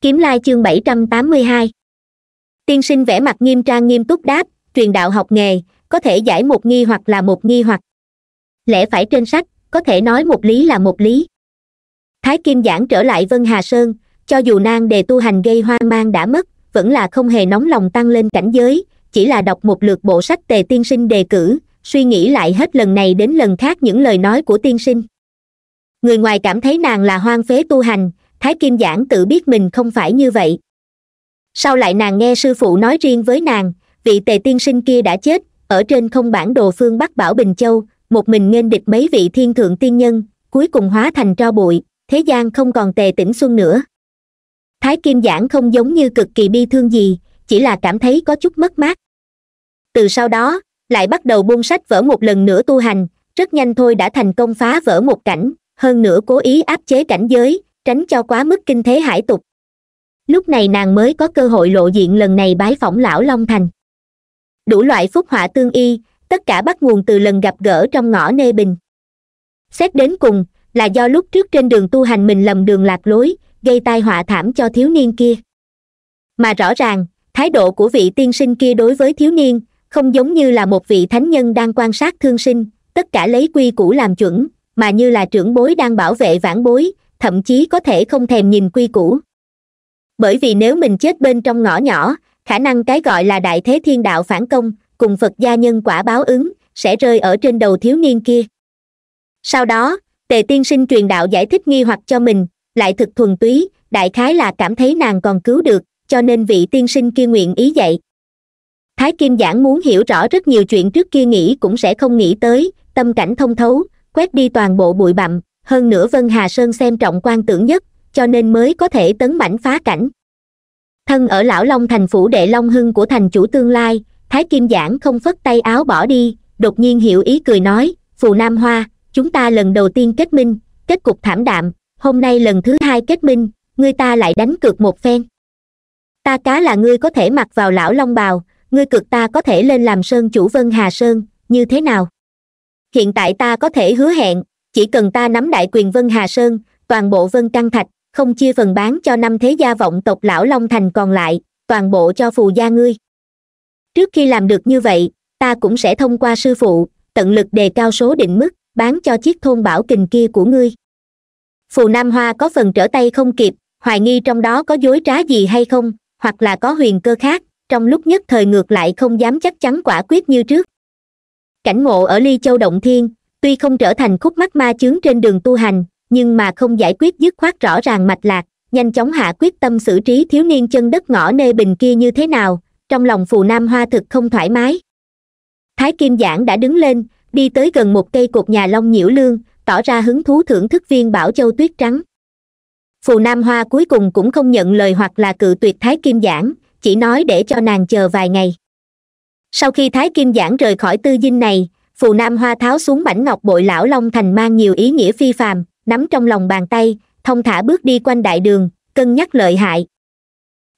kiếm lai chương bảy trăm tám mươi hai tiên sinh vẻ mặt nghiêm trang nghiêm túc đáp truyền đạo học nghề có thể giải một nghi hoặc là một nghi hoặc lẽ phải trên sách có thể nói một lý là một lý thái kim giảng trở lại vân hà sơn cho dù nang đề tu hành gây hoang mang đã mất vẫn là không hề nóng lòng tăng lên cảnh giới chỉ là đọc một lượt bộ sách tề tiên sinh đề cử suy nghĩ lại hết lần này đến lần khác những lời nói của tiên sinh người ngoài cảm thấy nàng là hoang phế tu hành thái kim giảng tự biết mình không phải như vậy sau lại nàng nghe sư phụ nói riêng với nàng vị tề tiên sinh kia đã chết ở trên không bản đồ phương bắc bảo bình châu một mình nghênh địch mấy vị thiên thượng tiên nhân cuối cùng hóa thành tro bụi thế gian không còn tề tỉnh xuân nữa thái kim giảng không giống như cực kỳ bi thương gì chỉ là cảm thấy có chút mất mát từ sau đó lại bắt đầu buông sách vỡ một lần nữa tu hành rất nhanh thôi đã thành công phá vỡ một cảnh hơn nữa cố ý áp chế cảnh giới tránh cho quá mức kinh thế hải tục lúc này nàng mới có cơ hội lộ diện lần này bái phỏng lão long thành đủ loại phúc họa tương y tất cả bắt nguồn từ lần gặp gỡ trong ngõ nê bình xét đến cùng là do lúc trước trên đường tu hành mình lầm đường lạc lối gây tai họa thảm cho thiếu niên kia mà rõ ràng thái độ của vị tiên sinh kia đối với thiếu niên không giống như là một vị thánh nhân đang quan sát thương sinh tất cả lấy quy củ làm chuẩn mà như là trưởng bối đang bảo vệ vãn bối thậm chí có thể không thèm nhìn quy củ bởi vì nếu mình chết bên trong ngõ nhỏ khả năng cái gọi là đại thế thiên đạo phản công cùng phật gia nhân quả báo ứng sẽ rơi ở trên đầu thiếu niên kia sau đó tề tiên sinh truyền đạo giải thích nghi hoặc cho mình lại thực thuần túy đại khái là cảm thấy nàng còn cứu được cho nên vị tiên sinh kia nguyện ý dạy thái kim giảng muốn hiểu rõ rất nhiều chuyện trước kia nghĩ cũng sẽ không nghĩ tới tâm cảnh thông thấu quét đi toàn bộ bụi bặm hơn nữa vân hà sơn xem trọng quan tưởng nhất cho nên mới có thể tấn mảnh phá cảnh thân ở lão long thành phủ đệ long hưng của thành chủ tương lai thái kim giảng không phất tay áo bỏ đi đột nhiên hiểu ý cười nói phù nam hoa chúng ta lần đầu tiên kết minh kết cục thảm đạm hôm nay lần thứ hai kết minh ngươi ta lại đánh cược một phen ta cá là ngươi có thể mặc vào lão long bào ngươi cực ta có thể lên làm sơn chủ vân hà sơn như thế nào hiện tại ta có thể hứa hẹn chỉ cần ta nắm đại quyền vân hà sơn toàn bộ vân căng thạch không chia phần bán cho năm thế gia vọng tộc lão long thành còn lại toàn bộ cho phù gia ngươi trước khi làm được như vậy ta cũng sẽ thông qua sư phụ tận lực đề cao số định mức bán cho chiếc thôn bảo kình kia của ngươi phù nam hoa có phần trở tay không kịp hoài nghi trong đó có dối trá gì hay không hoặc là có huyền cơ khác trong lúc nhất thời ngược lại không dám chắc chắn quả quyết như trước cảnh ngộ ở ly châu động thiên tuy không trở thành khúc mắt ma chướng trên đường tu hành nhưng mà không giải quyết dứt khoát rõ ràng mạch lạc nhanh chóng hạ quyết tâm xử trí thiếu niên chân đất ngõ nê bình kia như thế nào trong lòng phù nam hoa thực không thoải mái thái kim giảng đã đứng lên đi tới gần một cây cột nhà long nhiễu lương tỏ ra hứng thú thưởng thức viên bảo châu tuyết trắng phù nam hoa cuối cùng cũng không nhận lời hoặc là cự tuyệt thái kim giảng chỉ nói để cho nàng chờ vài ngày sau khi thái kim giảng rời khỏi tư dinh này phù nam hoa tháo xuống mảnh ngọc bội lão long thành mang nhiều ý nghĩa phi phàm nắm trong lòng bàn tay thông thả bước đi quanh đại đường cân nhắc lợi hại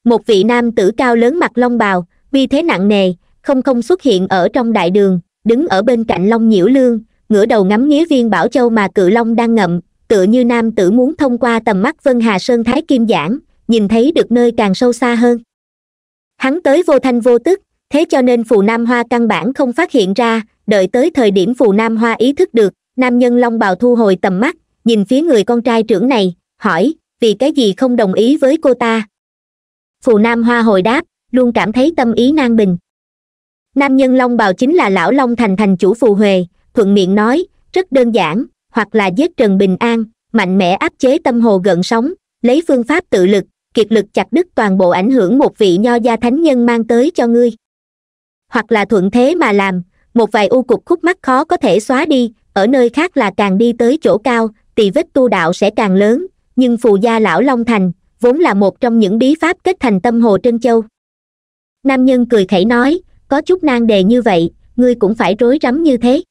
một vị nam tử cao lớn mặt long bào uy thế nặng nề không không xuất hiện ở trong đại đường đứng ở bên cạnh long nhiễu lương ngửa đầu ngắm nghía viên bảo châu mà cự long đang ngậm tựa như nam tử muốn thông qua tầm mắt vân hà sơn thái kim giảng nhìn thấy được nơi càng sâu xa hơn hắn tới vô thanh vô tức thế cho nên phù nam hoa căn bản không phát hiện ra đợi tới thời điểm phù nam hoa ý thức được nam nhân long bào thu hồi tầm mắt nhìn phía người con trai trưởng này hỏi vì cái gì không đồng ý với cô ta phù nam hoa hồi đáp luôn cảm thấy tâm ý nan bình nam nhân long bào chính là lão long thành thành chủ phù huề thuận miệng nói rất đơn giản hoặc là giết trần bình an mạnh mẽ áp chế tâm hồ gợn sóng lấy phương pháp tự lực kiệt lực chặt đứt toàn bộ ảnh hưởng một vị nho gia thánh nhân mang tới cho ngươi hoặc là thuận thế mà làm một vài u cục khúc mắc khó có thể xóa đi ở nơi khác là càng đi tới chỗ cao tỳ vết tu đạo sẽ càng lớn nhưng phù gia lão long thành vốn là một trong những bí pháp kết thành tâm hồ trân châu nam nhân cười khẩy nói có chút nan đề như vậy ngươi cũng phải rối rắm như thế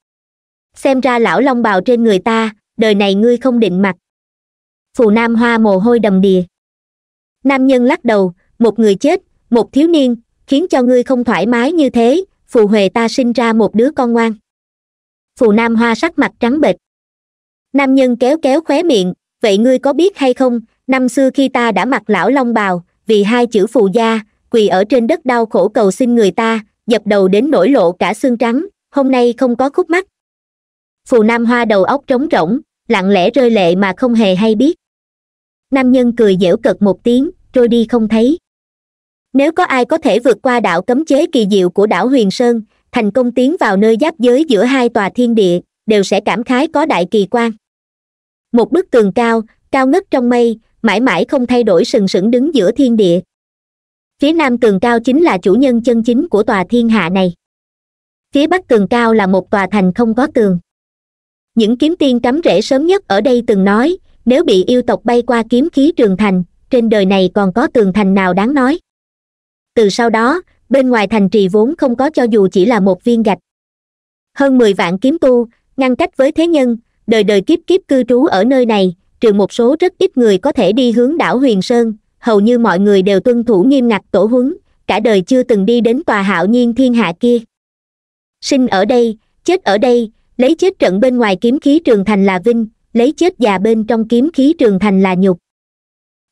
xem ra lão long bào trên người ta đời này ngươi không định mặc phù nam hoa mồ hôi đầm đìa nam nhân lắc đầu một người chết một thiếu niên khiến cho ngươi không thoải mái như thế phù huệ ta sinh ra một đứa con ngoan phù nam hoa sắc mặt trắng bệch nam nhân kéo kéo khóe miệng vậy ngươi có biết hay không năm xưa khi ta đã mặc lão long bào vì hai chữ phù gia quỳ ở trên đất đau khổ cầu xin người ta dập đầu đến nổi lộ cả xương trắng hôm nay không có khúc mắt phù nam hoa đầu óc trống rỗng lặng lẽ rơi lệ mà không hề hay biết nam nhân cười dễu cợt một tiếng trôi đi không thấy nếu có ai có thể vượt qua đạo cấm chế kỳ diệu của đảo huyền sơn thành công tiến vào nơi giáp giới giữa hai tòa thiên địa đều sẽ cảm khái có đại kỳ quan một bức tường cao cao ngất trong mây mãi mãi không thay đổi sừng sững đứng giữa thiên địa phía nam tường cao chính là chủ nhân chân chính của tòa thiên hạ này phía bắc tường cao là một tòa thành không có tường những kiếm tiên cắm rễ sớm nhất ở đây từng nói nếu bị yêu tộc bay qua kiếm khí trường thành trên đời này còn có tường thành nào đáng nói từ sau đó bên ngoài thành trì vốn không có cho dù chỉ là một viên gạch hơn mười vạn kiếm tu ngăn cách với thế nhân đời đời kiếp kiếp cư trú ở nơi này trừ một số rất ít người có thể đi hướng đảo huyền sơn hầu như mọi người đều tuân thủ nghiêm ngặt tổ huấn cả đời chưa từng đi đến tòa hạo nhiên thiên hạ kia sinh ở đây chết ở đây lấy chết trận bên ngoài kiếm khí trường thành là vinh lấy chết già bên trong kiếm khí trường thành là nhục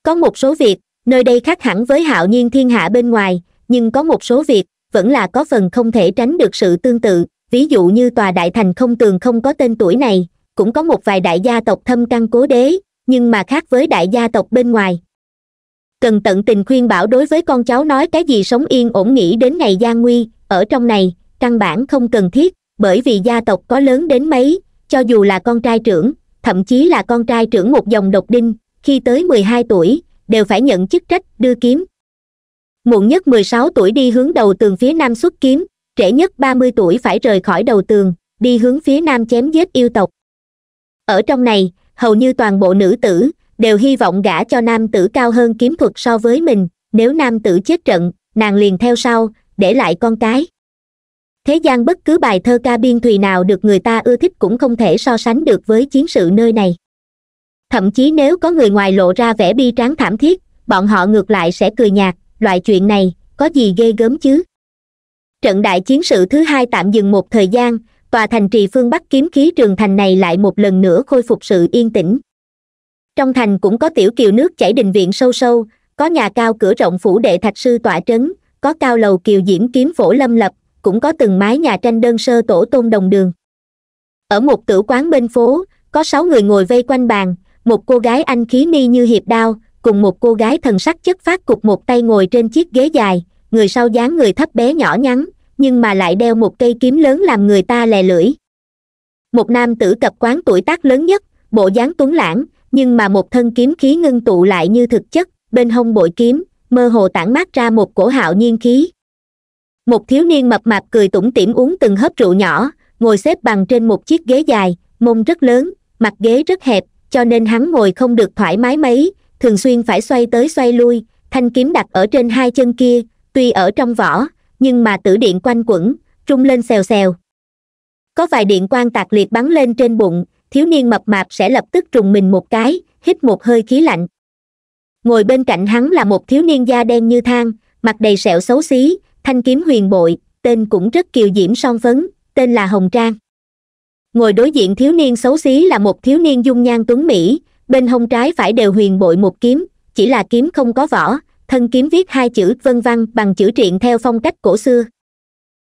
có một số việc nơi đây khác hẳn với hạo nhiên thiên hạ bên ngoài nhưng có một số việc vẫn là có phần không thể tránh được sự tương tự ví dụ như tòa đại thành không tường không có tên tuổi này cũng có một vài đại gia tộc thâm căn cố đế nhưng mà khác với đại gia tộc bên ngoài cần tận tình khuyên bảo đối với con cháu nói cái gì sống yên ổn nghĩ đến ngày gia nguy ở trong này căn bản không cần thiết bởi vì gia tộc có lớn đến mấy cho dù là con trai trưởng thậm chí là con trai trưởng một dòng độc đinh khi tới mười hai tuổi đều phải nhận chức trách đưa kiếm muộn nhất mười sáu tuổi đi hướng đầu tường phía nam xuất kiếm trẻ nhất ba mươi tuổi phải rời khỏi đầu tường đi hướng phía nam chém giết yêu tộc ở trong này hầu như toàn bộ nữ tử đều hy vọng gả cho nam tử cao hơn kiếm thuật so với mình nếu nam tử chết trận nàng liền theo sau để lại con cái thế gian bất cứ bài thơ ca biên thùy nào được người ta ưa thích cũng không thể so sánh được với chiến sự nơi này thậm chí nếu có người ngoài lộ ra vẻ bi tráng thảm thiết bọn họ ngược lại sẽ cười nhạt loại chuyện này có gì ghê gớm chứ trận đại chiến sự thứ hai tạm dừng một thời gian tòa thành trì phương bắc kiếm khí trường thành này lại một lần nữa khôi phục sự yên tĩnh trong thành cũng có tiểu kiều nước chảy đình viện sâu sâu có nhà cao cửa rộng phủ đệ thạch sư tọa trấn có cao lầu kiều diễm kiếm phổ lâm lập cũng có từng mái nhà tranh đơn sơ tổ tôn đồng đường ở một tử quán bên phố có sáu người ngồi vây quanh bàn một cô gái anh khí mi như hiệp đao cùng một cô gái thần sắc chất phát cục một tay ngồi trên chiếc ghế dài người sau dáng người thấp bé nhỏ nhắn nhưng mà lại đeo một cây kiếm lớn làm người ta lè lưỡi một nam tử cập quán tuổi tác lớn nhất bộ dáng tuấn lãng nhưng mà một thân kiếm khí ngưng tụ lại như thực chất bên hông bội kiếm mơ hồ tản mát ra một cổ hạo nhiên khí một thiếu niên mập mạp cười tủm tỉm uống từng hớp rượu nhỏ ngồi xếp bằng trên một chiếc ghế dài mông rất lớn mặt ghế rất hẹp cho nên hắn ngồi không được thoải mái mấy thường xuyên phải xoay tới xoay lui thanh kiếm đặt ở trên hai chân kia tuy ở trong vỏ nhưng mà tử điện quanh quẩn trung lên xèo xèo có vài điện quang tạc liệt bắn lên trên bụng thiếu niên mập mạp sẽ lập tức trùng mình một cái hít một hơi khí lạnh ngồi bên cạnh hắn là một thiếu niên da đen như than mặt đầy sẹo xấu xí thanh kiếm huyền bội tên cũng rất kiều diễm son phấn tên là hồng trang ngồi đối diện thiếu niên xấu xí là một thiếu niên dung nhan tuấn mỹ bên hông trái phải đều huyền bội một kiếm chỉ là kiếm không có vỏ thân kiếm viết hai chữ vân văn bằng chữ triện theo phong cách cổ xưa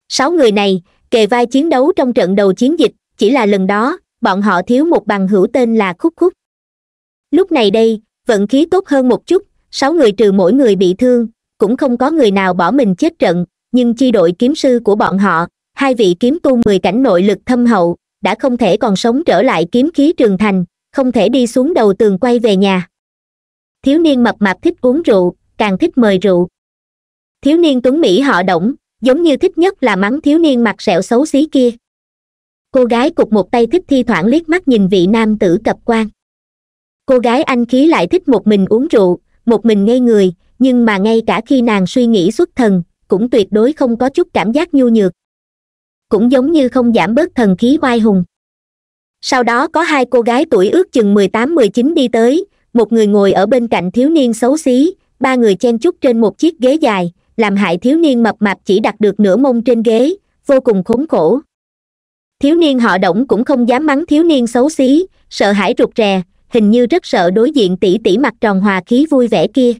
sáu người này kề vai chiến đấu trong trận đầu chiến dịch chỉ là lần đó bọn họ thiếu một bằng hữu tên là khúc khúc lúc này đây vận khí tốt hơn một chút sáu người trừ mỗi người bị thương cũng không có người nào bỏ mình chết trận nhưng chi đội kiếm sư của bọn họ hai vị kiếm tu mười cảnh nội lực thâm hậu đã không thể còn sống trở lại kiếm khí trường thành không thể đi xuống đầu tường quay về nhà thiếu niên mập mạp thích uống rượu càng thích mời rượu thiếu niên tuấn mỹ họ động giống như thích nhất là mắng thiếu niên mặt sẹo xấu xí kia cô gái cục một tay thích thi thoảng liếc mắt nhìn vị nam tử cập quan cô gái anh khí lại thích một mình uống rượu một mình ngây người nhưng mà ngay cả khi nàng suy nghĩ xuất thần cũng tuyệt đối không có chút cảm giác nhu nhược cũng giống như không giảm bớt thần khí oai hùng sau đó có hai cô gái tuổi ước chừng mười tám mười chín đi tới một người ngồi ở bên cạnh thiếu niên xấu xí ba người chen chúc trên một chiếc ghế dài làm hại thiếu niên mập mạp chỉ đặt được nửa mông trên ghế vô cùng khốn khổ thiếu niên họ động cũng không dám mắng thiếu niên xấu xí sợ hãi rụt rè hình như rất sợ đối diện tỷ tỷ mặt tròn hòa khí vui vẻ kia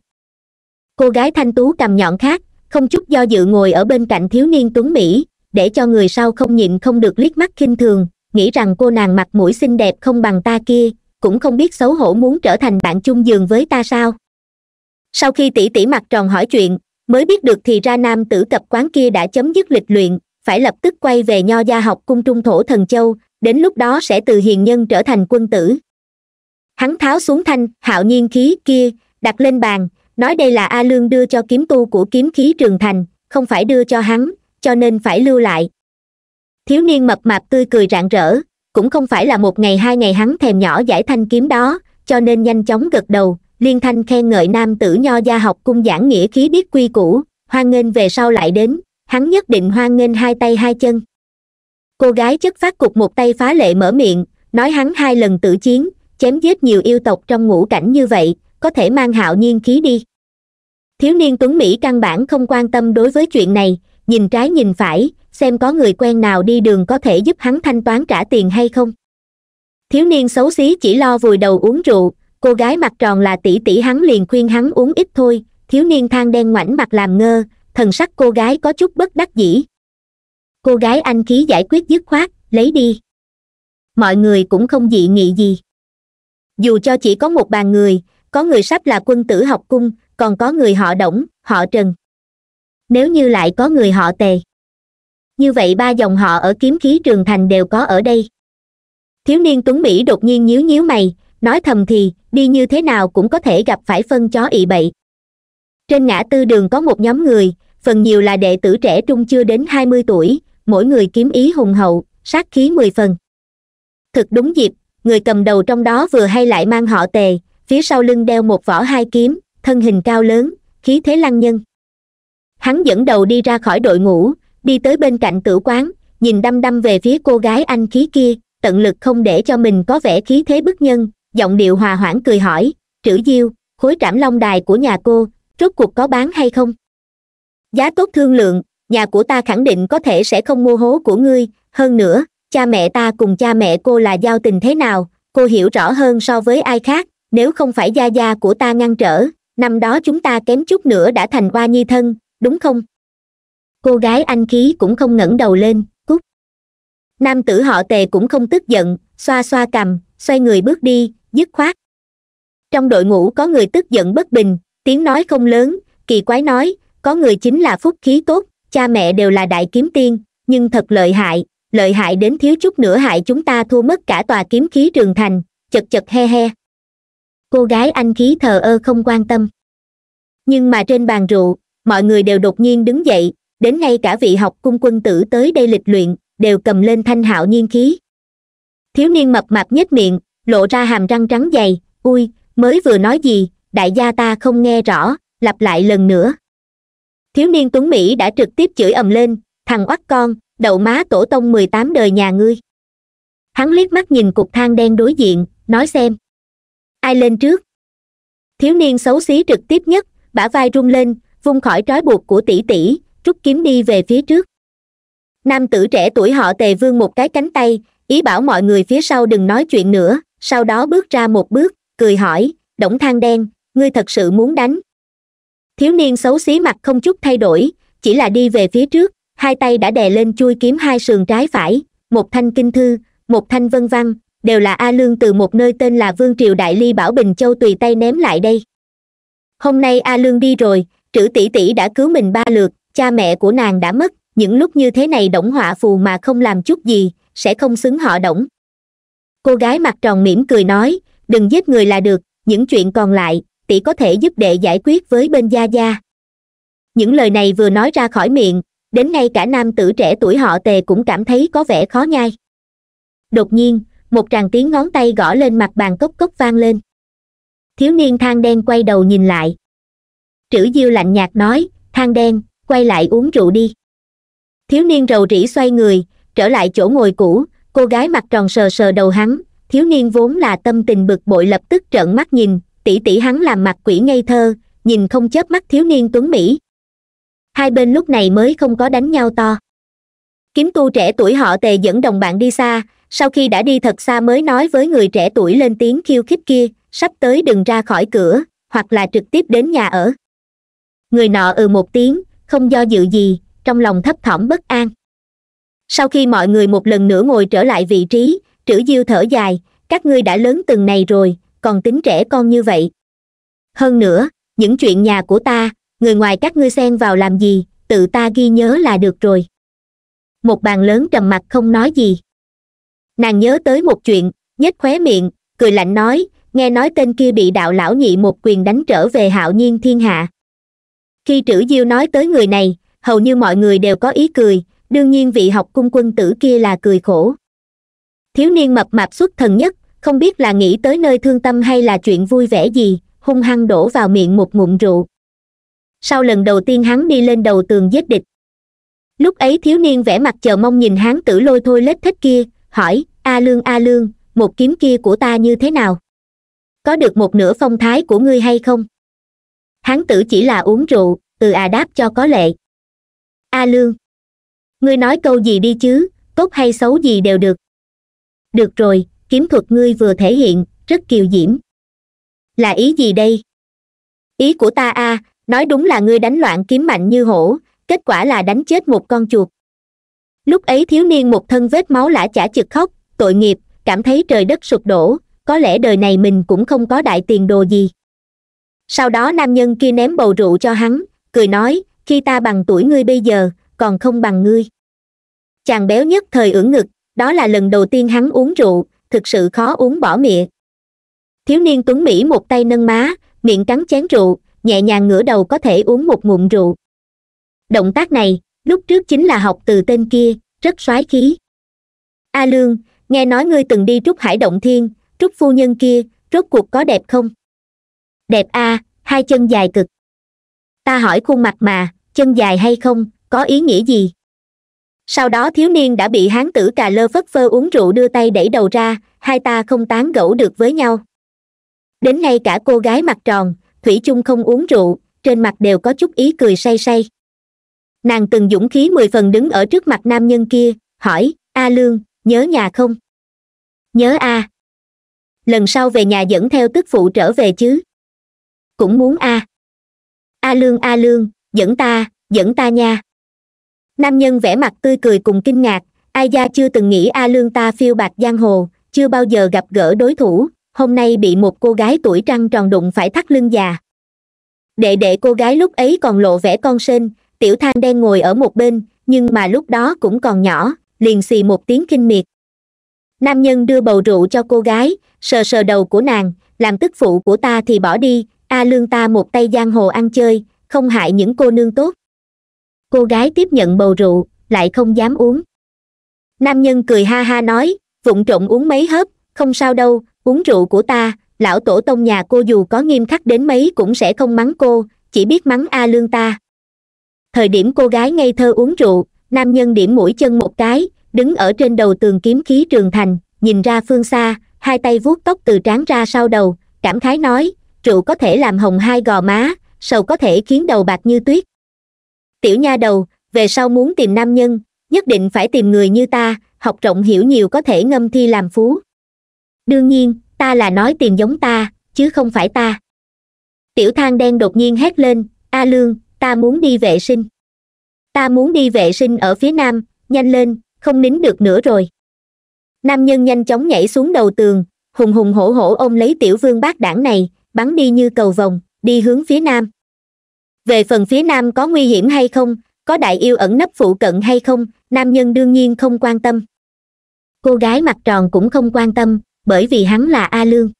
cô gái thanh tú cầm nhọn khác không chút do dự ngồi ở bên cạnh thiếu niên tuấn mỹ để cho người sau không nhịn không được liếc mắt khinh thường nghĩ rằng cô nàng mặt mũi xinh đẹp không bằng ta kia cũng không biết xấu hổ muốn trở thành bạn chung giường với ta sao sau khi tỷ tỷ mặt tròn hỏi chuyện mới biết được thì ra nam tử cập quán kia đã chấm dứt lịch luyện phải lập tức quay về nho gia học cung trung thổ thần châu đến lúc đó sẽ từ hiền nhân trở thành quân tử hắn tháo xuống thanh hạo nhiên khí kia đặt lên bàn nói đây là a lương đưa cho kiếm tu của kiếm khí trường thành không phải đưa cho hắn cho nên phải lưu lại thiếu niên mập mạp tươi cười rạng rỡ cũng không phải là một ngày hai ngày hắn thèm nhỏ giải thanh kiếm đó cho nên nhanh chóng gật đầu liên thanh khen ngợi nam tử nho gia học cung giảng nghĩa khí biết quy củ hoan nghênh về sau lại đến hắn nhất định hoan nghênh hai tay hai chân cô gái chất phát cục một tay phá lệ mở miệng nói hắn hai lần tử chiến chém giết nhiều yêu tộc trong ngũ cảnh như vậy có thể mang hạo nhiên khí đi thiếu niên tuấn mỹ căn bản không quan tâm đối với chuyện này nhìn trái nhìn phải xem có người quen nào đi đường có thể giúp hắn thanh toán trả tiền hay không thiếu niên xấu xí chỉ lo vùi đầu uống rượu cô gái mặt tròn là tỷ tỷ hắn liền khuyên hắn uống ít thôi thiếu niên than đen ngoảnh mặt làm ngơ thần sắc cô gái có chút bất đắc dĩ cô gái anh khí giải quyết dứt khoát lấy đi mọi người cũng không dị nghị gì dù cho chỉ có một bàn người có người sắp là quân tử học cung còn có người họ đổng họ trần nếu như lại có người họ tề như vậy ba dòng họ ở kiếm khí trường thành đều có ở đây thiếu niên tuấn mỹ đột nhiên nhíu nhíu mày nói thầm thì đi như thế nào cũng có thể gặp phải phân chó ị bậy trên ngã tư đường có một nhóm người phần nhiều là đệ tử trẻ trung chưa đến hai mươi tuổi mỗi người kiếm ý hùng hậu sát khí mười phần thực đúng dịp người cầm đầu trong đó vừa hay lại mang họ tề phía sau lưng đeo một vỏ hai kiếm thân hình cao lớn khí thế lăng nhân hắn dẫn đầu đi ra khỏi đội ngũ đi tới bên cạnh tử quán nhìn đăm đăm về phía cô gái anh khí kia tận lực không để cho mình có vẻ khí thế bức nhân giọng điệu hòa hoãn cười hỏi trữ diêu khối trảm long đài của nhà cô rốt cuộc có bán hay không giá tốt thương lượng nhà của ta khẳng định có thể sẽ không mua hố của ngươi hơn nữa cha mẹ ta cùng cha mẹ cô là giao tình thế nào cô hiểu rõ hơn so với ai khác nếu không phải gia gia của ta ngăn trở năm đó chúng ta kém chút nữa đã thành oa nhi thân đúng không cô gái anh khí cũng không ngẩng đầu lên cút nam tử họ tề cũng không tức giận xoa xoa cầm, xoay người bước đi dứt khoát trong đội ngũ có người tức giận bất bình tiếng nói không lớn kỳ quái nói có người chính là phúc khí tốt cha mẹ đều là đại kiếm tiên nhưng thật lợi hại lợi hại đến thiếu chút nữa hại chúng ta thua mất cả tòa kiếm khí trường thành chật chật he he cô gái anh khí thờ ơ không quan tâm nhưng mà trên bàn rượu mọi người đều đột nhiên đứng dậy đến ngay cả vị học cung quân tử tới đây lịch luyện đều cầm lên thanh hạo nhiên khí thiếu niên mập mạp nhếch miệng lộ ra hàm răng trắng dày ui mới vừa nói gì đại gia ta không nghe rõ lặp lại lần nữa thiếu niên tuấn mỹ đã trực tiếp chửi ầm lên thằng oắt con đậu má tổ tông mười tám đời nhà ngươi hắn liếc mắt nhìn cục thang đen đối diện nói xem ai lên trước thiếu niên xấu xí trực tiếp nhất bả vai rung lên vung khỏi trói buộc của tỷ tỷ rút kiếm đi về phía trước nam tử trẻ tuổi họ tề vương một cái cánh tay ý bảo mọi người phía sau đừng nói chuyện nữa sau đó bước ra một bước cười hỏi đổng thang đen ngươi thật sự muốn đánh thiếu niên xấu xí mặt không chút thay đổi chỉ là đi về phía trước hai tay đã đè lên chui kiếm hai sườn trái phải một thanh kinh thư một thanh vân văn đều là a lương từ một nơi tên là vương triều đại ly bảo bình châu tùy tay ném lại đây hôm nay a lương đi rồi trữ tỷ tỷ đã cứu mình ba lượt cha mẹ của nàng đã mất những lúc như thế này động họa phù mà không làm chút gì sẽ không xứng họ động. cô gái mặt tròn mỉm cười nói đừng giết người là được những chuyện còn lại tỷ có thể giúp đệ giải quyết với bên gia gia những lời này vừa nói ra khỏi miệng đến ngay cả nam tử trẻ tuổi họ tề cũng cảm thấy có vẻ khó nhai đột nhiên một tràng tiếng ngón tay gõ lên mặt bàn cốc cốc vang lên thiếu niên thang đen quay đầu nhìn lại trữ diêu lạnh nhạt nói than đen quay lại uống rượu đi thiếu niên rầu rĩ xoay người trở lại chỗ ngồi cũ cô gái mặt tròn sờ sờ đầu hắn thiếu niên vốn là tâm tình bực bội lập tức trợn mắt nhìn tỷ tỷ hắn làm mặt quỷ ngây thơ nhìn không chớp mắt thiếu niên tuấn mỹ hai bên lúc này mới không có đánh nhau to kiếm tu trẻ tuổi họ tề dẫn đồng bạn đi xa sau khi đã đi thật xa mới nói với người trẻ tuổi lên tiếng khiêu khích kia sắp tới đừng ra khỏi cửa hoặc là trực tiếp đến nhà ở người nọ ừ một tiếng không do dự gì trong lòng thấp thỏm bất an sau khi mọi người một lần nữa ngồi trở lại vị trí trữ diêu thở dài các ngươi đã lớn từng này rồi còn tính trẻ con như vậy hơn nữa những chuyện nhà của ta người ngoài các ngươi xen vào làm gì tự ta ghi nhớ là được rồi một bàn lớn trầm mặc không nói gì nàng nhớ tới một chuyện nhếch khóe miệng cười lạnh nói nghe nói tên kia bị đạo lão nhị một quyền đánh trở về hạo nhiên thiên hạ khi trữ diêu nói tới người này hầu như mọi người đều có ý cười đương nhiên vị học cung quân tử kia là cười khổ thiếu niên mập mạp xuất thần nhất không biết là nghĩ tới nơi thương tâm hay là chuyện vui vẻ gì hung hăng đổ vào miệng một ngụm rượu sau lần đầu tiên hắn đi lên đầu tường giết địch lúc ấy thiếu niên vẻ mặt chờ mong nhìn hắn tử lôi thôi lết thích kia hỏi a lương a lương một kiếm kia của ta như thế nào có được một nửa phong thái của ngươi hay không hán tử chỉ là uống rượu ừ à đáp cho có lệ a lương ngươi nói câu gì đi chứ tốt hay xấu gì đều được được rồi kiếm thuật ngươi vừa thể hiện rất kiều diễm là ý gì đây ý của ta a à, nói đúng là ngươi đánh loạn kiếm mạnh như hổ kết quả là đánh chết một con chuột lúc ấy thiếu niên một thân vết máu lã chả chực khóc tội nghiệp cảm thấy trời đất sụp đổ có lẽ đời này mình cũng không có đại tiền đồ gì sau đó nam nhân kia ném bầu rượu cho hắn cười nói khi ta bằng tuổi ngươi bây giờ còn không bằng ngươi chàng béo nhất thời ưỡn ngực đó là lần đầu tiên hắn uống rượu thực sự khó uống bỏ miệng thiếu niên tuấn mỹ một tay nâng má miệng cắn chén rượu nhẹ nhàng ngửa đầu có thể uống một ngụm rượu động tác này lúc trước chính là học từ tên kia rất soái khí a lương nghe nói ngươi từng đi trúc hải động thiên trúc phu nhân kia rốt cuộc có đẹp không đẹp a à, hai chân dài cực ta hỏi khuôn mặt mà chân dài hay không có ý nghĩa gì sau đó thiếu niên đã bị hán tử cà lơ phất phơ uống rượu đưa tay đẩy đầu ra hai ta không tán gẫu được với nhau đến nay cả cô gái mặt tròn thủy chung không uống rượu trên mặt đều có chút ý cười say say nàng từng dũng khí mười phần đứng ở trước mặt nam nhân kia hỏi a lương nhớ nhà không nhớ a à. lần sau về nhà dẫn theo tức phụ trở về chứ cũng muốn a à. a à lương a à lương dẫn ta dẫn ta nha nam nhân vẻ mặt tươi cười cùng kinh ngạc ai gia chưa từng nghĩ a lương ta phiêu bạc giang hồ chưa bao giờ gặp gỡ đối thủ hôm nay bị một cô gái tuổi trăng tròn đụng phải thắt lưng già đệ đệ cô gái lúc ấy còn lộ vẻ con sên tiểu than đen ngồi ở một bên nhưng mà lúc đó cũng còn nhỏ liền xì một tiếng kinh miệt nam nhân đưa bầu rượu cho cô gái sờ sờ đầu của nàng làm tức phụ của ta thì bỏ đi a lương ta một tay giang hồ ăn chơi không hại những cô nương tốt cô gái tiếp nhận bầu rượu lại không dám uống nam nhân cười ha ha nói vụng trộn uống mấy hớp không sao đâu uống rượu của ta lão tổ tông nhà cô dù có nghiêm khắc đến mấy cũng sẽ không mắng cô chỉ biết mắng a lương ta thời điểm cô gái ngây thơ uống rượu nam nhân điểm mũi chân một cái đứng ở trên đầu tường kiếm khí trường thành nhìn ra phương xa hai tay vuốt tóc từ trán ra sau đầu cảm khái nói rượu có thể làm hồng hai gò má sầu có thể khiến đầu bạc như tuyết tiểu nha đầu về sau muốn tìm nam nhân nhất định phải tìm người như ta học rộng hiểu nhiều có thể ngâm thi làm phú đương nhiên ta là nói tìm giống ta chứ không phải ta tiểu thang đen đột nhiên hét lên a lương ta muốn đi vệ sinh ta muốn đi vệ sinh ở phía nam nhanh lên không nín được nữa rồi nam nhân nhanh chóng nhảy xuống đầu tường hùng hùng hổ hổ ôm lấy tiểu vương bác đảng này bắn đi như cầu vồng đi hướng phía nam về phần phía nam có nguy hiểm hay không có đại yêu ẩn nấp phụ cận hay không nam nhân đương nhiên không quan tâm cô gái mặt tròn cũng không quan tâm bởi vì hắn là a lương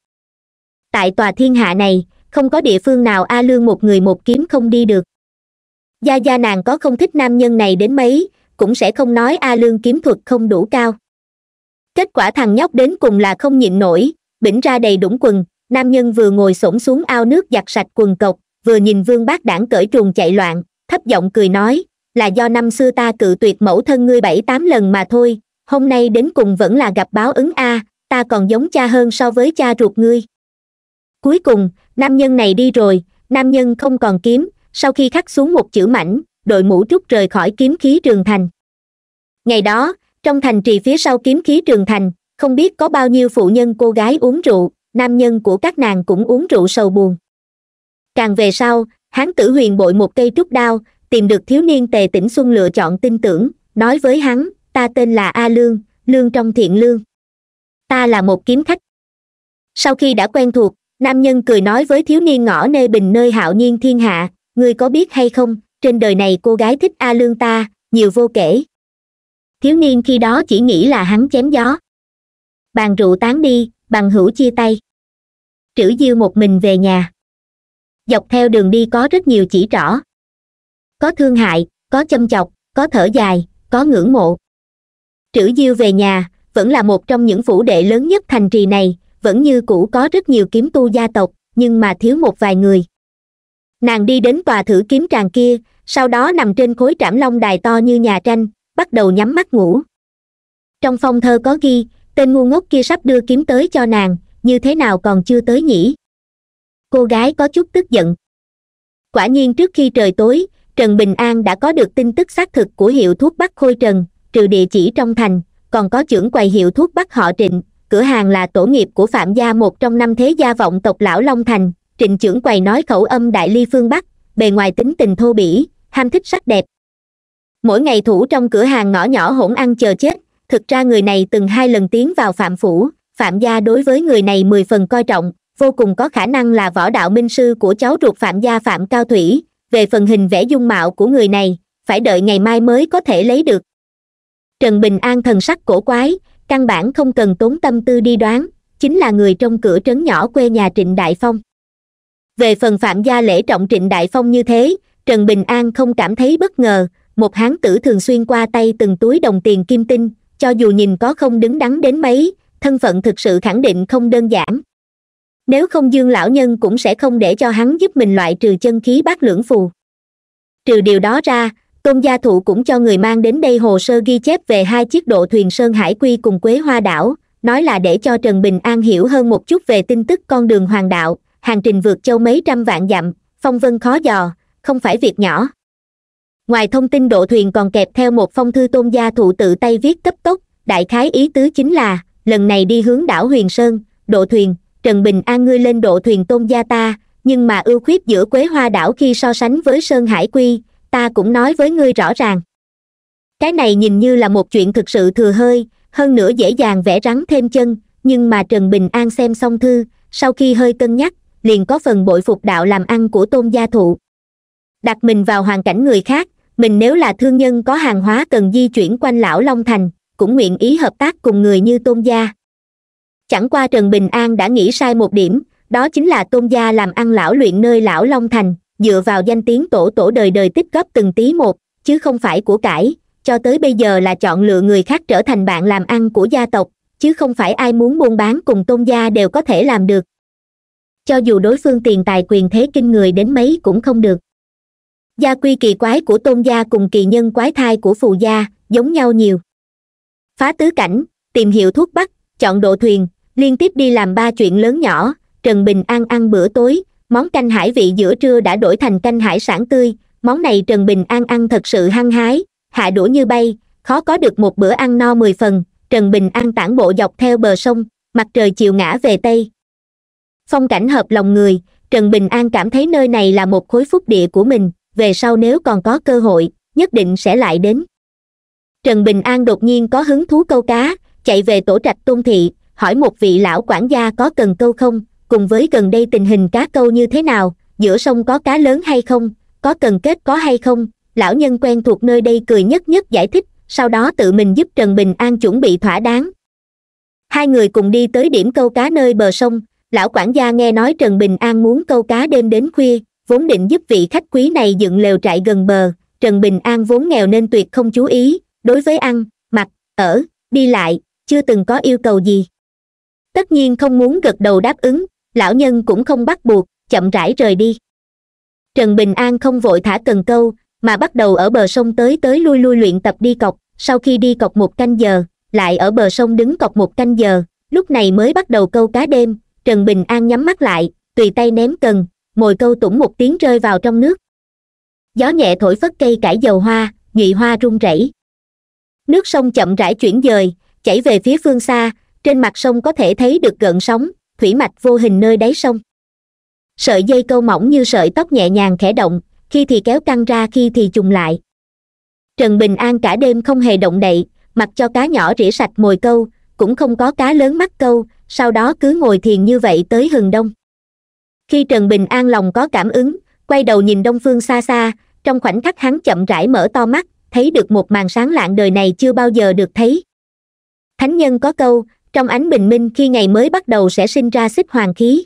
tại tòa thiên hạ này không có địa phương nào a lương một người một kiếm không đi được gia gia nàng có không thích nam nhân này đến mấy cũng sẽ không nói a lương kiếm thuật không đủ cao kết quả thằng nhóc đến cùng là không nhịn nổi bỉnh ra đầy đũng quần nam nhân vừa ngồi s xuống ao nước giặt sạch quần cộc vừa nhìn vương bác đảng cởi truồng chạy loạn thấp giọng cười nói là do năm xưa ta cự tuyệt mẫu thân ngươi bảy tám lần mà thôi hôm nay đến cùng vẫn là gặp báo ứng a ta còn giống cha hơn so với cha ruột ngươi cuối cùng nam nhân này đi rồi nam nhân không còn kiếm sau khi khắc xuống một chữ mảnh đội mũ trúc rời khỏi kiếm khí trường thành ngày đó trong thành trì phía sau kiếm khí trường thành không biết có bao nhiêu phụ nhân cô gái uống rượu nam nhân của các nàng cũng uống rượu sầu buồn càng về sau hán tử huyền bội một cây trúc đao tìm được thiếu niên tề tỉnh xuân lựa chọn tin tưởng nói với hắn ta tên là a lương lương trong thiện lương ta là một kiếm khách sau khi đã quen thuộc nam nhân cười nói với thiếu niên ngõ nê bình nơi hạo nhiên thiên hạ ngươi có biết hay không trên đời này cô gái thích a lương ta nhiều vô kể thiếu niên khi đó chỉ nghĩ là hắn chém gió bàn rượu tán đi bằng hữu chia tay trữ diêu một mình về nhà dọc theo đường đi có rất nhiều chỉ trỏ có thương hại có châm chọc có thở dài có ngưỡng mộ trữ diêu về nhà vẫn là một trong những phủ đệ lớn nhất thành trì này vẫn như cũ có rất nhiều kiếm tu gia tộc nhưng mà thiếu một vài người nàng đi đến tòa thử kiếm tràng kia sau đó nằm trên khối trảm long đài to như nhà tranh bắt đầu nhắm mắt ngủ trong phong thơ có ghi tên ngu ngốc kia sắp đưa kiếm tới cho nàng như thế nào còn chưa tới nhỉ cô gái có chút tức giận quả nhiên trước khi trời tối trần bình an đã có được tin tức xác thực của hiệu thuốc bắc khôi trần trừ địa chỉ trong thành còn có trưởng quầy hiệu thuốc bắc họ trịnh cửa hàng là tổ nghiệp của phạm gia một trong năm thế gia vọng tộc lão long thành trịnh trưởng quầy nói khẩu âm đại ly phương bắc bề ngoài tính tình thô bỉ ham thích sắc đẹp mỗi ngày thủ trong cửa hàng ngõ nhỏ hỗn ăn chờ chết thực ra người này từng hai lần tiến vào phạm phủ phạm gia đối với người này mười phần coi trọng vô cùng có khả năng là võ đạo minh sư của cháu ruột phạm gia phạm cao thủy về phần hình vẽ dung mạo của người này phải đợi ngày mai mới có thể lấy được trần bình an thần sắc cổ quái căn bản không cần tốn tâm tư đi đoán chính là người trong cửa trấn nhỏ quê nhà trịnh đại phong về phần phạm gia lễ trọng trịnh đại phong như thế trần bình an không cảm thấy bất ngờ một hán tử thường xuyên qua tay từng túi đồng tiền kim tinh cho dù nhìn có không đứng đắn đến mấy thân phận thực sự khẳng định không đơn giản nếu không dương lão nhân cũng sẽ không để cho hắn giúp mình loại trừ chân khí bát lưỡng phù trừ điều đó ra tôn gia thụ cũng cho người mang đến đây hồ sơ ghi chép về hai chiếc độ thuyền sơn hải quy cùng quế hoa đảo nói là để cho trần bình an hiểu hơn một chút về tin tức con đường hoàng đạo hàng trình vượt châu mấy trăm vạn dặm phong vân khó dò không phải việc nhỏ ngoài thông tin độ thuyền còn kẹp theo một phong thư tôn gia thụ tự tay viết cấp tốc đại khái ý tứ chính là lần này đi hướng đảo huyền sơn độ thuyền trần bình an ngươi lên độ thuyền tôn gia ta nhưng mà ưu khuyết giữa quế hoa đảo khi so sánh với sơn hải quy ta cũng nói với ngươi rõ ràng cái này nhìn như là một chuyện thực sự thừa hơi hơn nữa dễ dàng vẽ rắn thêm chân nhưng mà trần bình an xem xong thư sau khi hơi cân nhắc liền có phần bội phục đạo làm ăn của tôn gia thụ đặt mình vào hoàn cảnh người khác mình nếu là thương nhân có hàng hóa cần di chuyển quanh lão long thành cũng nguyện ý hợp tác cùng người như tôn gia chẳng qua trần bình an đã nghĩ sai một điểm đó chính là tôn gia làm ăn lão luyện nơi lão long thành dựa vào danh tiếng tổ tổ đời đời tích góp từng tí một chứ không phải của cải cho tới bây giờ là chọn lựa người khác trở thành bạn làm ăn của gia tộc chứ không phải ai muốn buôn bán cùng tôn gia đều có thể làm được cho dù đối phương tiền tài quyền thế kinh người đến mấy cũng không được gia quy kỳ quái của tôn gia cùng kỳ nhân quái thai của phù gia giống nhau nhiều phá tứ cảnh tìm hiểu thuốc bắc chọn độ thuyền liên tiếp đi làm ba chuyện lớn nhỏ trần bình an ăn bữa tối món canh hải vị giữa trưa đã đổi thành canh hải sản tươi món này trần bình an ăn thật sự hăng hái hạ đũa như bay khó có được một bữa ăn no mười phần trần bình an tản bộ dọc theo bờ sông mặt trời chiều ngã về tây phong cảnh hợp lòng người trần bình an cảm thấy nơi này là một khối phúc địa của mình về sau nếu còn có cơ hội nhất định sẽ lại đến trần bình an đột nhiên có hứng thú câu cá chạy về tổ trạch tôn thị hỏi một vị lão quản gia có cần câu không cùng với gần đây tình hình cá câu như thế nào giữa sông có cá lớn hay không có cần kết có hay không lão nhân quen thuộc nơi đây cười nhất nhất giải thích sau đó tự mình giúp trần bình an chuẩn bị thỏa đáng hai người cùng đi tới điểm câu cá nơi bờ sông lão quản gia nghe nói trần bình an muốn câu cá đêm đến khuya vốn định giúp vị khách quý này dựng lều trại gần bờ trần bình an vốn nghèo nên tuyệt không chú ý đối với ăn mặc ở đi lại chưa từng có yêu cầu gì tất nhiên không muốn gật đầu đáp ứng lão nhân cũng không bắt buộc chậm rãi rời đi trần bình an không vội thả cần câu mà bắt đầu ở bờ sông tới tới lui lui luyện tập đi cọc sau khi đi cọc một canh giờ lại ở bờ sông đứng cọc một canh giờ lúc này mới bắt đầu câu cá đêm trần bình an nhắm mắt lại tùy tay ném cần mồi câu tủng một tiếng rơi vào trong nước gió nhẹ thổi phất cây cải dầu hoa nhụy hoa rung rẩy nước sông chậm rãi chuyển dời chảy về phía phương xa trên mặt sông có thể thấy được gợn sóng thủy mạch vô hình nơi đáy sông sợi dây câu mỏng như sợi tóc nhẹ nhàng khẽ động khi thì kéo căng ra khi thì trùng lại trần bình an cả đêm không hề động đậy mặc cho cá nhỏ rỉa sạch mồi câu cũng không có cá lớn mắc câu sau đó cứ ngồi thiền như vậy tới hừng đông khi trần bình an lòng có cảm ứng quay đầu nhìn đông phương xa xa trong khoảnh khắc hắn chậm rãi mở to mắt thấy được một màn sáng lạng đời này chưa bao giờ được thấy thánh nhân có câu trong ánh bình minh khi ngày mới bắt đầu sẽ sinh ra xích hoàng khí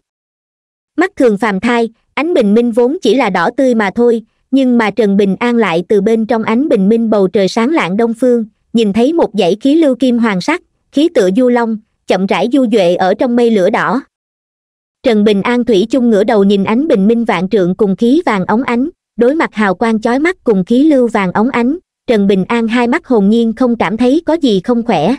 mắt thường phàm thai ánh bình minh vốn chỉ là đỏ tươi mà thôi nhưng mà trần bình an lại từ bên trong ánh bình minh bầu trời sáng lạng đông phương nhìn thấy một dãy khí lưu kim hoàng sắc khí tựa du long chậm rãi du duệ ở trong mây lửa đỏ trần bình an thủy chung ngửa đầu nhìn ánh bình minh vạn trượng cùng khí vàng óng ánh đối mặt hào quang chói mắt cùng khí lưu vàng óng ánh trần bình an hai mắt hồn nhiên không cảm thấy có gì không khỏe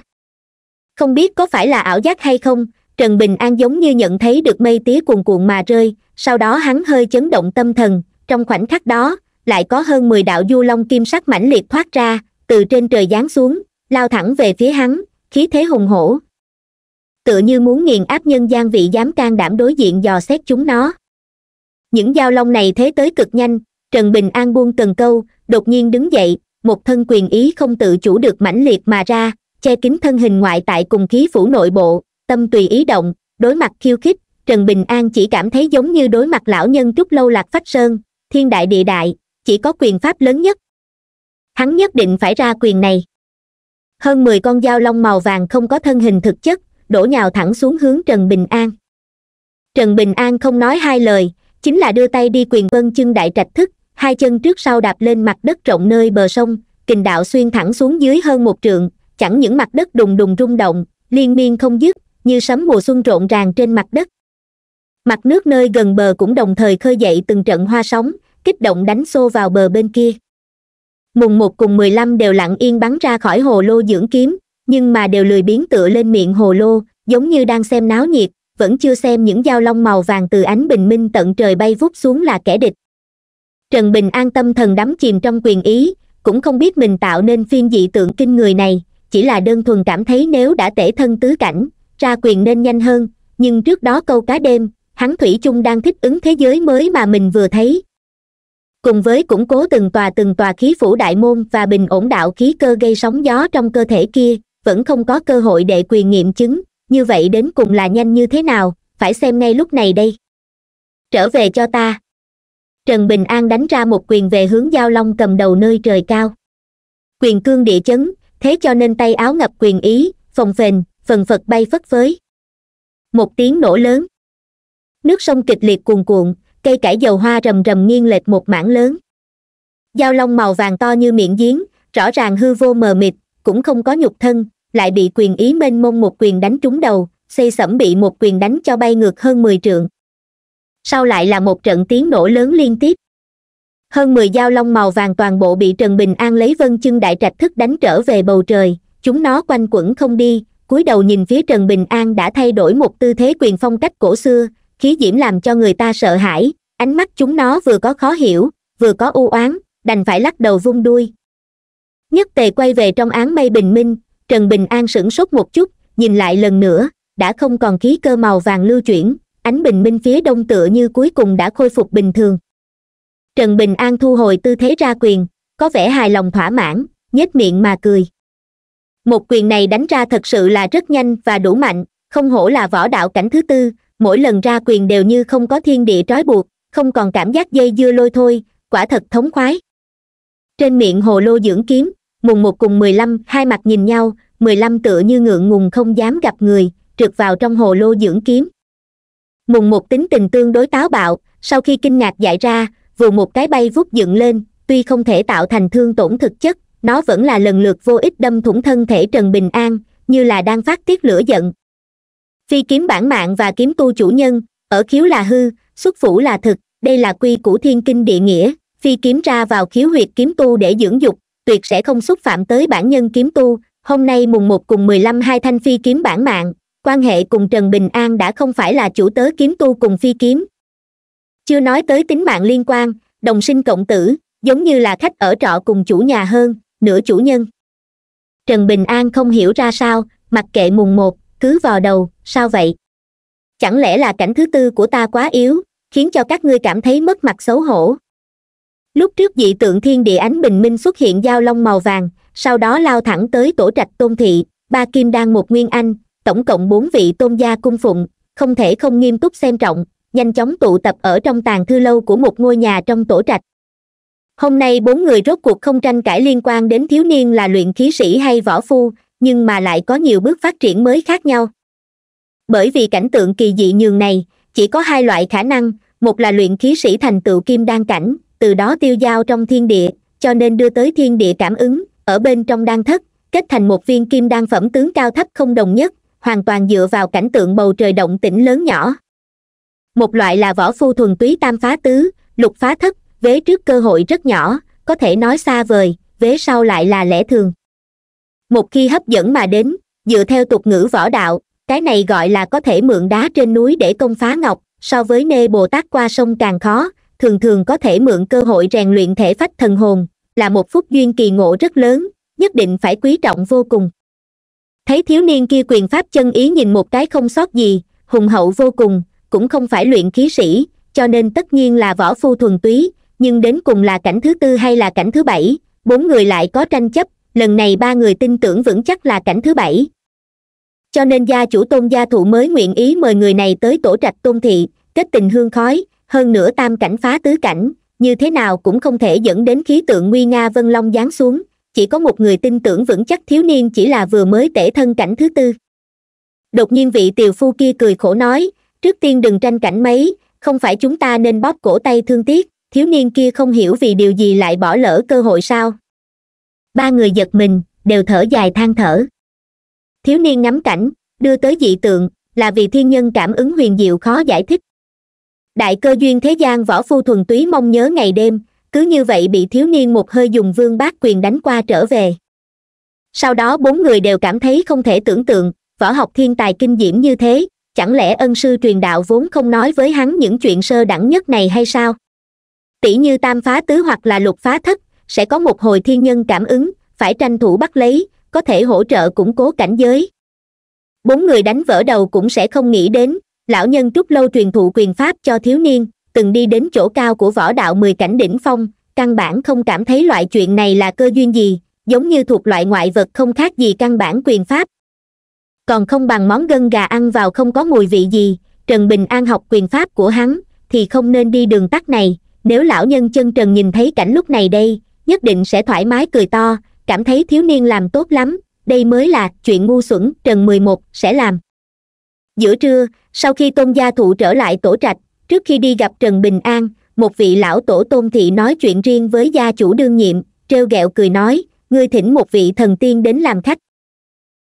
không biết có phải là ảo giác hay không trần bình an giống như nhận thấy được mây tía cuồn cuộn mà rơi sau đó hắn hơi chấn động tâm thần trong khoảnh khắc đó lại có hơn mười đạo du long kim sắc mãnh liệt thoát ra từ trên trời giáng xuống lao thẳng về phía hắn khí thế hùng hổ tựa như muốn nghiền áp nhân gian vị dám can đảm đối diện dò xét chúng nó những giao long này thế tới cực nhanh trần bình an buông cần câu đột nhiên đứng dậy một thân quyền ý không tự chủ được mãnh liệt mà ra che kín thân hình ngoại tại cùng khí phủ nội bộ tâm tùy ý động đối mặt khiêu khích trần bình an chỉ cảm thấy giống như đối mặt lão nhân trúc lâu lạc phách sơn thiên đại địa đại chỉ có quyền pháp lớn nhất hắn nhất định phải ra quyền này hơn mười con dao long màu vàng không có thân hình thực chất đổ nhào thẳng xuống hướng trần bình an trần bình an không nói hai lời chính là đưa tay đi quyền vân chân đại trạch thức hai chân trước sau đạp lên mặt đất rộng nơi bờ sông kình đạo xuyên thẳng xuống dưới hơn một trượng chẳng những mặt đất đùng đùng rung động liên miên không dứt như sấm mùa xuân rộn ràng trên mặt đất mặt nước nơi gần bờ cũng đồng thời khơi dậy từng trận hoa sóng kích động đánh xô vào bờ bên kia mùng một cùng mười lăm đều lặng yên bắn ra khỏi hồ lô dưỡng kiếm nhưng mà đều lười biến tựa lên miệng hồ lô giống như đang xem náo nhiệt vẫn chưa xem những dao long màu vàng từ ánh bình minh tận trời bay vút xuống là kẻ địch trần bình an tâm thần đắm chìm trong quyền ý cũng không biết mình tạo nên phiên dị tượng kinh người này chỉ là đơn thuần cảm thấy nếu đã tể thân tứ cảnh ra quyền nên nhanh hơn nhưng trước đó câu cá đêm hắn thủy chung đang thích ứng thế giới mới mà mình vừa thấy cùng với củng cố từng tòa từng tòa khí phủ đại môn và bình ổn đạo khí cơ gây sóng gió trong cơ thể kia vẫn không có cơ hội để quyền nghiệm chứng như vậy đến cùng là nhanh như thế nào phải xem ngay lúc này đây trở về cho ta trần bình an đánh ra một quyền về hướng giao long cầm đầu nơi trời cao quyền cương địa chấn thế cho nên tay áo ngập quyền ý phồng phềnh phần phật bay phất phới một tiếng nổ lớn nước sông kịch liệt cuồn cuộn cây cải dầu hoa rầm rầm nghiêng lệch một mảng lớn giao long màu vàng to như miệng giếng rõ ràng hư vô mờ mịt cũng không có nhục thân lại bị quyền ý mênh mông một quyền đánh trúng đầu xây sẫm bị một quyền đánh cho bay ngược hơn mười trượng sau lại là một trận tiếng nổ lớn liên tiếp hơn mười dao long màu vàng toàn bộ bị trần bình an lấy vân chân đại trạch thức đánh trở về bầu trời chúng nó quanh quẩn không đi cúi đầu nhìn phía trần bình an đã thay đổi một tư thế quyền phong cách cổ xưa khí diễm làm cho người ta sợ hãi ánh mắt chúng nó vừa có khó hiểu vừa có u oán đành phải lắc đầu vung đuôi nhất tề quay về trong án mây bình minh trần bình an sửng sốt một chút nhìn lại lần nữa đã không còn khí cơ màu vàng lưu chuyển ánh bình minh phía đông tựa như cuối cùng đã khôi phục bình thường trần bình an thu hồi tư thế ra quyền có vẻ hài lòng thỏa mãn nhếch miệng mà cười một quyền này đánh ra thật sự là rất nhanh và đủ mạnh không hổ là võ đạo cảnh thứ tư mỗi lần ra quyền đều như không có thiên địa trói buộc không còn cảm giác dây dưa lôi thôi quả thật thống khoái trên miệng hồ lô dưỡng kiếm mùng một cùng mười lăm hai mặt nhìn nhau mười lăm tựa như ngượng ngùng không dám gặp người trượt vào trong hồ lô dưỡng kiếm mùng một tính tình tương đối táo bạo sau khi kinh ngạc dại ra vừa một cái bay vút dựng lên tuy không thể tạo thành thương tổn thực chất nó vẫn là lần lượt vô ích đâm thủng thân thể trần bình an như là đang phát tiết lửa giận phi kiếm bản mạng và kiếm tu chủ nhân ở khiếu là hư xuất phủ là thực đây là quy củ thiên kinh địa nghĩa phi kiếm ra vào khiếu huyệt kiếm tu để dưỡng dục tuyệt sẽ không xúc phạm tới bản nhân kiếm tu hôm nay mùng một cùng mười lăm hai thanh phi kiếm bản mạng quan hệ cùng trần bình an đã không phải là chủ tớ kiếm tu cùng phi kiếm chưa nói tới tính mạng liên quan đồng sinh cộng tử giống như là khách ở trọ cùng chủ nhà hơn nửa chủ nhân trần bình an không hiểu ra sao mặc kệ mùng một cứ vào đầu sao vậy chẳng lẽ là cảnh thứ tư của ta quá yếu khiến cho các ngươi cảm thấy mất mặt xấu hổ lúc trước dị tượng thiên địa ánh bình minh xuất hiện dao long màu vàng sau đó lao thẳng tới tổ trạch tôn thị ba kim đan một nguyên anh tổng cộng bốn vị tôn gia cung phụng không thể không nghiêm túc xem trọng nhanh chóng tụ tập ở trong tàn thư lâu của một ngôi nhà trong tổ trạch hôm nay bốn người rốt cuộc không tranh cãi liên quan đến thiếu niên là luyện khí sĩ hay võ phu nhưng mà lại có nhiều bước phát triển mới khác nhau bởi vì cảnh tượng kỳ dị nhường này chỉ có hai loại khả năng một là luyện khí sĩ thành tựu kim đan cảnh từ đó tiêu dao trong thiên địa cho nên đưa tới thiên địa cảm ứng ở bên trong đan thất kết thành một viên kim đan phẩm tướng cao thấp không đồng nhất hoàn toàn dựa vào cảnh tượng bầu trời động tĩnh lớn nhỏ một loại là võ phu thuần túy tam phá tứ lục phá thất vế trước cơ hội rất nhỏ có thể nói xa vời vế sau lại là lẽ thường một khi hấp dẫn mà đến dựa theo tục ngữ võ đạo cái này gọi là có thể mượn đá trên núi để công phá ngọc so với nê bồ tát qua sông càng khó thường thường có thể mượn cơ hội rèn luyện thể phách thần hồn là một phút duyên kỳ ngộ rất lớn nhất định phải quý trọng vô cùng thấy thiếu niên kia quyền pháp chân ý nhìn một cái không sót gì hùng hậu vô cùng cũng không phải luyện khí sĩ cho nên tất nhiên là võ phu thuần túy nhưng đến cùng là cảnh thứ tư hay là cảnh thứ bảy bốn người lại có tranh chấp lần này ba người tin tưởng vững chắc là cảnh thứ bảy cho nên gia chủ tôn gia thụ mới nguyện ý mời người này tới tổ trạch tôn thị kết tình hương khói hơn nữa tam cảnh phá tứ cảnh như thế nào cũng không thể dẫn đến khí tượng nguy nga vân long giáng xuống chỉ có một người tin tưởng vững chắc thiếu niên chỉ là vừa mới tể thân cảnh thứ tư đột nhiên vị tiều phu kia cười khổ nói trước tiên đừng tranh cảnh mấy không phải chúng ta nên bóp cổ tay thương tiếc thiếu niên kia không hiểu vì điều gì lại bỏ lỡ cơ hội sao ba người giật mình đều thở dài than thở thiếu niên ngắm cảnh đưa tới dị tượng là vì thiên nhân cảm ứng huyền diệu khó giải thích đại cơ duyên thế gian võ phu thuần túy mong nhớ ngày đêm cứ như vậy bị thiếu niên một hơi dùng vương bát quyền đánh qua trở về sau đó bốn người đều cảm thấy không thể tưởng tượng võ học thiên tài kinh diễm như thế chẳng lẽ ân sư truyền đạo vốn không nói với hắn những chuyện sơ đẳng nhất này hay sao tỷ như tam phá tứ hoặc là lục phá thất sẽ có một hồi thiên nhân cảm ứng phải tranh thủ bắt lấy có thể hỗ trợ củng cố cảnh giới bốn người đánh vỡ đầu cũng sẽ không nghĩ đến lão nhân trúc lâu truyền thụ quyền pháp cho thiếu niên từng đi đến chỗ cao của võ đạo mười cảnh đỉnh phong căn bản không cảm thấy loại chuyện này là cơ duyên gì giống như thuộc loại ngoại vật không khác gì căn bản quyền pháp còn không bằng món gân gà ăn vào không có mùi vị gì trần bình an học quyền pháp của hắn thì không nên đi đường tắt này nếu lão nhân chân trần nhìn thấy cảnh lúc này đây nhất định sẽ thoải mái cười to cảm thấy thiếu niên làm tốt lắm đây mới là chuyện ngu xuẩn trần mười một sẽ làm giữa trưa sau khi tôn gia thụ trở lại tổ trạch trước khi đi gặp trần bình an một vị lão tổ tôn thị nói chuyện riêng với gia chủ đương nhiệm t r ghẹo cười nói ngươi thỉnh một vị thần tiên đến làm khách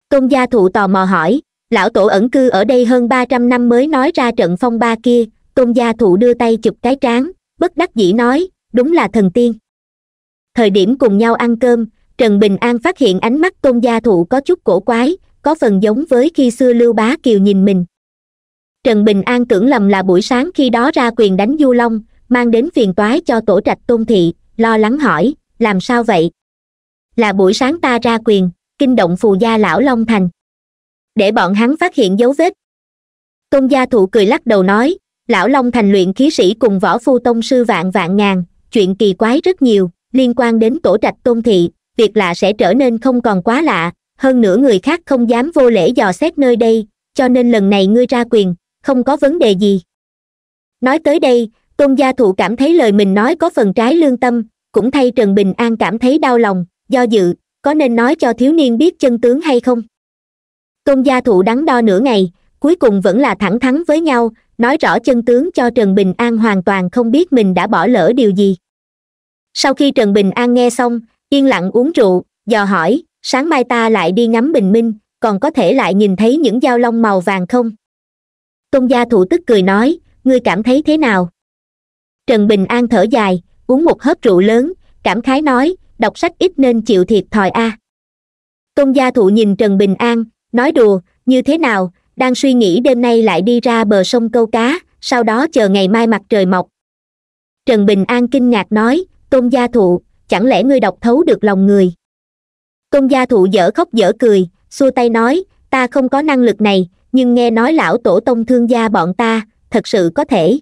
tôn gia thụ tò mò hỏi lão tổ ẩn cư ở đây hơn ba trăm năm mới nói ra trận phong ba kia tôn gia thụ đưa tay chụp cái trán bất đắc dĩ nói đúng là thần tiên thời điểm cùng nhau ăn cơm trần bình an phát hiện ánh mắt tôn gia thụ có chút cổ quái có phần giống với khi xưa lưu bá kiều nhìn mình trần bình an tưởng lầm là buổi sáng khi đó ra quyền đánh du long mang đến phiền toái cho tổ trạch tôn thị lo lắng hỏi làm sao vậy là buổi sáng ta ra quyền kinh động phù gia lão long thành để bọn hắn phát hiện dấu vết tôn gia thụ cười lắc đầu nói lão long thành luyện khí sĩ cùng võ phu tông sư vạn vạn ngàn chuyện kỳ quái rất nhiều liên quan đến tổ trạch tôn thị việc lạ sẽ trở nên không còn quá lạ hơn nữa người khác không dám vô lễ dò xét nơi đây cho nên lần này ngươi ra quyền không có vấn đề gì nói tới đây tôn gia thụ cảm thấy lời mình nói có phần trái lương tâm cũng thay trần bình an cảm thấy đau lòng do dự có nên nói cho thiếu niên biết chân tướng hay không tôn gia thụ đắn đo nửa ngày cuối cùng vẫn là thẳng thắn với nhau nói rõ chân tướng cho trần bình an hoàn toàn không biết mình đã bỏ lỡ điều gì sau khi trần bình an nghe xong yên lặng uống rượu dò hỏi sáng mai ta lại đi ngắm bình minh còn có thể lại nhìn thấy những dao long màu vàng không tôn gia thụ tức cười nói ngươi cảm thấy thế nào trần bình an thở dài uống một hớp rượu lớn cảm khái nói đọc sách ít nên chịu thiệt thòi a à. tôn gia thụ nhìn trần bình an nói đùa như thế nào đang suy nghĩ đêm nay lại đi ra bờ sông câu cá sau đó chờ ngày mai mặt trời mọc trần bình an kinh ngạc nói tôn gia thụ chẳng lẽ ngươi đọc thấu được lòng người công gia thụ dở khóc dở cười xua tay nói ta không có năng lực này nhưng nghe nói lão tổ tông thương gia bọn ta thật sự có thể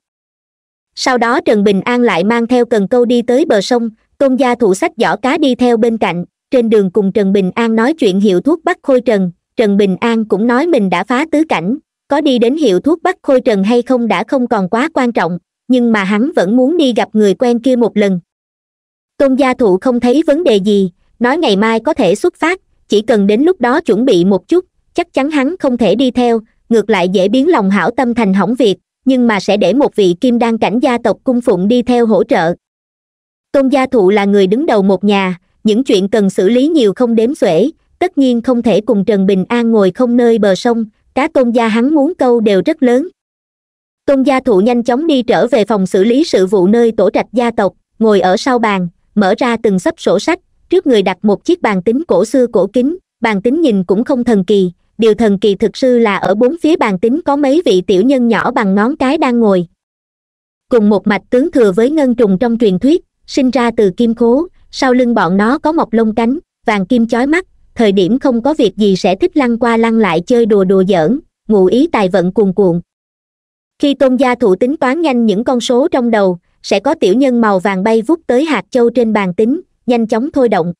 sau đó trần bình an lại mang theo cần câu đi tới bờ sông tôn gia thụ sách giỏ cá đi theo bên cạnh trên đường cùng trần bình an nói chuyện hiệu thuốc bắc khôi trần trần bình an cũng nói mình đã phá tứ cảnh có đi đến hiệu thuốc bắc khôi trần hay không đã không còn quá quan trọng nhưng mà hắn vẫn muốn đi gặp người quen kia một lần tôn gia thụ không thấy vấn đề gì nói ngày mai có thể xuất phát chỉ cần đến lúc đó chuẩn bị một chút chắc chắn hắn không thể đi theo ngược lại dễ biến lòng hảo tâm thành hỏng việc nhưng mà sẽ để một vị kim đan cảnh gia tộc cung phụng đi theo hỗ trợ tôn gia thụ là người đứng đầu một nhà những chuyện cần xử lý nhiều không đếm xuể tất nhiên không thể cùng trần bình an ngồi không nơi bờ sông cá tôn gia hắn muốn câu đều rất lớn tôn gia thụ nhanh chóng đi trở về phòng xử lý sự vụ nơi tổ trạch gia tộc ngồi ở sau bàn mở ra từng sấp sổ sách trước người đặt một chiếc bàn tính cổ xưa cổ kính bàn tính nhìn cũng không thần kỳ điều thần kỳ thực sự là ở bốn phía bàn tính có mấy vị tiểu nhân nhỏ bằng ngón cái đang ngồi cùng một mạch tướng thừa với ngân trùng trong truyền thuyết sinh ra từ kim khố sau lưng bọn nó có mọc lông cánh vàng kim chói mắt thời điểm không có việc gì sẽ thích lăn qua lăn lại chơi đùa đùa giỡn ngụ ý tài vận cuồn cuộn khi tôn gia thủ tính toán nhanh những con số trong đầu sẽ có tiểu nhân màu vàng bay vút tới hạt châu trên bàn tính nhanh chóng thôi động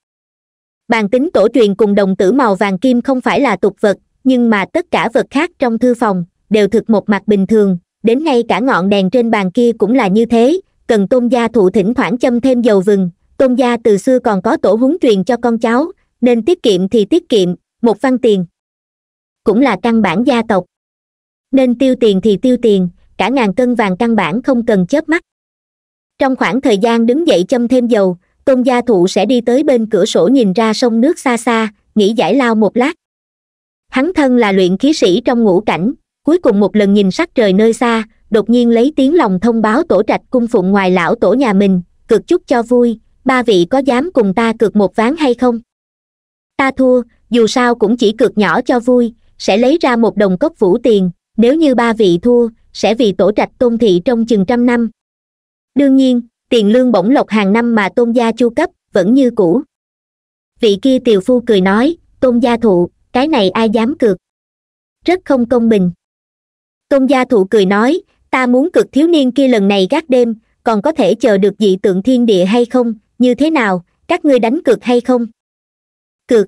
bàn tính tổ truyền cùng đồng tử màu vàng kim không phải là tục vật nhưng mà tất cả vật khác trong thư phòng đều thực một mặt bình thường đến ngay cả ngọn đèn trên bàn kia cũng là như thế cần tôn gia thụ thỉnh thoảng châm thêm dầu vừng tôn gia từ xưa còn có tổ huấn truyền cho con cháu nên tiết kiệm thì tiết kiệm một văn tiền cũng là căn bản gia tộc nên tiêu tiền thì tiêu tiền cả ngàn cân vàng căn bản không cần chớp mắt trong khoảng thời gian đứng dậy châm thêm dầu tôn gia thụ sẽ đi tới bên cửa sổ nhìn ra sông nước xa xa nghĩ giải lao một lát hắn thân là luyện khí sĩ trong ngũ cảnh cuối cùng một lần nhìn sắc trời nơi xa đột nhiên lấy tiếng lòng thông báo tổ trạch cung phụng ngoài lão tổ nhà mình cực chút cho vui ba vị có dám cùng ta cược một ván hay không ta thua dù sao cũng chỉ cược nhỏ cho vui sẽ lấy ra một đồng cốc vũ tiền nếu như ba vị thua sẽ vì tổ trạch tôn thị trong chừng trăm năm đương nhiên tiền lương bổng lộc hàng năm mà tôn gia chu cấp vẫn như cũ vị kia tiều phu cười nói tôn gia thụ cái này ai dám cược rất không công bình tôn gia thụ cười nói ta muốn cực thiếu niên kia lần này gác đêm còn có thể chờ được dị tượng thiên địa hay không như thế nào các ngươi đánh cược hay không cược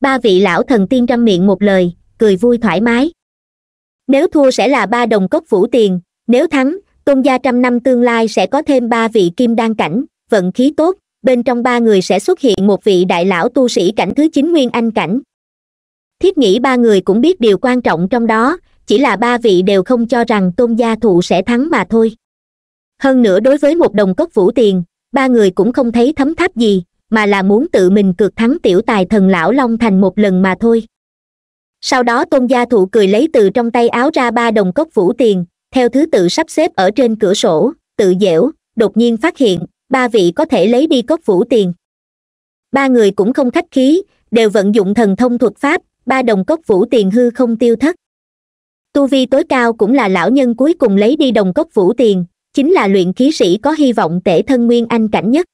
ba vị lão thần tiên trăm miệng một lời cười vui thoải mái nếu thua sẽ là ba đồng cốc vũ tiền nếu thắng tôn gia trăm năm tương lai sẽ có thêm ba vị kim đan cảnh vận khí tốt bên trong ba người sẽ xuất hiện một vị đại lão tu sĩ cảnh thứ chín nguyên anh cảnh thiết nghĩ ba người cũng biết điều quan trọng trong đó chỉ là ba vị đều không cho rằng tôn gia thụ sẽ thắng mà thôi hơn nữa đối với một đồng cốc vũ tiền ba người cũng không thấy thấm tháp gì mà là muốn tự mình cược thắng tiểu tài thần lão long thành một lần mà thôi sau đó tôn gia thụ cười lấy từ trong tay áo ra ba đồng cốc vũ tiền theo thứ tự sắp xếp ở trên cửa sổ tự dẻo đột nhiên phát hiện ba vị có thể lấy đi cốc vũ tiền ba người cũng không khách khí đều vận dụng thần thông thuật pháp ba đồng cốc vũ tiền hư không tiêu thất tu vi tối cao cũng là lão nhân cuối cùng lấy đi đồng cốc vũ tiền chính là luyện khí sĩ có hy vọng tể thân nguyên anh cảnh nhất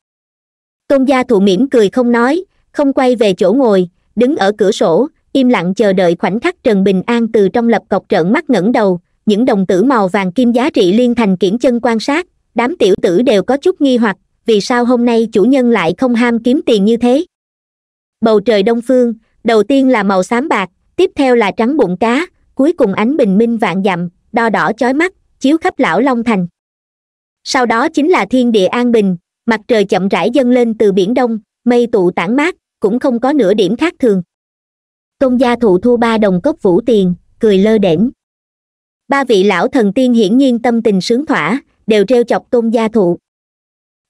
công gia thụ mỉm cười không nói không quay về chỗ ngồi đứng ở cửa sổ im lặng chờ đợi khoảnh khắc trần bình an từ trong lập cọc trợn mắt ngẩng đầu những đồng tử màu vàng kim giá trị liên thành kiển chân quan sát đám tiểu tử đều có chút nghi hoặc vì sao hôm nay chủ nhân lại không ham kiếm tiền như thế bầu trời đông phương đầu tiên là màu xám bạc tiếp theo là trắng bụng cá cuối cùng ánh bình minh vạn dặm đo đỏ chói mắt chiếu khắp lão long thành sau đó chính là thiên địa an bình mặt trời chậm rãi dâng lên từ biển đông mây tụ tản mát cũng không có nửa điểm khác thường tôn gia thụ thu ba đồng cốc vũ tiền cười lơ đễnh ba vị lão thần tiên hiển nhiên tâm tình sướng thỏa đều treo chọc tôn gia thụ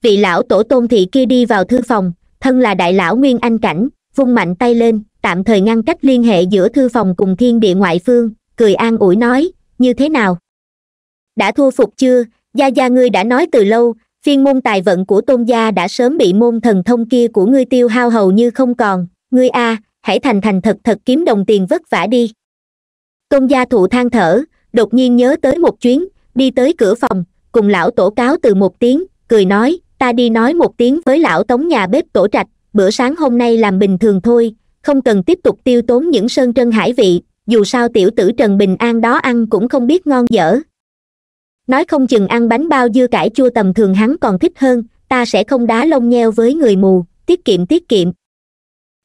vị lão tổ tôn thị kia đi vào thư phòng thân là đại lão nguyên anh cảnh vung mạnh tay lên tạm thời ngăn cách liên hệ giữa thư phòng cùng thiên địa ngoại phương cười an ủi nói như thế nào đã thua phục chưa gia gia ngươi đã nói từ lâu phiên môn tài vận của tôn gia đã sớm bị môn thần thông kia của ngươi tiêu hao hầu như không còn ngươi a à, hãy thành thành thật thật kiếm đồng tiền vất vả đi tôn gia thụ than thở đột nhiên nhớ tới một chuyến đi tới cửa phòng cùng lão tổ cáo từ một tiếng cười nói ta đi nói một tiếng với lão tống nhà bếp tổ trạch bữa sáng hôm nay làm bình thường thôi không cần tiếp tục tiêu tốn những sơn trân hải vị dù sao tiểu tử trần bình an đó ăn cũng không biết ngon dở nói không chừng ăn bánh bao dưa cải chua tầm thường hắn còn thích hơn ta sẽ không đá lông nheo với người mù tiết kiệm tiết kiệm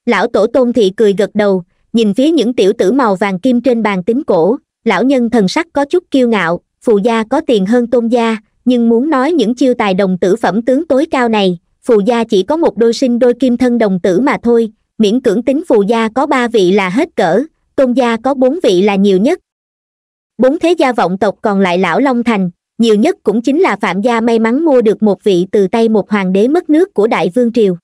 lão tổ tôn thị cười gật đầu nhìn phía những tiểu tử màu vàng kim trên bàn tính cổ lão nhân thần sắc có chút kiêu ngạo phù gia có tiền hơn tôn gia nhưng muốn nói những chiêu tài đồng tử phẩm tướng tối cao này phù gia chỉ có một đôi sinh đôi kim thân đồng tử mà thôi miễn cưỡng tính phù gia có ba vị là hết cỡ tôn gia có bốn vị là nhiều nhất bốn thế gia vọng tộc còn lại lão long thành nhiều nhất cũng chính là phạm gia may mắn mua được một vị từ tay một hoàng đế mất nước của đại vương triều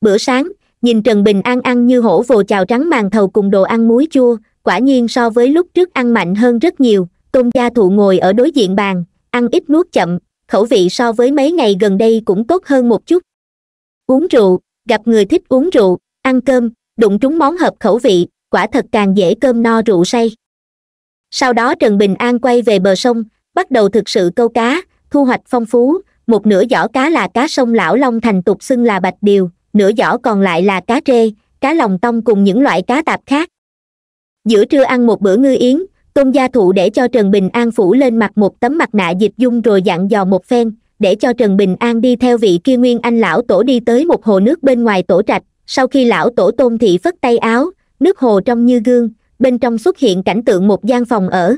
bữa sáng nhìn trần bình an ăn như hổ vồ chào trắng màn thầu cùng đồ ăn muối chua quả nhiên so với lúc trước ăn mạnh hơn rất nhiều tôn gia thụ ngồi ở đối diện bàn ăn ít nuốt chậm khẩu vị so với mấy ngày gần đây cũng tốt hơn một chút uống rượu gặp người thích uống rượu ăn cơm đụng trúng món hợp khẩu vị quả thật càng dễ cơm no rượu say sau đó trần bình an quay về bờ sông bắt đầu thực sự câu cá thu hoạch phong phú một nửa giỏ cá là cá sông lão long thành tục xưng là bạch điều nửa giỏ còn lại là cá trê cá lòng tông cùng những loại cá tạp khác giữa trưa ăn một bữa ngư yến tôn gia thụ để cho trần bình an phủ lên mặt một tấm mặt nạ dịch dung rồi dặn dò một phen để cho trần bình an đi theo vị kia nguyên anh lão tổ đi tới một hồ nước bên ngoài tổ trạch sau khi lão tổ tôn thị phất tay áo nước hồ trong như gương bên trong xuất hiện cảnh tượng một gian phòng ở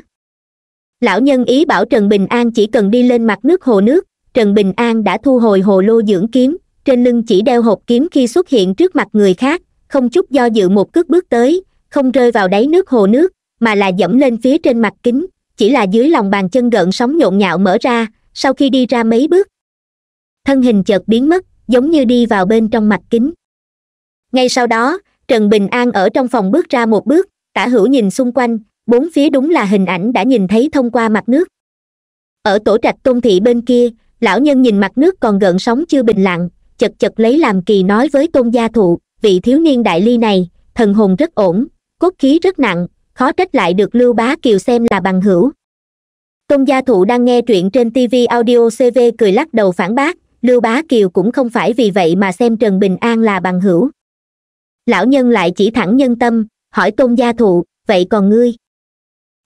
lão nhân ý bảo trần bình an chỉ cần đi lên mặt nước hồ nước trần bình an đã thu hồi hồ lô dưỡng kiếm trên lưng chỉ đeo hộp kiếm khi xuất hiện trước mặt người khác không chút do dự một cước bước tới không rơi vào đáy nước hồ nước mà là dẫm lên phía trên mặt kính chỉ là dưới lòng bàn chân gợn sóng nhộn nhạo mở ra sau khi đi ra mấy bước thân hình chợt biến mất giống như đi vào bên trong mặt kính ngay sau đó trần bình an ở trong phòng bước ra một bước tả hữu nhìn xung quanh bốn phía đúng là hình ảnh đã nhìn thấy thông qua mặt nước ở tổ trạch tôn thị bên kia lão nhân nhìn mặt nước còn gợn sóng chưa bình lặng chật chật lấy làm kỳ nói với tôn gia thụ vị thiếu niên đại ly này thần hồn rất ổn cốt khí rất nặng khó trách lại được lưu bá kiều xem là bằng hữu tôn gia thụ đang nghe truyện trên tv audio cv cười lắc đầu phản bác lưu bá kiều cũng không phải vì vậy mà xem trần bình an là bằng hữu lão nhân lại chỉ thẳng nhân tâm hỏi tôn gia thụ vậy còn ngươi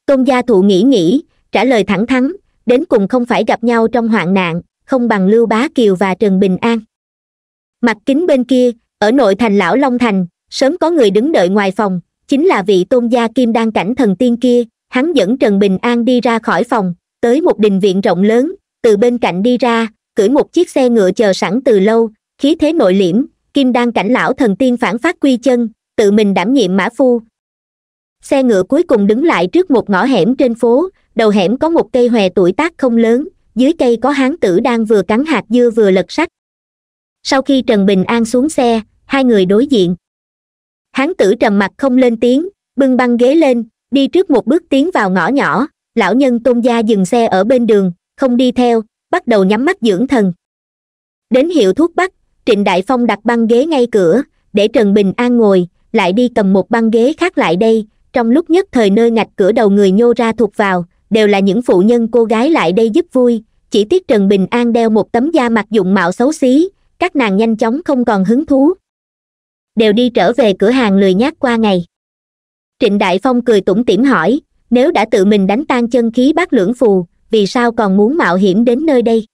tôn gia thụ nghĩ nghĩ trả lời thẳng thắn đến cùng không phải gặp nhau trong hoạn nạn không bằng lưu bá kiều và trần bình an mặt kính bên kia ở nội thành lão long thành sớm có người đứng đợi ngoài phòng chính là vị tôn gia kim đan cảnh thần tiên kia hắn dẫn trần bình an đi ra khỏi phòng tới một đình viện rộng lớn từ bên cạnh đi ra cưỡi một chiếc xe ngựa chờ sẵn từ lâu khí thế nội liễm kim đan cảnh lão thần tiên phản phát quy chân tự mình đảm nhiệm mã phu xe ngựa cuối cùng đứng lại trước một ngõ hẻm trên phố đầu hẻm có một cây hòe tuổi tác không lớn dưới cây có hán tử đang vừa cắn hạt dưa vừa lật sách sau khi trần bình an xuống xe hai người đối diện hán tử trầm mặt không lên tiếng bưng băng ghế lên đi trước một bước tiến vào ngõ nhỏ lão nhân tôn gia dừng xe ở bên đường không đi theo bắt đầu nhắm mắt dưỡng thần đến hiệu thuốc bắc trịnh đại phong đặt băng ghế ngay cửa để trần bình an ngồi lại đi cầm một băng ghế khác lại đây trong lúc nhất thời nơi ngạch cửa đầu người nhô ra thuộc vào đều là những phụ nhân cô gái lại đây giúp vui chỉ tiếc trần bình an đeo một tấm da mặt dụng mạo xấu xí các nàng nhanh chóng không còn hứng thú đều đi trở về cửa hàng lười nhác qua ngày trịnh đại phong cười tủm tỉm hỏi nếu đã tự mình đánh tan chân khí bát lưỡng phù vì sao còn muốn mạo hiểm đến nơi đây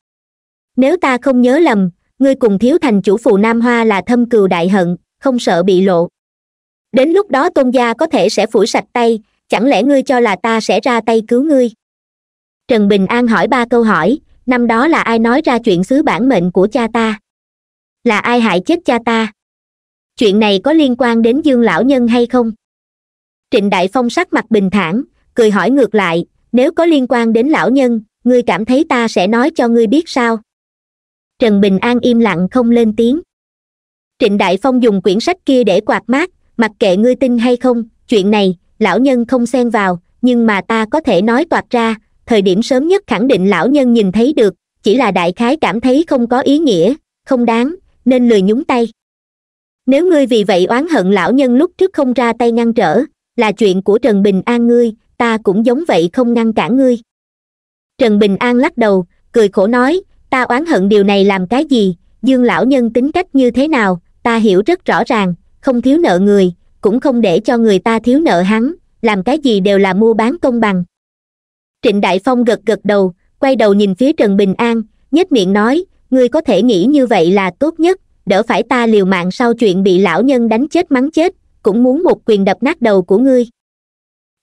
nếu ta không nhớ lầm ngươi cùng thiếu thành chủ phù nam hoa là thâm cừu đại hận không sợ bị lộ đến lúc đó tôn gia có thể sẽ phủi sạch tay chẳng lẽ ngươi cho là ta sẽ ra tay cứu ngươi trần bình an hỏi ba câu hỏi năm đó là ai nói ra chuyện xứ bản mệnh của cha ta là ai hại chết cha ta chuyện này có liên quan đến dương lão nhân hay không trịnh đại phong sắc mặt bình thản cười hỏi ngược lại nếu có liên quan đến lão nhân ngươi cảm thấy ta sẽ nói cho ngươi biết sao trần bình an im lặng không lên tiếng trịnh đại phong dùng quyển sách kia để quạt mát mặc kệ ngươi tin hay không chuyện này lão nhân không xen vào nhưng mà ta có thể nói toạc ra thời điểm sớm nhất khẳng định lão nhân nhìn thấy được chỉ là đại khái cảm thấy không có ý nghĩa không đáng nên lười nhúng tay nếu ngươi vì vậy oán hận lão nhân lúc trước không ra tay ngăn trở là chuyện của trần bình an ngươi ta cũng giống vậy không ngăn cản ngươi trần bình an lắc đầu cười khổ nói ta oán hận điều này làm cái gì dương lão nhân tính cách như thế nào ta hiểu rất rõ ràng không thiếu nợ người cũng không để cho người ta thiếu nợ hắn làm cái gì đều là mua bán công bằng trịnh đại phong gật gật đầu quay đầu nhìn phía trần bình an nhếch miệng nói ngươi có thể nghĩ như vậy là tốt nhất đỡ phải ta liều mạng sau chuyện bị lão nhân đánh chết mắng chết cũng muốn một quyền đập nát đầu của ngươi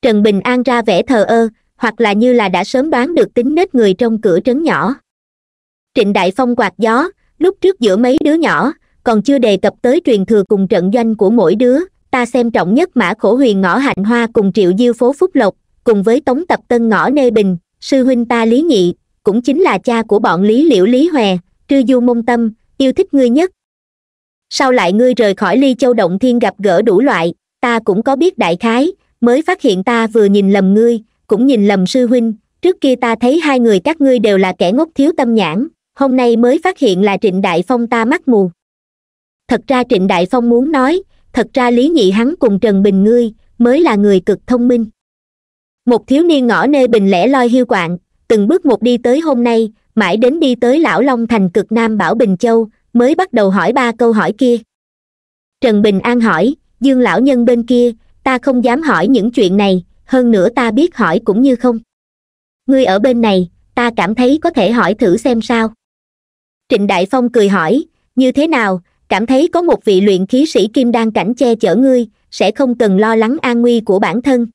trần bình an ra vẻ thờ ơ hoặc là như là đã sớm đoán được tính nết người trong cửa trấn nhỏ trịnh đại phong quạt gió lúc trước giữa mấy đứa nhỏ còn chưa đề cập tới truyền thừa cùng trận doanh của mỗi đứa ta xem trọng nhất mã khổ huyền ngõ hạnh hoa cùng triệu diêu phố phúc lộc cùng với tống tập tân ngõ nê bình sư huynh ta lý nhị cũng chính là cha của bọn lý liễu lý hòe trư du môn tâm yêu thích ngươi nhất sau lại ngươi rời khỏi ly châu động thiên gặp gỡ đủ loại ta cũng có biết đại khái mới phát hiện ta vừa nhìn lầm ngươi cũng nhìn lầm sư huynh trước kia ta thấy hai người các ngươi đều là kẻ ngốc thiếu tâm nhãn hôm nay mới phát hiện là trịnh đại phong ta mắt mù thật ra trịnh đại phong muốn nói thật ra lý nhị hắn cùng trần bình ngươi mới là người cực thông minh một thiếu niên ngõ nê bình lẻ loi hiu quạng từng bước một đi tới hôm nay mãi đến đi tới lão long thành cực nam bảo bình châu mới bắt đầu hỏi ba câu hỏi kia trần bình an hỏi dương lão nhân bên kia ta không dám hỏi những chuyện này hơn nữa ta biết hỏi cũng như không ngươi ở bên này ta cảm thấy có thể hỏi thử xem sao trịnh đại phong cười hỏi như thế nào cảm thấy có một vị luyện khí sĩ kim đan cảnh che chở ngươi sẽ không cần lo lắng an nguy của bản thân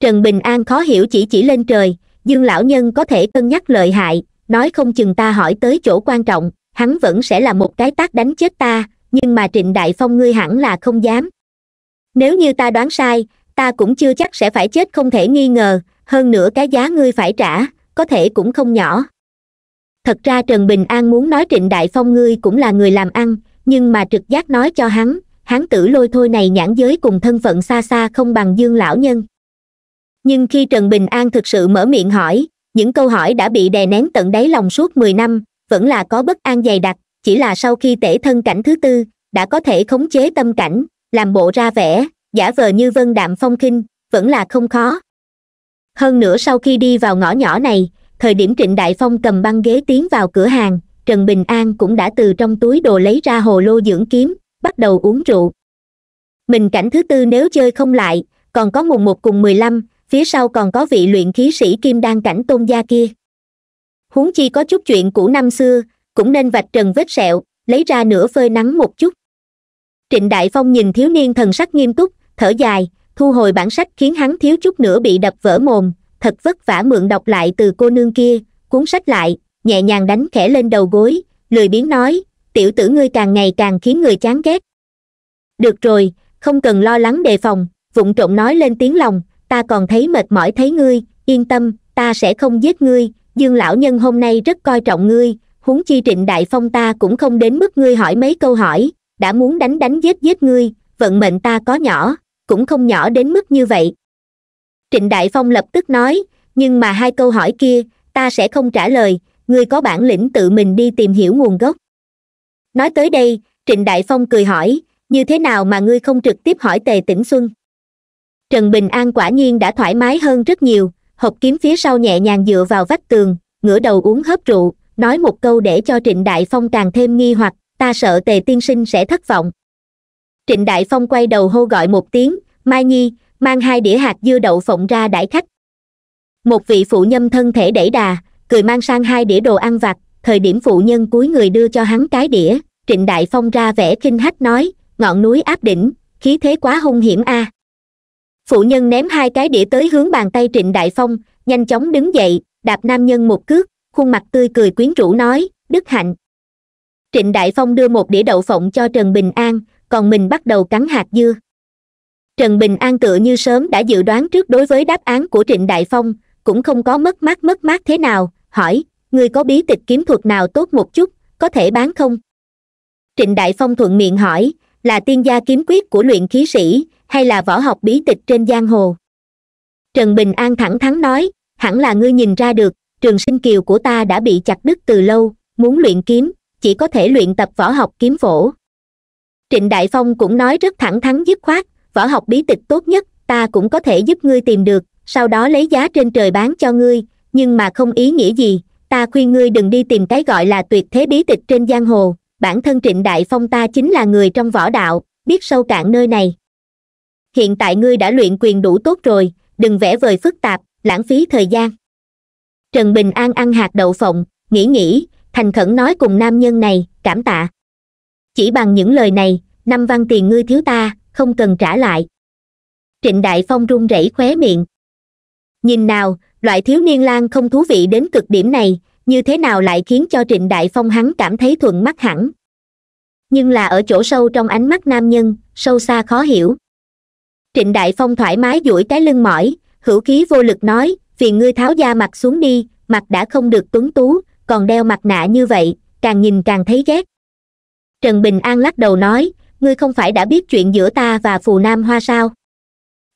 trần bình an khó hiểu chỉ chỉ lên trời dương lão nhân có thể cân nhắc lợi hại nói không chừng ta hỏi tới chỗ quan trọng hắn vẫn sẽ là một cái tác đánh chết ta nhưng mà trịnh đại phong ngươi hẳn là không dám nếu như ta đoán sai ta cũng chưa chắc sẽ phải chết không thể nghi ngờ hơn nữa cái giá ngươi phải trả có thể cũng không nhỏ thật ra trần bình an muốn nói trịnh đại phong ngươi cũng là người làm ăn nhưng mà trực giác nói cho hắn hắn tử lôi thôi này nhãn giới cùng thân phận xa xa không bằng dương lão nhân nhưng khi trần bình an thực sự mở miệng hỏi những câu hỏi đã bị đè nén tận đáy lòng suốt mười năm vẫn là có bất an dày đặc chỉ là sau khi tể thân cảnh thứ tư đã có thể khống chế tâm cảnh làm bộ ra vẻ giả vờ như vân đạm phong khinh vẫn là không khó hơn nữa sau khi đi vào ngõ nhỏ này thời điểm trịnh đại phong cầm băng ghế tiến vào cửa hàng trần bình an cũng đã từ trong túi đồ lấy ra hồ lô dưỡng kiếm bắt đầu uống rượu mình cảnh thứ tư nếu chơi không lại còn có mùng một cùng mười lăm phía sau còn có vị luyện khí sĩ kim đan cảnh tôn gia kia huống chi có chút chuyện cũ năm xưa cũng nên vạch trần vết sẹo lấy ra nửa phơi nắng một chút trịnh đại phong nhìn thiếu niên thần sắc nghiêm túc thở dài thu hồi bản sách khiến hắn thiếu chút nữa bị đập vỡ mồm thật vất vả mượn đọc lại từ cô nương kia cuốn sách lại nhẹ nhàng đánh khẽ lên đầu gối lười biếng nói tiểu tử ngươi càng ngày càng khiến người chán ghét được rồi không cần lo lắng đề phòng vụng trộm nói lên tiếng lòng ta còn thấy mệt mỏi thấy ngươi yên tâm ta sẽ không giết ngươi dương lão nhân hôm nay rất coi trọng ngươi huống chi trịnh đại phong ta cũng không đến mức ngươi hỏi mấy câu hỏi đã muốn đánh đánh giết giết ngươi vận mệnh ta có nhỏ cũng không nhỏ đến mức như vậy trịnh đại phong lập tức nói nhưng mà hai câu hỏi kia ta sẽ không trả lời ngươi có bản lĩnh tự mình đi tìm hiểu nguồn gốc nói tới đây trịnh đại phong cười hỏi như thế nào mà ngươi không trực tiếp hỏi tề tĩnh xuân trần bình an quả nhiên đã thoải mái hơn rất nhiều Hộp kiếm phía sau nhẹ nhàng dựa vào vách tường ngửa đầu uống hớp rượu nói một câu để cho trịnh đại phong càng thêm nghi hoặc ta sợ tề tiên sinh sẽ thất vọng trịnh đại phong quay đầu hô gọi một tiếng mai nhi mang hai đĩa hạt dưa đậu phộng ra đãi khách một vị phụ nhân thân thể đẩy đà cười mang sang hai đĩa đồ ăn vặt thời điểm phụ nhân cuối người đưa cho hắn cái đĩa trịnh đại phong ra vẻ kinh hách nói ngọn núi áp đỉnh khí thế quá hung hiểm a à phụ nhân ném hai cái đĩa tới hướng bàn tay trịnh đại phong nhanh chóng đứng dậy đạp nam nhân một cước khuôn mặt tươi cười quyến rũ nói đức hạnh trịnh đại phong đưa một đĩa đậu phộng cho trần bình an còn mình bắt đầu cắn hạt dưa trần bình an tựa như sớm đã dự đoán trước đối với đáp án của trịnh đại phong cũng không có mất mát mất mát thế nào hỏi ngươi có bí tịch kiếm thuật nào tốt một chút có thể bán không trịnh đại phong thuận miệng hỏi là tiên gia kiếm quyết của luyện khí sĩ hay là võ học bí tịch trên giang hồ trần bình an thẳng thắn nói hẳn là ngươi nhìn ra được trường sinh kiều của ta đã bị chặt đứt từ lâu muốn luyện kiếm chỉ có thể luyện tập võ học kiếm phổ trịnh đại phong cũng nói rất thẳng thắn dứt khoát võ học bí tịch tốt nhất ta cũng có thể giúp ngươi tìm được sau đó lấy giá trên trời bán cho ngươi nhưng mà không ý nghĩa gì ta khuyên ngươi đừng đi tìm cái gọi là tuyệt thế bí tịch trên giang hồ bản thân trịnh đại phong ta chính là người trong võ đạo biết sâu cạn nơi này hiện tại ngươi đã luyện quyền đủ tốt rồi đừng vẽ vời phức tạp lãng phí thời gian trần bình an ăn hạt đậu phộng nghĩ nghĩ thành khẩn nói cùng nam nhân này cảm tạ chỉ bằng những lời này năm văn tiền ngươi thiếu ta không cần trả lại trịnh đại phong run rẩy khóe miệng nhìn nào loại thiếu niên lang không thú vị đến cực điểm này như thế nào lại khiến cho trịnh đại phong hắn cảm thấy thuận mắt hẳn nhưng là ở chỗ sâu trong ánh mắt nam nhân sâu xa khó hiểu trịnh đại phong thoải mái duỗi cái lưng mỏi hữu khí vô lực nói phiền ngươi tháo da mặt xuống đi mặt đã không được tuấn tú còn đeo mặt nạ như vậy càng nhìn càng thấy ghét trần bình an lắc đầu nói ngươi không phải đã biết chuyện giữa ta và phù nam hoa sao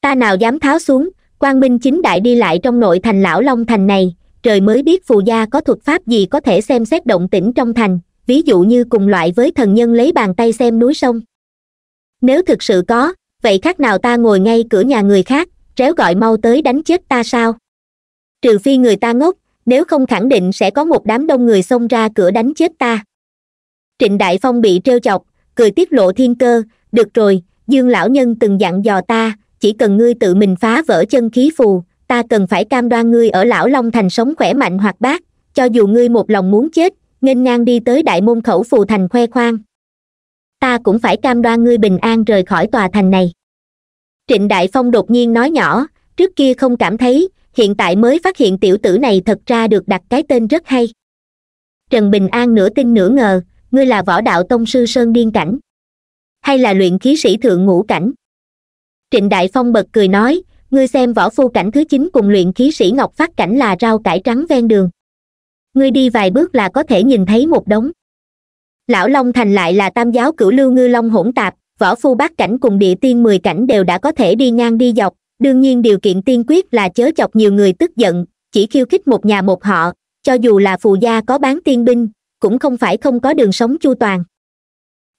ta nào dám tháo xuống quang minh chính đại đi lại trong nội thành lão long thành này trời mới biết phù gia có thuật pháp gì có thể xem xét động tĩnh trong thành ví dụ như cùng loại với thần nhân lấy bàn tay xem núi sông nếu thực sự có vậy khác nào ta ngồi ngay cửa nhà người khác réo gọi mau tới đánh chết ta sao trừ phi người ta ngốc nếu không khẳng định sẽ có một đám đông người xông ra cửa đánh chết ta trịnh đại phong bị trêu chọc cười tiết lộ thiên cơ được rồi dương lão nhân từng dặn dò ta chỉ cần ngươi tự mình phá vỡ chân khí phù ta cần phải cam đoan ngươi ở lão long thành sống khỏe mạnh hoặc bát cho dù ngươi một lòng muốn chết nghênh ngang đi tới đại môn khẩu phù thành khoe khoang ta cũng phải cam đoan ngươi bình an rời khỏi tòa thành này trịnh đại phong đột nhiên nói nhỏ trước kia không cảm thấy hiện tại mới phát hiện tiểu tử này thật ra được đặt cái tên rất hay trần bình an nửa tin nửa ngờ ngươi là võ đạo tông sư sơn điên cảnh hay là luyện khí sĩ thượng ngũ cảnh trịnh đại phong bật cười nói ngươi xem võ phu cảnh thứ chín cùng luyện khí sĩ ngọc phát cảnh là rau cải trắng ven đường ngươi đi vài bước là có thể nhìn thấy một đống lão long thành lại là tam giáo cửu lưu ngư long hỗn tạp võ phu bát cảnh cùng địa tiên mười cảnh đều đã có thể đi ngang đi dọc đương nhiên điều kiện tiên quyết là chớ chọc nhiều người tức giận chỉ khiêu khích một nhà một họ cho dù là phù gia có bán tiên binh cũng không phải không có đường sống chu toàn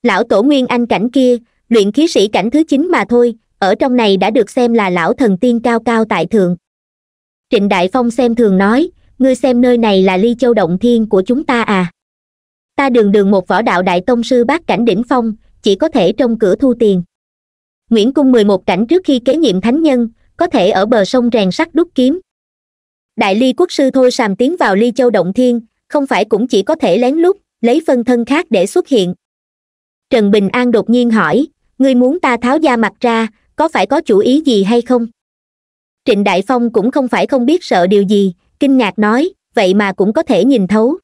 lão tổ nguyên anh cảnh kia luyện khí sĩ cảnh thứ chín mà thôi ở trong này đã được xem là lão thần tiên cao cao tại thượng trịnh đại phong xem thường nói ngươi xem nơi này là ly châu động thiên của chúng ta à ta đường đường một võ đạo đại tông sư bát cảnh đỉnh phong chỉ có thể trong cửa thu tiền nguyễn cung mười một cảnh trước khi kế nhiệm thánh nhân có thể ở bờ sông rèn sắt đúc kiếm đại ly quốc sư thôi sàm tiến vào ly châu động thiên không phải cũng chỉ có thể lén lút lấy phân thân khác để xuất hiện trần bình an đột nhiên hỏi ngươi muốn ta tháo da mặt ra có phải có chủ ý gì hay không trịnh đại phong cũng không phải không biết sợ điều gì kinh ngạc nói vậy mà cũng có thể nhìn thấu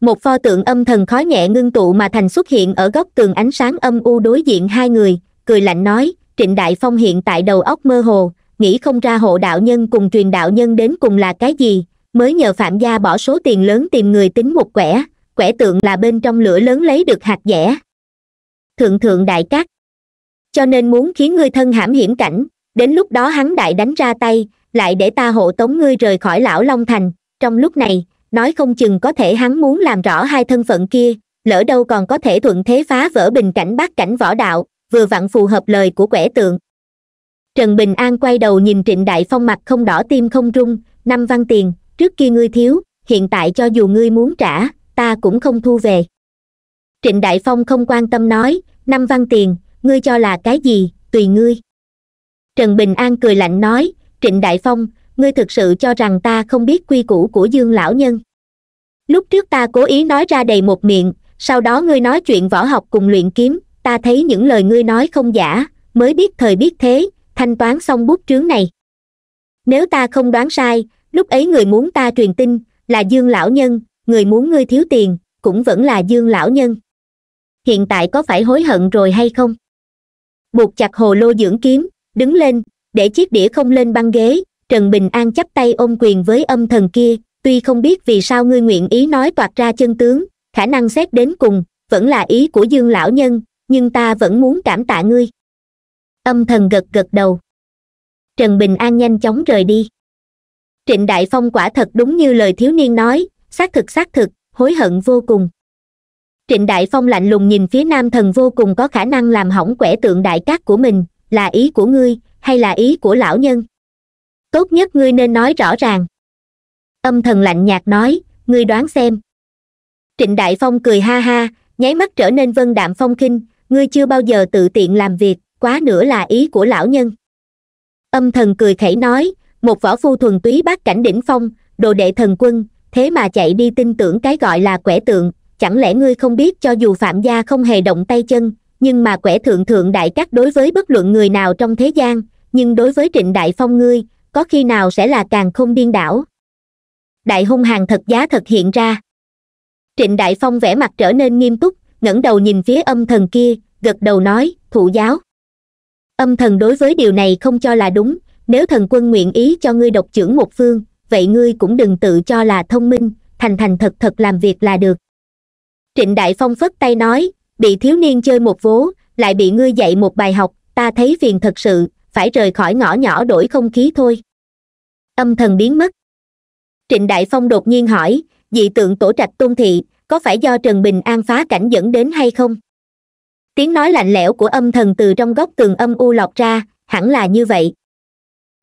một pho tượng âm thần khó nhẹ ngưng tụ mà thành xuất hiện ở góc tường ánh sáng âm u đối diện hai người cười lạnh nói trịnh đại phong hiện tại đầu óc mơ hồ nghĩ không ra hộ đạo nhân cùng truyền đạo nhân đến cùng là cái gì mới nhờ phạm gia bỏ số tiền lớn tìm người tính một quẻ quẻ tượng là bên trong lửa lớn lấy được hạt dẻ thượng thượng đại cát cho nên muốn khiến ngươi thân hãm hiểm cảnh đến lúc đó hắn đại đánh ra tay lại để ta hộ tống ngươi rời khỏi lão long thành trong lúc này nói không chừng có thể hắn muốn làm rõ hai thân phận kia lỡ đâu còn có thể thuận thế phá vỡ bình cảnh bát cảnh võ đạo vừa vặn phù hợp lời của quẻ tượng trần bình an quay đầu nhìn trịnh đại phong mặt không đỏ tim không rung năm văn tiền trước kia ngươi thiếu hiện tại cho dù ngươi muốn trả ta cũng không thu về trịnh đại phong không quan tâm nói năm văn tiền ngươi cho là cái gì tùy ngươi trần bình an cười lạnh nói trịnh đại phong ngươi thực sự cho rằng ta không biết quy củ của dương lão nhân lúc trước ta cố ý nói ra đầy một miệng sau đó ngươi nói chuyện võ học cùng luyện kiếm ta thấy những lời ngươi nói không giả mới biết thời biết thế thanh toán xong bút trướng này nếu ta không đoán sai lúc ấy người muốn ta truyền tin là dương lão nhân người muốn ngươi thiếu tiền cũng vẫn là dương lão nhân hiện tại có phải hối hận rồi hay không buộc chặt hồ lô dưỡng kiếm đứng lên để chiếc đĩa không lên băng ghế trần bình an chắp tay ôm quyền với âm thần kia tuy không biết vì sao ngươi nguyện ý nói toạc ra chân tướng khả năng xét đến cùng vẫn là ý của dương lão nhân nhưng ta vẫn muốn cảm tạ ngươi âm thần gật gật đầu trần bình an nhanh chóng rời đi trịnh đại phong quả thật đúng như lời thiếu niên nói xác thực xác thực hối hận vô cùng trịnh đại phong lạnh lùng nhìn phía nam thần vô cùng có khả năng làm hỏng quẻ tượng đại cát của mình là ý của ngươi hay là ý của lão nhân tốt nhất ngươi nên nói rõ ràng âm thần lạnh nhạt nói ngươi đoán xem trịnh đại phong cười ha ha nháy mắt trở nên vân đạm phong khinh ngươi chưa bao giờ tự tiện làm việc quá nữa là ý của lão nhân âm thần cười khẩy nói một võ phu thuần túy bát cảnh đỉnh phong đồ đệ thần quân thế mà chạy đi tin tưởng cái gọi là quẻ tượng chẳng lẽ ngươi không biết cho dù phạm gia không hề động tay chân nhưng mà quẻ thượng thượng đại cắt đối với bất luận người nào trong thế gian nhưng đối với trịnh đại phong ngươi có khi nào sẽ là càng không điên đảo đại hung hàng thật giá thật hiện ra trịnh đại phong vẻ mặt trở nên nghiêm túc ngẩng đầu nhìn phía âm thần kia gật đầu nói thụ giáo âm thần đối với điều này không cho là đúng nếu thần quân nguyện ý cho ngươi độc trưởng một phương vậy ngươi cũng đừng tự cho là thông minh thành thành thật thật làm việc là được trịnh đại phong phất tay nói bị thiếu niên chơi một vố lại bị ngươi dạy một bài học ta thấy phiền thật sự phải rời khỏi ngõ nhỏ đổi không khí thôi âm thần biến mất trịnh đại phong đột nhiên hỏi dị tượng tổ trạch tôn thị có phải do trần bình an phá cảnh dẫn đến hay không tiếng nói lạnh lẽo của âm thần từ trong góc tường âm u lọt ra hẳn là như vậy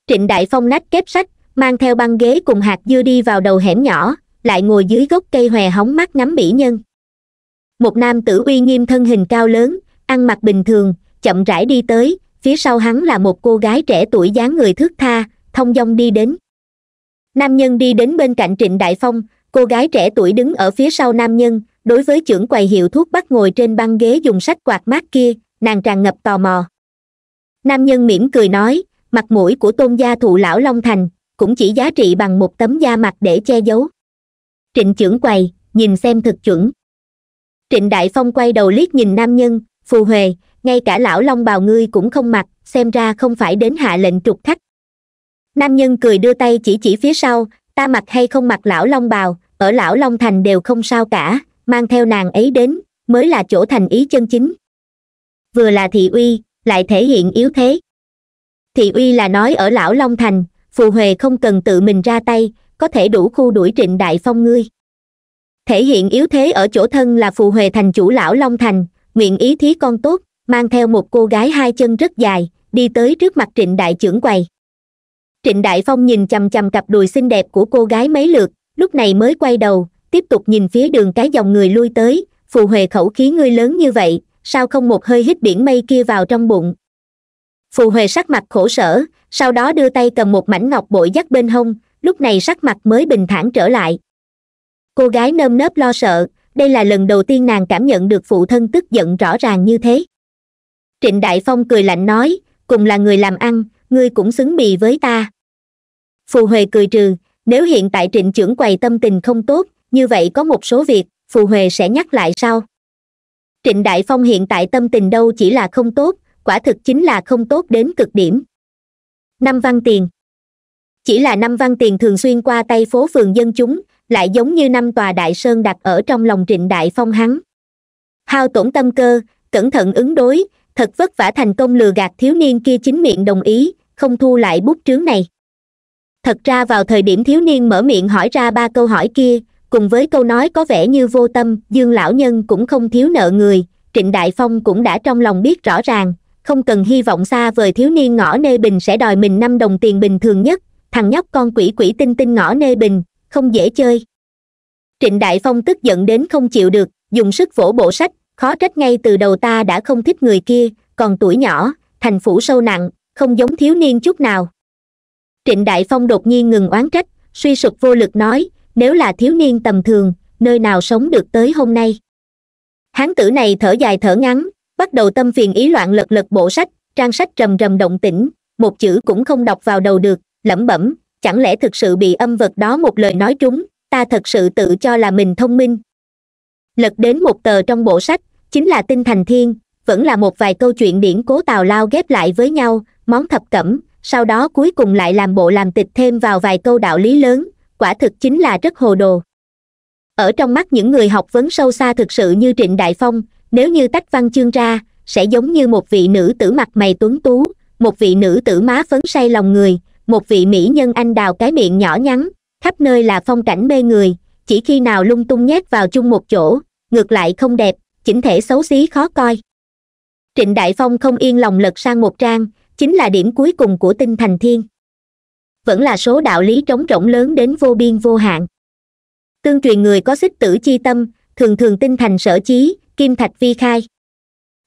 trịnh đại phong nách kép sách mang theo băng ghế cùng hạt dưa đi vào đầu hẻm nhỏ lại ngồi dưới gốc cây hòe hóng mắt ngắm mỹ nhân một nam tử uy nghiêm thân hình cao lớn ăn mặc bình thường chậm rãi đi tới phía sau hắn là một cô gái trẻ tuổi dáng người thước tha thông dong đi đến nam nhân đi đến bên cạnh trịnh đại phong cô gái trẻ tuổi đứng ở phía sau nam nhân đối với trưởng quầy hiệu thuốc bắt ngồi trên băng ghế dùng sách quạt mát kia nàng tràn ngập tò mò nam nhân mỉm cười nói mặt mũi của tôn gia thụ lão long thành cũng chỉ giá trị bằng một tấm da mặt để che giấu trịnh trưởng quầy nhìn xem thực chuẩn trịnh đại phong quay đầu liếc nhìn nam nhân phù huề ngay cả lão long bào ngươi cũng không mặc xem ra không phải đến hạ lệnh trục khách nam nhân cười đưa tay chỉ chỉ phía sau ta mặc hay không mặc lão long bào ở lão long thành đều không sao cả mang theo nàng ấy đến mới là chỗ thành ý chân chính vừa là thị uy lại thể hiện yếu thế thị uy là nói ở lão long thành phù huề không cần tự mình ra tay có thể đủ khu đuổi trịnh đại phong ngươi thể hiện yếu thế ở chỗ thân là phù huề thành chủ lão long thành nguyện ý thí con tốt mang theo một cô gái hai chân rất dài đi tới trước mặt trịnh đại trưởng quầy trịnh đại phong nhìn chằm chằm cặp đùi xinh đẹp của cô gái mấy lượt lúc này mới quay đầu tiếp tục nhìn phía đường cái dòng người lui tới phù huệ khẩu khí ngươi lớn như vậy sao không một hơi hít biển mây kia vào trong bụng phù huệ sắc mặt khổ sở sau đó đưa tay cầm một mảnh ngọc bội dắt bên hông lúc này sắc mặt mới bình thản trở lại cô gái nơm nớp lo sợ đây là lần đầu tiên nàng cảm nhận được phụ thân tức giận rõ ràng như thế trịnh đại phong cười lạnh nói cùng là người làm ăn ngươi cũng xứng bì với ta phù huệ cười trừ nếu hiện tại trịnh trưởng quầy tâm tình không tốt như vậy có một số việc phù huệ sẽ nhắc lại sau trịnh đại phong hiện tại tâm tình đâu chỉ là không tốt quả thực chính là không tốt đến cực điểm năm văn tiền chỉ là năm văn tiền thường xuyên qua tay phố phường dân chúng lại giống như năm tòa đại sơn đặt ở trong lòng trịnh đại phong hắn hao tổn tâm cơ cẩn thận ứng đối thật vất vả thành công lừa gạt thiếu niên kia chính miệng đồng ý không thu lại bút trướng này thật ra vào thời điểm thiếu niên mở miệng hỏi ra ba câu hỏi kia cùng với câu nói có vẻ như vô tâm dương lão nhân cũng không thiếu nợ người trịnh đại phong cũng đã trong lòng biết rõ ràng không cần hy vọng xa vời thiếu niên ngõ nê bình sẽ đòi mình năm đồng tiền bình thường nhất thằng nhóc con quỷ quỷ tinh tinh ngõ nê bình không dễ chơi trịnh đại phong tức giận đến không chịu được dùng sức vỗ bộ sách khó trách ngay từ đầu ta đã không thích người kia còn tuổi nhỏ thành phủ sâu nặng không giống thiếu niên chút nào trịnh đại phong đột nhiên ngừng oán trách suy sụp vô lực nói nếu là thiếu niên tầm thường nơi nào sống được tới hôm nay hán tử này thở dài thở ngắn bắt đầu tâm phiền ý loạn lật lật bộ sách trang sách rầm rầm động tĩnh một chữ cũng không đọc vào đầu được lẩm bẩm chẳng lẽ thực sự bị âm vật đó một lời nói trúng ta thật sự tự cho là mình thông minh lật đến một tờ trong bộ sách chính là tinh thành thiên vẫn là một vài câu chuyện điển cố tào lao ghép lại với nhau món thập cẩm sau đó cuối cùng lại làm bộ làm tịch thêm vào vài câu đạo lý lớn quả thực chính là rất hồ đồ ở trong mắt những người học vấn sâu xa thực sự như trịnh đại phong nếu như tách văn chương ra sẽ giống như một vị nữ tử mặt mày tuấn tú một vị nữ tử má phấn say lòng người một vị mỹ nhân anh đào cái miệng nhỏ nhắn khắp nơi là phong cảnh mê người chỉ khi nào lung tung nhét vào chung một chỗ ngược lại không đẹp chỉnh thể xấu xí khó coi trịnh đại phong không yên lòng lật sang một trang chính là điểm cuối cùng của tinh thành thiên vẫn là số đạo lý trống rỗng lớn đến vô biên vô hạn tương truyền người có xích tử chi tâm thường thường tinh thành sở chí kim thạch vi khai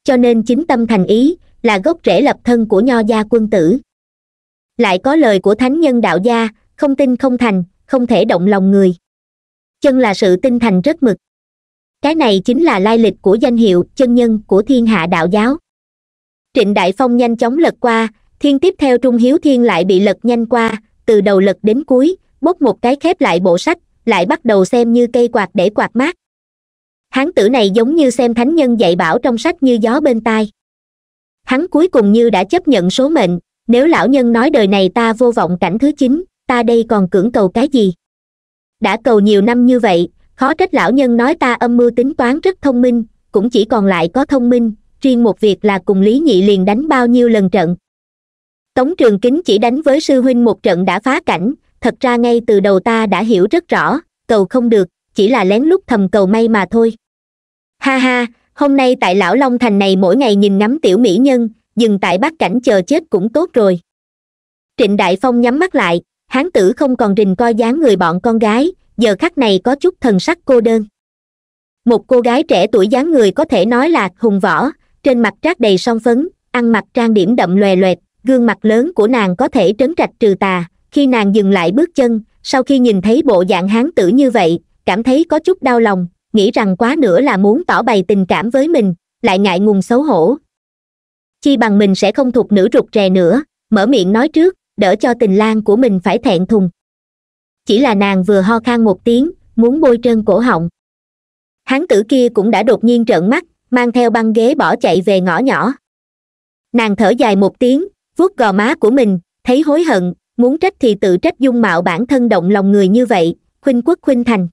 cho nên chính tâm thành ý là gốc rễ lập thân của nho gia quân tử lại có lời của thánh nhân đạo gia không tin không thành không thể động lòng người chân là sự tinh thành rất mực cái này chính là lai lịch của danh hiệu chân nhân của thiên hạ đạo giáo trịnh đại phong nhanh chóng lật qua thiên tiếp theo trung hiếu thiên lại bị lật nhanh qua từ đầu lật đến cuối bốc một cái khép lại bộ sách lại bắt đầu xem như cây quạt để quạt mát hán tử này giống như xem thánh nhân dạy bảo trong sách như gió bên tai hắn cuối cùng như đã chấp nhận số mệnh nếu lão nhân nói đời này ta vô vọng cảnh thứ chín ta đây còn cưỡng cầu cái gì đã cầu nhiều năm như vậy khó trách lão nhân nói ta âm mưu tính toán rất thông minh cũng chỉ còn lại có thông minh riêng một việc là cùng lý nhị liền đánh bao nhiêu lần trận tống trường kính chỉ đánh với sư huynh một trận đã phá cảnh thật ra ngay từ đầu ta đã hiểu rất rõ cầu không được chỉ là lén lút thầm cầu may mà thôi ha ha hôm nay tại lão long thành này mỗi ngày nhìn ngắm tiểu mỹ nhân dừng tại bát cảnh chờ chết cũng tốt rồi trịnh đại phong nhắm mắt lại hán tử không còn rình coi dáng người bọn con gái giờ khắc này có chút thần sắc cô đơn một cô gái trẻ tuổi dáng người có thể nói là hùng võ trên mặt trác đầy son phấn ăn mặc trang điểm đậm lòe loẹt gương mặt lớn của nàng có thể trấn trạch trừ tà khi nàng dừng lại bước chân sau khi nhìn thấy bộ dạng hán tử như vậy cảm thấy có chút đau lòng nghĩ rằng quá nữa là muốn tỏ bày tình cảm với mình lại ngại ngùng xấu hổ chi bằng mình sẽ không thuộc nữ rụt rè nữa mở miệng nói trước đỡ cho tình lang của mình phải thẹn thùng chỉ là nàng vừa ho khan một tiếng muốn bôi trơn cổ họng hán tử kia cũng đã đột nhiên trợn mắt mang theo băng ghế bỏ chạy về ngõ nhỏ nàng thở dài một tiếng vuốt gò má của mình thấy hối hận muốn trách thì tự trách dung mạo bản thân động lòng người như vậy khuynh quốc khuynh thành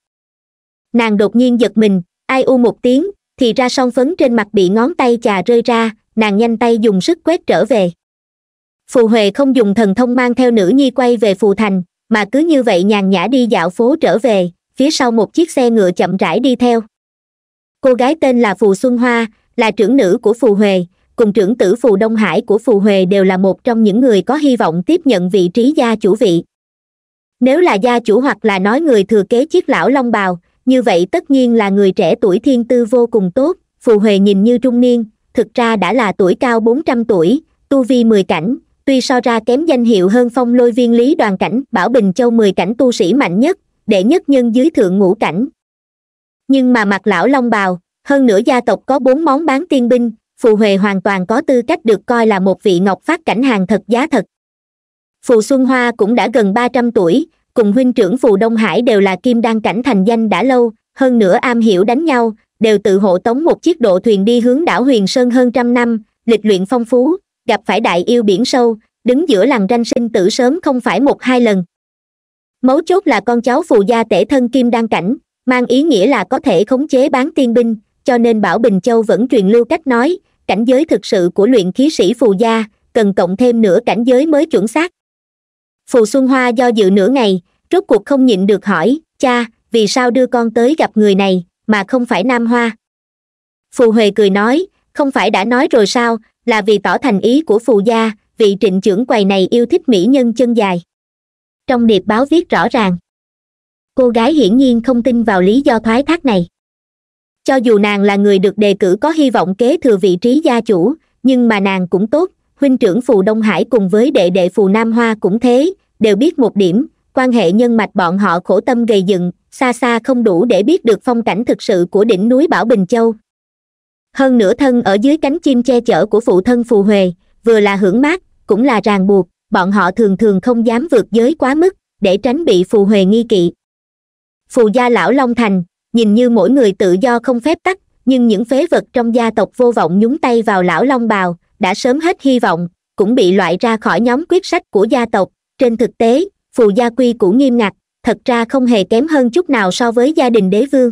nàng đột nhiên giật mình ai u một tiếng thì ra son phấn trên mặt bị ngón tay chà rơi ra nàng nhanh tay dùng sức quét trở về phù huệ không dùng thần thông mang theo nữ nhi quay về phù thành mà cứ như vậy nhàn nhã đi dạo phố trở về phía sau một chiếc xe ngựa chậm rãi đi theo cô gái tên là phù xuân hoa là trưởng nữ của phù huệ cùng trưởng tử phù đông hải của phù huệ đều là một trong những người có hy vọng tiếp nhận vị trí gia chủ vị nếu là gia chủ hoặc là nói người thừa kế chiếc lão long bào như vậy tất nhiên là người trẻ tuổi thiên tư vô cùng tốt phù huệ nhìn như trung niên thực ra đã là tuổi cao bốn trăm tuổi tu vi mười cảnh tuy so ra kém danh hiệu hơn phong lôi viên lý đoàn cảnh bảo bình châu mười cảnh tu sĩ mạnh nhất đệ nhất nhân dưới thượng ngũ cảnh nhưng mà mặt lão long bào hơn nữa gia tộc có bốn món bán tiên binh phù huệ hoàn toàn có tư cách được coi là một vị ngọc phát cảnh hàng thật giá thật phù xuân hoa cũng đã gần ba trăm tuổi cùng huynh trưởng phù đông hải đều là kim đan cảnh thành danh đã lâu hơn nữa am hiểu đánh nhau đều tự hộ tống một chiếc độ thuyền đi hướng đảo huyền sơn hơn trăm năm lịch luyện phong phú gặp phải đại yêu biển sâu đứng giữa làng ranh sinh tử sớm không phải một hai lần mấu chốt là con cháu phù gia tể thân kim đan cảnh mang ý nghĩa là có thể khống chế bán tiên binh cho nên bảo bình châu vẫn truyền lưu cách nói cảnh giới thực sự của luyện khí sĩ phù gia cần cộng thêm nửa cảnh giới mới chuẩn xác phù xuân hoa do dự nửa ngày rốt cuộc không nhịn được hỏi cha vì sao đưa con tới gặp người này mà không phải nam hoa phù huệ cười nói không phải đã nói rồi sao là vì tỏ thành ý của phù gia vị trịnh trưởng quầy này yêu thích mỹ nhân chân dài trong điệp báo viết rõ ràng cô gái hiển nhiên không tin vào lý do thoái thác này cho dù nàng là người được đề cử có hy vọng kế thừa vị trí gia chủ nhưng mà nàng cũng tốt huynh trưởng phù đông hải cùng với đệ đệ phù nam hoa cũng thế đều biết một điểm quan hệ nhân mạch bọn họ khổ tâm gầy dựng xa xa không đủ để biết được phong cảnh thực sự của đỉnh núi bảo bình châu hơn nữa thân ở dưới cánh chim che chở của phụ thân phù huệ, vừa là hưởng mát cũng là ràng buộc bọn họ thường thường không dám vượt giới quá mức để tránh bị phù huệ nghi kỵ phù gia lão long thành nhìn như mỗi người tự do không phép tắc nhưng những phế vật trong gia tộc vô vọng nhúng tay vào lão long bào đã sớm hết hy vọng cũng bị loại ra khỏi nhóm quyết sách của gia tộc trên thực tế phù gia quy củ nghiêm ngặt thật ra không hề kém hơn chút nào so với gia đình đế vương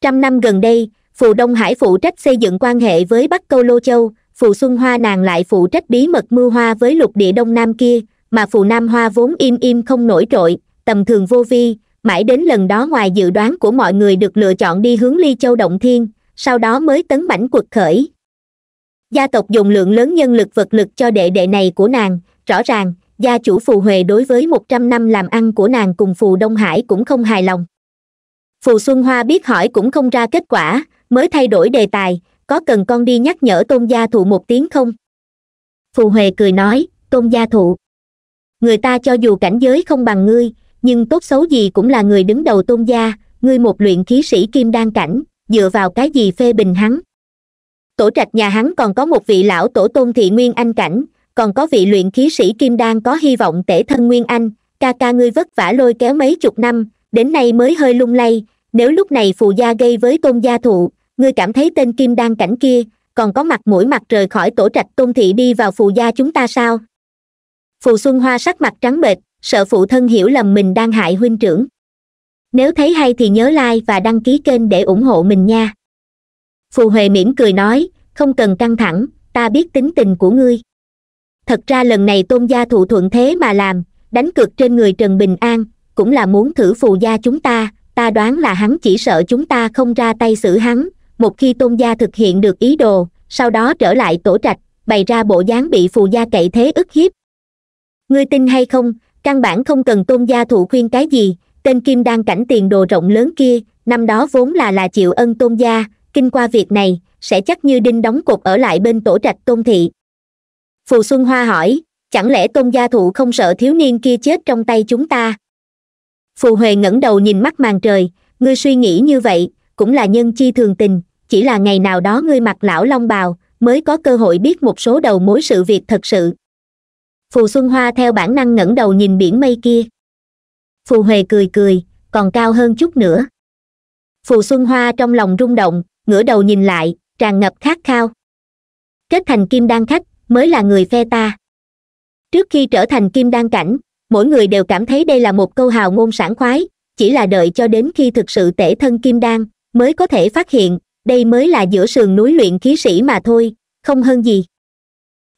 trăm năm gần đây phù đông hải phụ trách xây dựng quan hệ với bắc câu lô châu phù xuân hoa nàng lại phụ trách bí mật mưu hoa với lục địa đông nam kia mà phù nam hoa vốn im im không nổi trội tầm thường vô vi mãi đến lần đó ngoài dự đoán của mọi người được lựa chọn đi hướng ly châu động thiên sau đó mới tấn mảnh quật khởi gia tộc dùng lượng lớn nhân lực vật lực cho đệ đệ này của nàng rõ ràng gia chủ phù huệ đối với một trăm năm làm ăn của nàng cùng phù đông hải cũng không hài lòng phù xuân hoa biết hỏi cũng không ra kết quả mới thay đổi đề tài có cần con đi nhắc nhở tôn gia thụ một tiếng không phù huệ cười nói tôn gia thụ người ta cho dù cảnh giới không bằng ngươi nhưng tốt xấu gì cũng là người đứng đầu tôn gia ngươi một luyện khí sĩ kim đan cảnh dựa vào cái gì phê bình hắn tổ trạch nhà hắn còn có một vị lão tổ tôn thị nguyên anh cảnh còn có vị luyện khí sĩ kim đan có hy vọng tể thân nguyên anh ca ca ngươi vất vả lôi kéo mấy chục năm đến nay mới hơi lung lay nếu lúc này phù gia gây với tôn gia thụ ngươi cảm thấy tên kim đan cảnh kia còn có mặt mũi mặt rời khỏi tổ trạch tôn thị đi vào phù gia chúng ta sao phù xuân hoa sắc mặt trắng bệch sợ phụ thân hiểu lầm mình đang hại huynh trưởng nếu thấy hay thì nhớ like và đăng ký kênh để ủng hộ mình nha phù huệ mỉm cười nói không cần căng thẳng ta biết tính tình của ngươi thật ra lần này tôn gia thụ thuận thế mà làm đánh cược trên người trần bình an cũng là muốn thử phù gia chúng ta ta đoán là hắn chỉ sợ chúng ta không ra tay xử hắn một khi tôn gia thực hiện được ý đồ sau đó trở lại tổ trạch bày ra bộ dáng bị phù gia cậy thế ức hiếp ngươi tin hay không căn bản không cần tôn gia thụ khuyên cái gì tên kim đan cảnh tiền đồ rộng lớn kia năm đó vốn là là chịu ân tôn gia kinh qua việc này sẽ chắc như đinh đóng cột ở lại bên tổ trạch tôn thị phù xuân hoa hỏi chẳng lẽ tôn gia thụ không sợ thiếu niên kia chết trong tay chúng ta phù huệ ngẩng đầu nhìn mắt màn trời ngươi suy nghĩ như vậy cũng là nhân chi thường tình chỉ là ngày nào đó ngươi mặc lão long bào mới có cơ hội biết một số đầu mối sự việc thật sự phù xuân hoa theo bản năng ngẩng đầu nhìn biển mây kia phù huệ cười cười còn cao hơn chút nữa phù xuân hoa trong lòng rung động ngửa đầu nhìn lại tràn ngập khát khao kết thành kim đan khách mới là người phe ta trước khi trở thành kim đan cảnh mỗi người đều cảm thấy đây là một câu hào ngôn sảng khoái chỉ là đợi cho đến khi thực sự tể thân kim đan mới có thể phát hiện đây mới là giữa sườn núi luyện khí sĩ mà thôi không hơn gì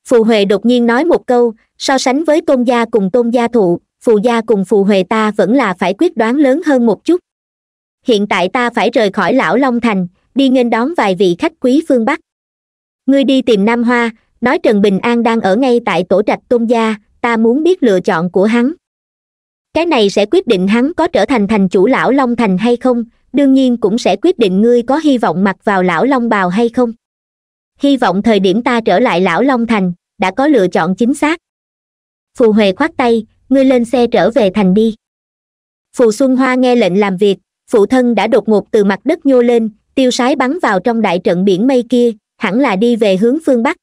phù huệ đột nhiên nói một câu so sánh với tôn gia cùng tôn gia thụ phù gia cùng phù huệ ta vẫn là phải quyết đoán lớn hơn một chút hiện tại ta phải rời khỏi lão long thành đi nghênh đón vài vị khách quý phương bắc ngươi đi tìm nam hoa nói trần bình an đang ở ngay tại tổ trạch tôn gia ta muốn biết lựa chọn của hắn cái này sẽ quyết định hắn có trở thành thành chủ lão long thành hay không đương nhiên cũng sẽ quyết định ngươi có hy vọng mặc vào lão long bào hay không hy vọng thời điểm ta trở lại lão long thành đã có lựa chọn chính xác phù huệ khoát tay ngươi lên xe trở về thành đi phù xuân hoa nghe lệnh làm việc phụ thân đã đột ngột từ mặt đất nhô lên tiêu sái bắn vào trong đại trận biển mây kia hẳn là đi về hướng phương bắc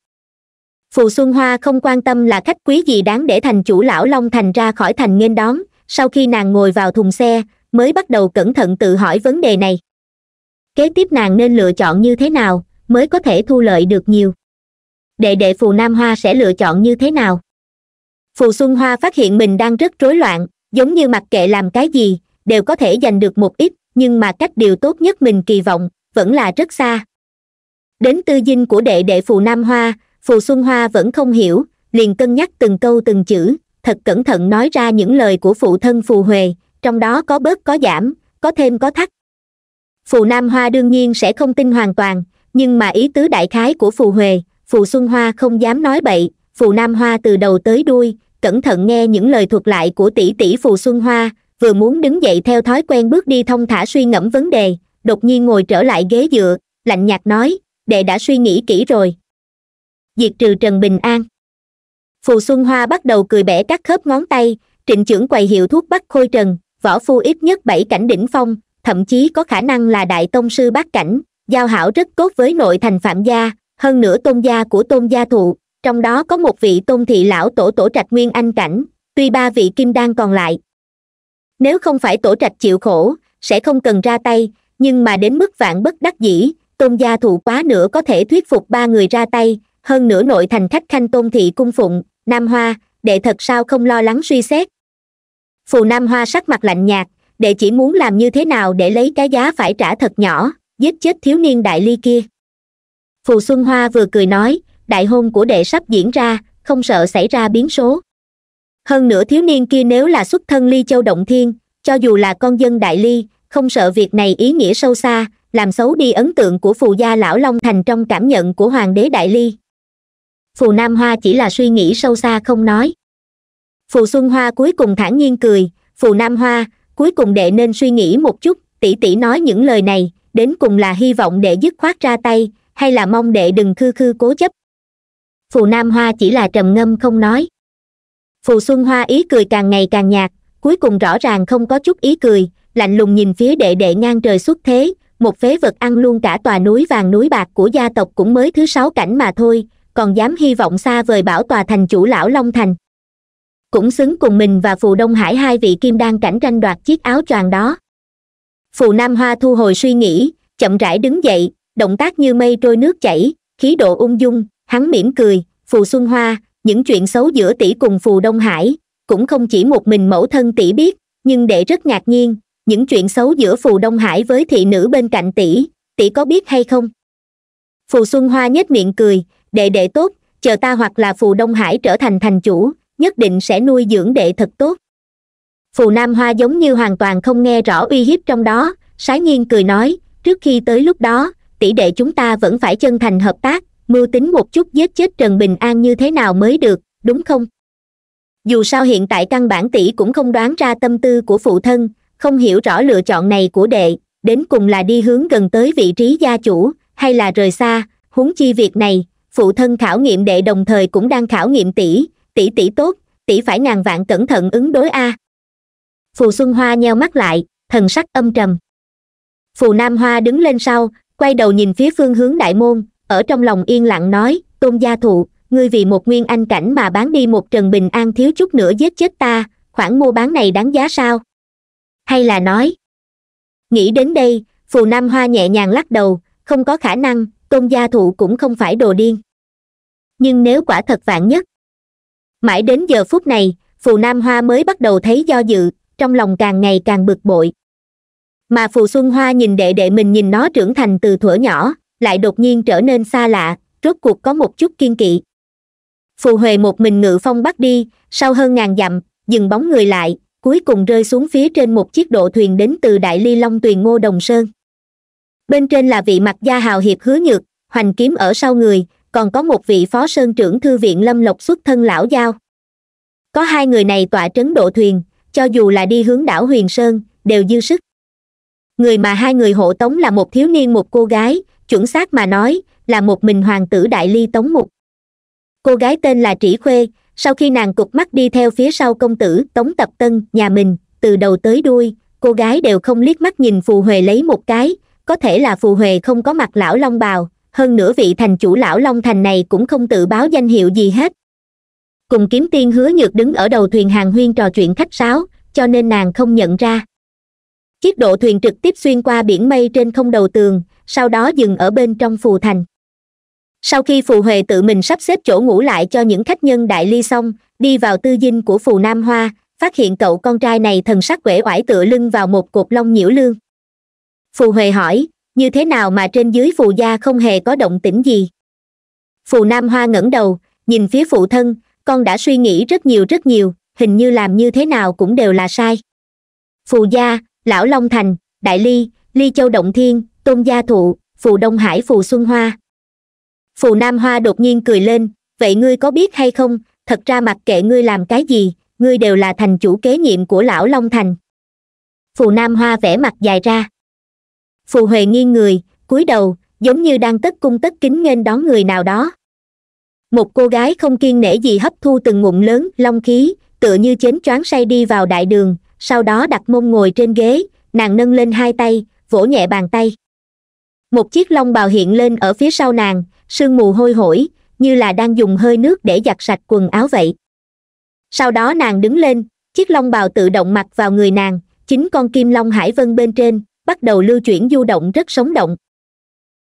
phù xuân hoa không quan tâm là khách quý gì đáng để thành chủ lão long thành ra khỏi thành nghênh đón sau khi nàng ngồi vào thùng xe mới bắt đầu cẩn thận tự hỏi vấn đề này kế tiếp nàng nên lựa chọn như thế nào mới có thể thu lợi được nhiều đệ đệ phù nam hoa sẽ lựa chọn như thế nào phù xuân hoa phát hiện mình đang rất rối loạn giống như mặc kệ làm cái gì đều có thể giành được một ít nhưng mà cách điều tốt nhất mình kỳ vọng vẫn là rất xa đến tư dinh của đệ đệ phù nam hoa phù xuân hoa vẫn không hiểu liền cân nhắc từng câu từng chữ thật cẩn thận nói ra những lời của phụ thân phù huệ trong đó có bớt có giảm có thêm có thắt phù nam hoa đương nhiên sẽ không tin hoàn toàn nhưng mà ý tứ đại khái của phù huề phù xuân hoa không dám nói bậy phù nam hoa từ đầu tới đuôi cẩn thận nghe những lời thuật lại của tỷ tỷ phù xuân hoa vừa muốn đứng dậy theo thói quen bước đi thông thả suy ngẫm vấn đề đột nhiên ngồi trở lại ghế dựa lạnh nhạt nói đệ đã suy nghĩ kỹ rồi diệt trừ trần bình an phù xuân hoa bắt đầu cười bẻ các khớp ngón tay trịnh trưởng quầy hiệu thuốc bắt khôi trần võ phu ít nhất bảy cảnh đỉnh phong thậm chí có khả năng là đại tông sư bát cảnh giao hảo rất cốt với nội thành phạm gia hơn nữa tôn gia của tôn gia thụ trong đó có một vị tôn thị lão tổ tổ trạch nguyên anh cảnh tuy ba vị kim đan còn lại nếu không phải tổ trạch chịu khổ sẽ không cần ra tay nhưng mà đến mức vạn bất đắc dĩ tôn gia thụ quá nữa có thể thuyết phục ba người ra tay hơn nữa nội thành khách khanh tôn thị cung phụng nam hoa đệ thật sao không lo lắng suy xét phù nam hoa sắc mặt lạnh nhạt đệ chỉ muốn làm như thế nào để lấy cái giá phải trả thật nhỏ giết chết thiếu niên đại ly kia phù xuân hoa vừa cười nói đại hôn của đệ sắp diễn ra không sợ xảy ra biến số hơn nữa thiếu niên kia nếu là xuất thân ly châu động thiên cho dù là con dân đại ly không sợ việc này ý nghĩa sâu xa làm xấu đi ấn tượng của phù gia lão long thành trong cảm nhận của hoàng đế đại ly phù nam hoa chỉ là suy nghĩ sâu xa không nói phù xuân hoa cuối cùng thản nhiên cười phù nam hoa cuối cùng đệ nên suy nghĩ một chút tỷ tỷ nói những lời này đến cùng là hy vọng đệ dứt khoát ra tay hay là mong đệ đừng khư khư cố chấp phù nam hoa chỉ là trầm ngâm không nói phù xuân hoa ý cười càng ngày càng nhạt cuối cùng rõ ràng không có chút ý cười lạnh lùng nhìn phía đệ đệ ngang trời xuất thế một phế vật ăn luôn cả tòa núi vàng núi bạc của gia tộc cũng mới thứ sáu cảnh mà thôi còn dám hy vọng xa vời bảo tòa thành chủ lão long thành cũng xứng cùng mình và phù đông hải hai vị kim đang cảnh tranh đoạt chiếc áo choàng đó phù nam hoa thu hồi suy nghĩ chậm rãi đứng dậy động tác như mây trôi nước chảy khí độ ung dung hắn mỉm cười phù xuân hoa những chuyện xấu giữa tỷ cùng phù đông hải cũng không chỉ một mình mẫu thân tỷ biết nhưng đệ rất ngạc nhiên những chuyện xấu giữa phù đông hải với thị nữ bên cạnh tỷ tỷ có biết hay không phù xuân hoa nhếch miệng cười đệ đệ tốt chờ ta hoặc là phù đông hải trở thành thành chủ nhất định sẽ nuôi dưỡng đệ thật tốt phù nam hoa giống như hoàn toàn không nghe rõ uy hiếp trong đó sái nhiên cười nói trước khi tới lúc đó tỷ đệ chúng ta vẫn phải chân thành hợp tác mưu tính một chút giết chết trần bình an như thế nào mới được đúng không dù sao hiện tại căn bản tỷ cũng không đoán ra tâm tư của phụ thân không hiểu rõ lựa chọn này của đệ đến cùng là đi hướng gần tới vị trí gia chủ hay là rời xa huống chi việc này phụ thân khảo nghiệm đệ đồng thời cũng đang khảo nghiệm tỷ tỷ tỷ tốt tỷ phải ngàn vạn cẩn thận ứng đối a à phù xuân hoa nheo mắt lại thần sắc âm trầm phù nam hoa đứng lên sau quay đầu nhìn phía phương hướng đại môn ở trong lòng yên lặng nói tôn gia thụ ngươi vì một nguyên anh cảnh mà bán đi một trần bình an thiếu chút nữa giết chết ta khoản mua bán này đáng giá sao hay là nói nghĩ đến đây phù nam hoa nhẹ nhàng lắc đầu không có khả năng tôn gia thụ cũng không phải đồ điên nhưng nếu quả thật vạn nhất mãi đến giờ phút này phù nam hoa mới bắt đầu thấy do dự trong lòng càng ngày càng bực bội mà phù xuân hoa nhìn đệ đệ mình nhìn nó trưởng thành từ thuở nhỏ lại đột nhiên trở nên xa lạ rốt cuộc có một chút kiên kỵ phù huệ một mình ngự phong bắt đi sau hơn ngàn dặm dừng bóng người lại cuối cùng rơi xuống phía trên một chiếc độ thuyền đến từ đại ly long tuyền ngô đồng sơn bên trên là vị mặt gia hào hiệp hứa nhược hoành kiếm ở sau người còn có một vị phó sơn trưởng thư viện lâm lộc xuất thân lão giao có hai người này tọa trấn độ thuyền cho dù là đi hướng đảo huyền sơn đều dư sức người mà hai người hộ tống là một thiếu niên một cô gái chuẩn xác mà nói là một mình hoàng tử đại ly tống mục cô gái tên là trĩ khuê sau khi nàng cụp mắt đi theo phía sau công tử tống tập tân nhà mình từ đầu tới đuôi cô gái đều không liếc mắt nhìn phù huệ lấy một cái có thể là phù huệ không có mặt lão long bào hơn nữa vị thành chủ lão long thành này cũng không tự báo danh hiệu gì hết cùng kiếm tiên hứa nhược đứng ở đầu thuyền hàng huyên trò chuyện khách sáo cho nên nàng không nhận ra chiếc độ thuyền trực tiếp xuyên qua biển mây trên không đầu tường sau đó dừng ở bên trong phù thành sau khi phù huệ tự mình sắp xếp chỗ ngủ lại cho những khách nhân đại ly xong đi vào tư dinh của phù nam hoa phát hiện cậu con trai này thần sắc uể oải tựa lưng vào một cột lông nhiễu lương phù huệ hỏi như thế nào mà trên dưới phù gia không hề có động tĩnh gì phù nam hoa ngẩng đầu nhìn phía phụ thân con đã suy nghĩ rất nhiều rất nhiều hình như làm như thế nào cũng đều là sai phù gia lão long thành đại ly ly châu động thiên tôn gia thụ phù đông hải phù xuân hoa phù nam hoa đột nhiên cười lên vậy ngươi có biết hay không thật ra mặc kệ ngươi làm cái gì ngươi đều là thành chủ kế nhiệm của lão long thành phù nam hoa vẽ mặt dài ra phù huệ nghiêng người cúi đầu giống như đang tất cung tất kính nghênh đón người nào đó một cô gái không kiên nể gì hấp thu từng ngụm lớn long khí tựa như chến choáng say đi vào đại đường sau đó đặt mông ngồi trên ghế nàng nâng lên hai tay vỗ nhẹ bàn tay một chiếc lông bào hiện lên ở phía sau nàng sương mù hôi hổi như là đang dùng hơi nước để giặt sạch quần áo vậy sau đó nàng đứng lên chiếc lông bào tự động mặc vào người nàng chính con kim long hải vân bên trên bắt đầu lưu chuyển du động rất sống động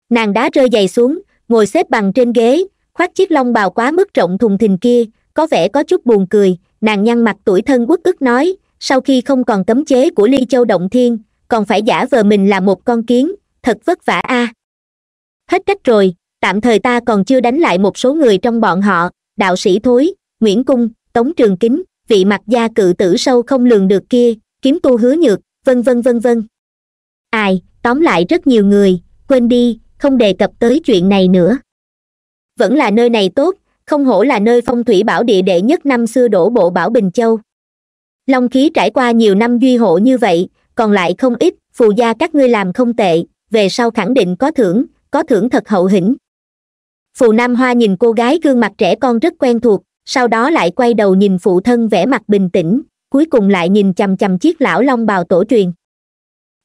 nàng đá rơi giày xuống ngồi xếp bằng trên ghế khoác chiếc long bào quá mức rộng thùng thình kia có vẻ có chút buồn cười nàng nhăn mặt tuổi thân quốc ức nói sau khi không còn cấm chế của ly châu động thiên còn phải giả vờ mình là một con kiến thật vất vả a à. hết cách rồi tạm thời ta còn chưa đánh lại một số người trong bọn họ đạo sĩ thối nguyễn cung tống trường kính vị mặt gia cự tử sâu không lường được kia kiếm tu hứa nhược vân vân vân vân ai tóm lại rất nhiều người quên đi không đề cập tới chuyện này nữa vẫn là nơi này tốt không hổ là nơi phong thủy bảo địa đệ nhất năm xưa đổ bộ bảo bình châu long khí trải qua nhiều năm duy hộ như vậy còn lại không ít phù gia các ngươi làm không tệ về sau khẳng định có thưởng có thưởng thật hậu hĩnh phù nam hoa nhìn cô gái gương mặt trẻ con rất quen thuộc sau đó lại quay đầu nhìn phụ thân vẻ mặt bình tĩnh cuối cùng lại nhìn chằm chằm chiếc lão long bào tổ truyền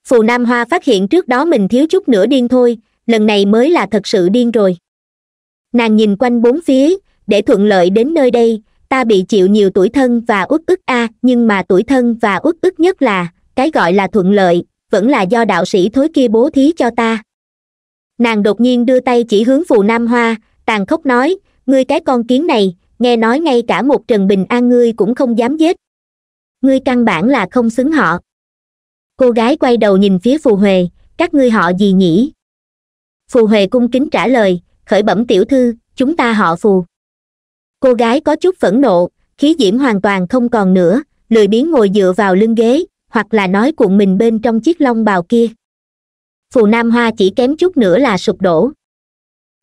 phù nam hoa phát hiện trước đó mình thiếu chút nữa điên thôi lần này mới là thật sự điên rồi nàng nhìn quanh bốn phía để thuận lợi đến nơi đây ta bị chịu nhiều tuổi thân và uất ức a à, nhưng mà tuổi thân và uất ức nhất là cái gọi là thuận lợi vẫn là do đạo sĩ thối kia bố thí cho ta nàng đột nhiên đưa tay chỉ hướng phù nam hoa tàn khốc nói ngươi cái con kiến này nghe nói ngay cả một trần bình an ngươi cũng không dám giết ngươi căn bản là không xứng họ cô gái quay đầu nhìn phía phù huệ các ngươi họ gì nhỉ phù huệ cung kính trả lời khởi bẩm tiểu thư chúng ta họ phù cô gái có chút phẫn nộ khí diễm hoàn toàn không còn nữa lười biến ngồi dựa vào lưng ghế hoặc là nói cuộn mình bên trong chiếc lông bào kia phù nam hoa chỉ kém chút nữa là sụp đổ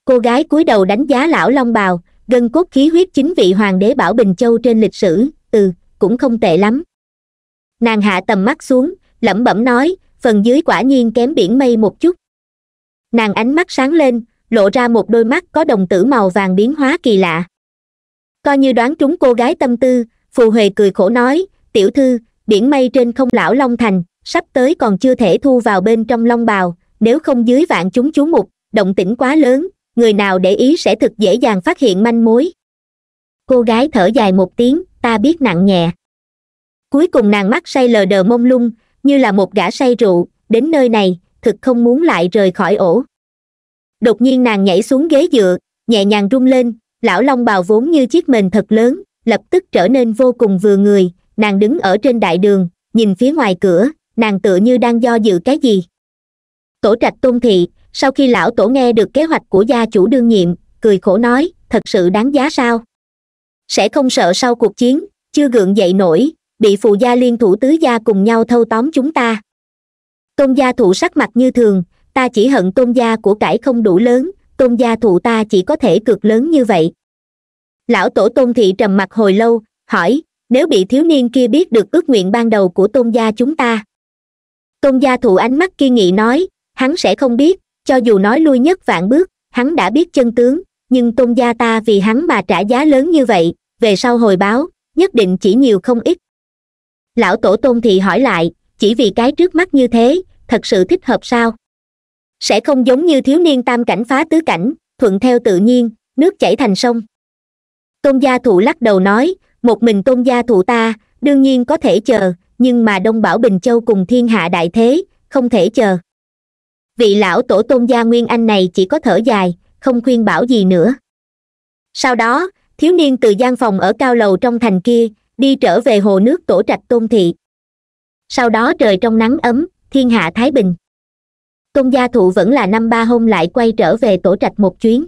cô gái cúi đầu đánh giá lão long bào gân cốt khí huyết chính vị hoàng đế bảo bình châu trên lịch sử ừ cũng không tệ lắm nàng hạ tầm mắt xuống lẩm bẩm nói phần dưới quả nhiên kém biển mây một chút nàng ánh mắt sáng lên lộ ra một đôi mắt có đồng tử màu vàng biến hóa kỳ lạ coi như đoán trúng cô gái tâm tư phù huệ cười khổ nói tiểu thư biển mây trên không lão long thành sắp tới còn chưa thể thu vào bên trong long bào nếu không dưới vạn chúng chú mục động tĩnh quá lớn người nào để ý sẽ thực dễ dàng phát hiện manh mối cô gái thở dài một tiếng ta biết nặng nhẹ cuối cùng nàng mắt say lờ đờ mông lung như là một gã say rượu đến nơi này thực không muốn lại rời khỏi ổ đột nhiên nàng nhảy xuống ghế dựa nhẹ nhàng rung lên lão long bào vốn như chiếc mền thật lớn lập tức trở nên vô cùng vừa người nàng đứng ở trên đại đường nhìn phía ngoài cửa nàng tựa như đang do dự cái gì tổ trạch tôn thị sau khi lão tổ nghe được kế hoạch của gia chủ đương nhiệm cười khổ nói thật sự đáng giá sao sẽ không sợ sau cuộc chiến chưa gượng dậy nổi bị phù gia liên thủ tứ gia cùng nhau thâu tóm chúng ta tôn gia thủ sắc mặt như thường ta chỉ hận tôn gia của cải không đủ lớn tôn gia thụ ta chỉ có thể cực lớn như vậy lão tổ tôn thị trầm mặt hồi lâu hỏi nếu bị thiếu niên kia biết được ước nguyện ban đầu của tôn gia chúng ta tôn gia thụ ánh mắt kiên nghị nói hắn sẽ không biết cho dù nói lui nhất vạn bước hắn đã biết chân tướng nhưng tôn gia ta vì hắn mà trả giá lớn như vậy về sau hồi báo nhất định chỉ nhiều không ít lão tổ tôn thị hỏi lại chỉ vì cái trước mắt như thế thật sự thích hợp sao sẽ không giống như thiếu niên tam cảnh phá tứ cảnh thuận theo tự nhiên nước chảy thành sông tôn gia thụ lắc đầu nói một mình tôn gia thụ ta đương nhiên có thể chờ nhưng mà đông bảo bình châu cùng thiên hạ đại thế không thể chờ vị lão tổ tôn gia nguyên anh này chỉ có thở dài không khuyên bảo gì nữa sau đó thiếu niên từ gian phòng ở cao lầu trong thành kia đi trở về hồ nước tổ trạch tôn thị sau đó trời trong nắng ấm thiên hạ thái bình tôn gia thụ vẫn là năm ba hôm lại quay trở về tổ trạch một chuyến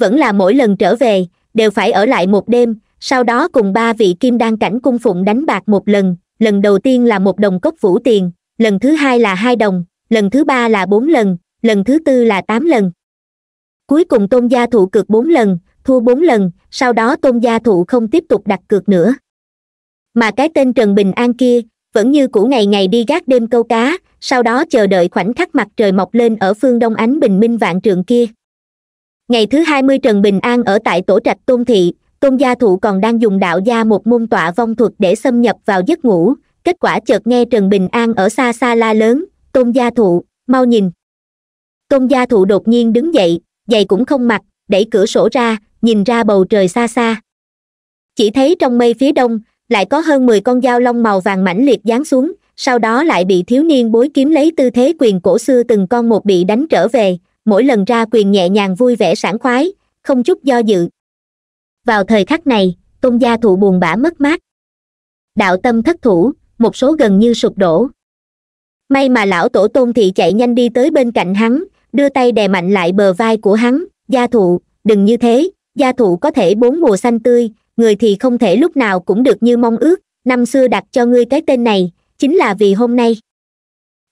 vẫn là mỗi lần trở về đều phải ở lại một đêm sau đó cùng ba vị kim đan cảnh cung phụng đánh bạc một lần lần đầu tiên là một đồng cốc vũ tiền lần thứ hai là hai đồng lần thứ ba là bốn lần lần thứ tư là tám lần cuối cùng tôn gia thụ cược bốn lần thua bốn lần sau đó tôn gia thụ không tiếp tục đặt cược nữa mà cái tên trần bình an kia vẫn như cũ ngày ngày đi gác đêm câu cá sau đó chờ đợi khoảnh khắc mặt trời mọc lên ở phương đông ánh bình minh vạn trường kia ngày thứ hai mươi trần bình an ở tại tổ trạch tôn thị tôn gia thụ còn đang dùng đạo gia một môn tọa vong thuật để xâm nhập vào giấc ngủ kết quả chợt nghe trần bình an ở xa xa la lớn tôn gia thụ mau nhìn tôn gia thụ đột nhiên đứng dậy giày cũng không mặc đẩy cửa sổ ra nhìn ra bầu trời xa xa chỉ thấy trong mây phía đông lại có hơn mười con dao long màu vàng mãnh liệt giáng xuống sau đó lại bị thiếu niên bối kiếm lấy tư thế quyền cổ xưa từng con một bị đánh trở về mỗi lần ra quyền nhẹ nhàng vui vẻ sảng khoái không chút do dự vào thời khắc này tôn gia thụ buồn bã mất mát đạo tâm thất thủ một số gần như sụp đổ may mà lão tổ tôn thị chạy nhanh đi tới bên cạnh hắn đưa tay đè mạnh lại bờ vai của hắn gia thụ đừng như thế gia thụ có thể bốn mùa xanh tươi người thì không thể lúc nào cũng được như mong ước năm xưa đặt cho ngươi cái tên này chính là vì hôm nay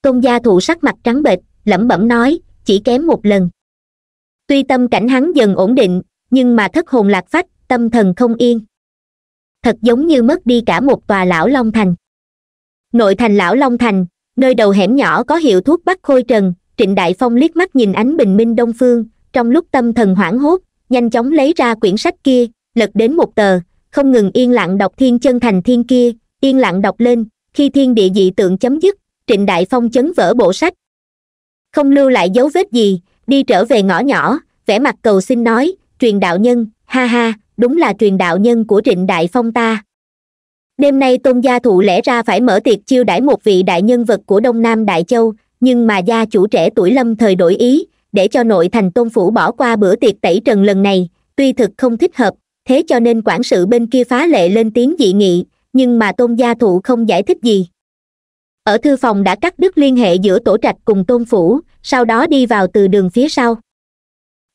tôn gia thụ sắc mặt trắng bệch lẩm bẩm nói chỉ kém một lần tuy tâm cảnh hắn dần ổn định nhưng mà thất hồn lạc phách tâm thần không yên thật giống như mất đi cả một tòa lão long thành nội thành lão long thành nơi đầu hẻm nhỏ có hiệu thuốc bắc khôi trần trịnh đại phong liếc mắt nhìn ánh bình minh đông phương trong lúc tâm thần hoảng hốt nhanh chóng lấy ra quyển sách kia lật đến một tờ không ngừng yên lặng đọc thiên chân thành thiên kia yên lặng đọc lên khi thiên địa dị tượng chấm dứt trịnh đại phong chấn vỡ bộ sách không lưu lại dấu vết gì đi trở về ngõ nhỏ vẻ mặt cầu xin nói truyền đạo nhân ha ha đúng là truyền đạo nhân của trịnh đại phong ta đêm nay tôn gia thụ lẽ ra phải mở tiệc chiêu đãi một vị đại nhân vật của đông nam đại châu nhưng mà gia chủ trẻ tuổi lâm thời đổi ý để cho nội thành tôn phủ bỏ qua bữa tiệc tẩy trần lần này tuy thực không thích hợp thế cho nên quản sự bên kia phá lệ lên tiếng dị nghị nhưng mà tôn gia thụ không giải thích gì ở thư phòng đã cắt đứt liên hệ giữa tổ trạch cùng tôn phủ sau đó đi vào từ đường phía sau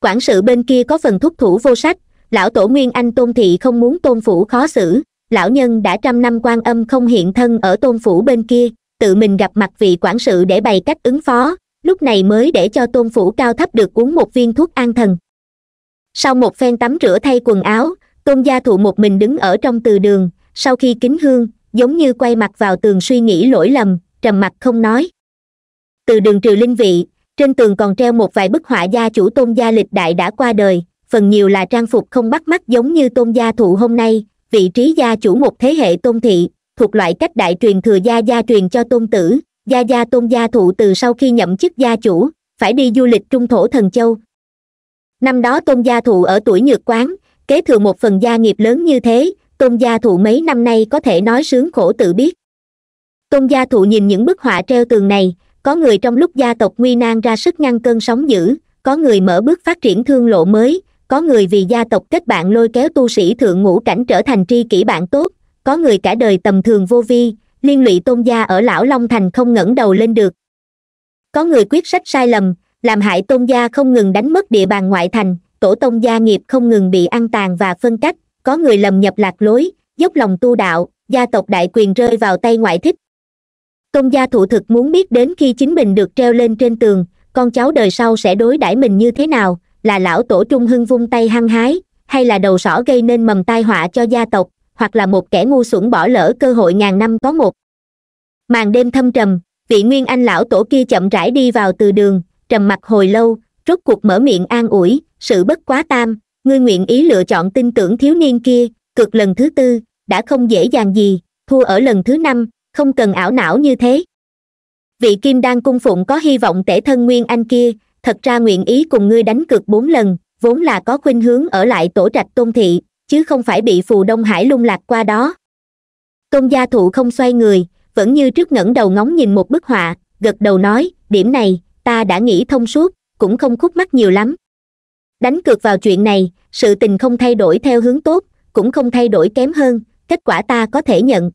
quản sự bên kia có phần thúc thủ vô sách lão tổ nguyên anh tôn thị không muốn tôn phủ khó xử lão nhân đã trăm năm quan âm không hiện thân ở tôn phủ bên kia tự mình gặp mặt vị quản sự để bày cách ứng phó lúc này mới để cho tôn phủ cao thấp được uống một viên thuốc an thần sau một phen tắm rửa thay quần áo tôn gia thụ một mình đứng ở trong từ đường sau khi kính hương giống như quay mặt vào tường suy nghĩ lỗi lầm trầm mặt không nói từ đường trừ linh vị trên tường còn treo một vài bức họa gia chủ tôn gia lịch đại đã qua đời phần nhiều là trang phục không bắt mắt giống như tôn gia thụ hôm nay vị trí gia chủ một thế hệ tôn thị thuộc loại cách đại truyền thừa gia gia truyền cho tôn tử gia gia tôn gia thụ từ sau khi nhậm chức gia chủ phải đi du lịch trung thổ thần châu năm đó tôn gia thụ ở tuổi nhược quán kế thừa một phần gia nghiệp lớn như thế tôn gia thụ mấy năm nay có thể nói sướng khổ tự biết tôn gia thụ nhìn những bức họa treo tường này có người trong lúc gia tộc nguy nan ra sức ngăn cơn sóng dữ có người mở bước phát triển thương lộ mới có người vì gia tộc kết bạn lôi kéo tu sĩ thượng ngũ cảnh trở thành tri kỷ bạn tốt có người cả đời tầm thường vô vi liên lụy tôn gia ở lão long thành không ngẩng đầu lên được có người quyết sách sai lầm làm hại tôn gia không ngừng đánh mất địa bàn ngoại thành tổ tôn gia nghiệp không ngừng bị ăn tàn và phân cách có người lầm nhập lạc lối dốc lòng tu đạo gia tộc đại quyền rơi vào tay ngoại thích công gia thụ thực muốn biết đến khi chính mình được treo lên trên tường con cháu đời sau sẽ đối đãi mình như thế nào là lão tổ trung hưng vung tay hăng hái hay là đầu sỏ gây nên mầm tai họa cho gia tộc hoặc là một kẻ ngu xuẩn bỏ lỡ cơ hội ngàn năm có một màn đêm thâm trầm vị nguyên anh lão tổ kia chậm rãi đi vào từ đường trầm mặc hồi lâu rốt cuộc mở miệng an ủi sự bất quá tam ngươi nguyện ý lựa chọn tin tưởng thiếu niên kia cực lần thứ tư đã không dễ dàng gì thua ở lần thứ năm không cần ảo não như thế vị kim đan cung phụng có hy vọng tể thân nguyên anh kia thật ra nguyện ý cùng ngươi đánh cược bốn lần vốn là có khuynh hướng ở lại tổ trạch tôn thị chứ không phải bị phù đông hải lung lạc qua đó tôn gia thụ không xoay người vẫn như trước ngẩng đầu ngóng nhìn một bức họa gật đầu nói điểm này ta đã nghĩ thông suốt cũng không khúc mắc nhiều lắm đánh cược vào chuyện này sự tình không thay đổi theo hướng tốt cũng không thay đổi kém hơn kết quả ta có thể nhận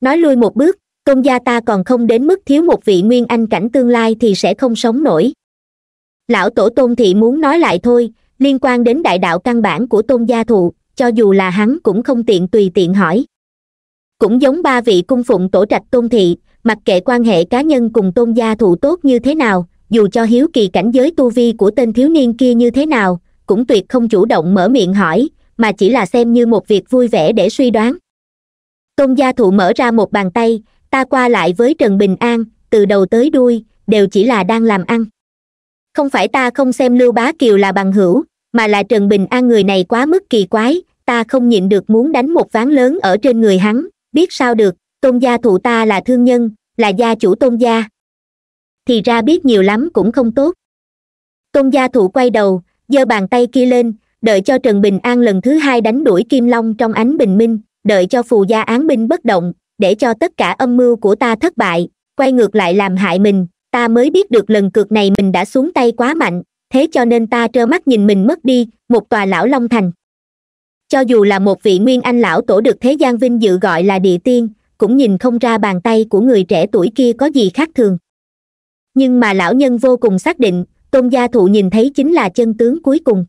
nói lui một bước tôn gia ta còn không đến mức thiếu một vị nguyên anh cảnh tương lai thì sẽ không sống nổi lão tổ tôn thị muốn nói lại thôi liên quan đến đại đạo căn bản của tôn gia thụ cho dù là hắn cũng không tiện tùy tiện hỏi cũng giống ba vị cung phụng tổ trạch tôn thị mặc kệ quan hệ cá nhân cùng tôn gia thụ tốt như thế nào dù cho hiếu kỳ cảnh giới tu vi của tên thiếu niên kia như thế nào cũng tuyệt không chủ động mở miệng hỏi mà chỉ là xem như một việc vui vẻ để suy đoán tôn gia thụ mở ra một bàn tay ta qua lại với trần bình an từ đầu tới đuôi đều chỉ là đang làm ăn không phải ta không xem lưu bá kiều là bằng hữu mà là trần bình an người này quá mức kỳ quái ta không nhịn được muốn đánh một ván lớn ở trên người hắn biết sao được tôn gia thụ ta là thương nhân là gia chủ tôn gia thì ra biết nhiều lắm cũng không tốt tôn gia thụ quay đầu giơ bàn tay kia lên đợi cho trần bình an lần thứ hai đánh đuổi kim long trong ánh bình minh đợi cho phù gia án binh bất động để cho tất cả âm mưu của ta thất bại quay ngược lại làm hại mình ta mới biết được lần cược này mình đã xuống tay quá mạnh thế cho nên ta trơ mắt nhìn mình mất đi một tòa lão long thành cho dù là một vị nguyên anh lão tổ được thế gian vinh dự gọi là địa tiên cũng nhìn không ra bàn tay của người trẻ tuổi kia có gì khác thường nhưng mà lão nhân vô cùng xác định tôn gia thụ nhìn thấy chính là chân tướng cuối cùng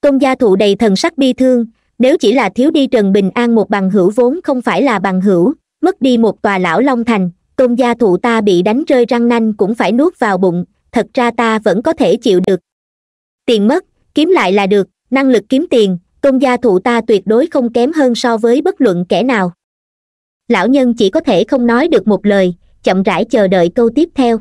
tôn gia thụ đầy thần sắc bi thương nếu chỉ là thiếu đi trần bình an một bằng hữu vốn không phải là bằng hữu mất đi một tòa lão long thành tôn gia thụ ta bị đánh rơi răng nanh cũng phải nuốt vào bụng thật ra ta vẫn có thể chịu được tiền mất kiếm lại là được năng lực kiếm tiền tôn gia thụ ta tuyệt đối không kém hơn so với bất luận kẻ nào lão nhân chỉ có thể không nói được một lời chậm rãi chờ đợi câu tiếp theo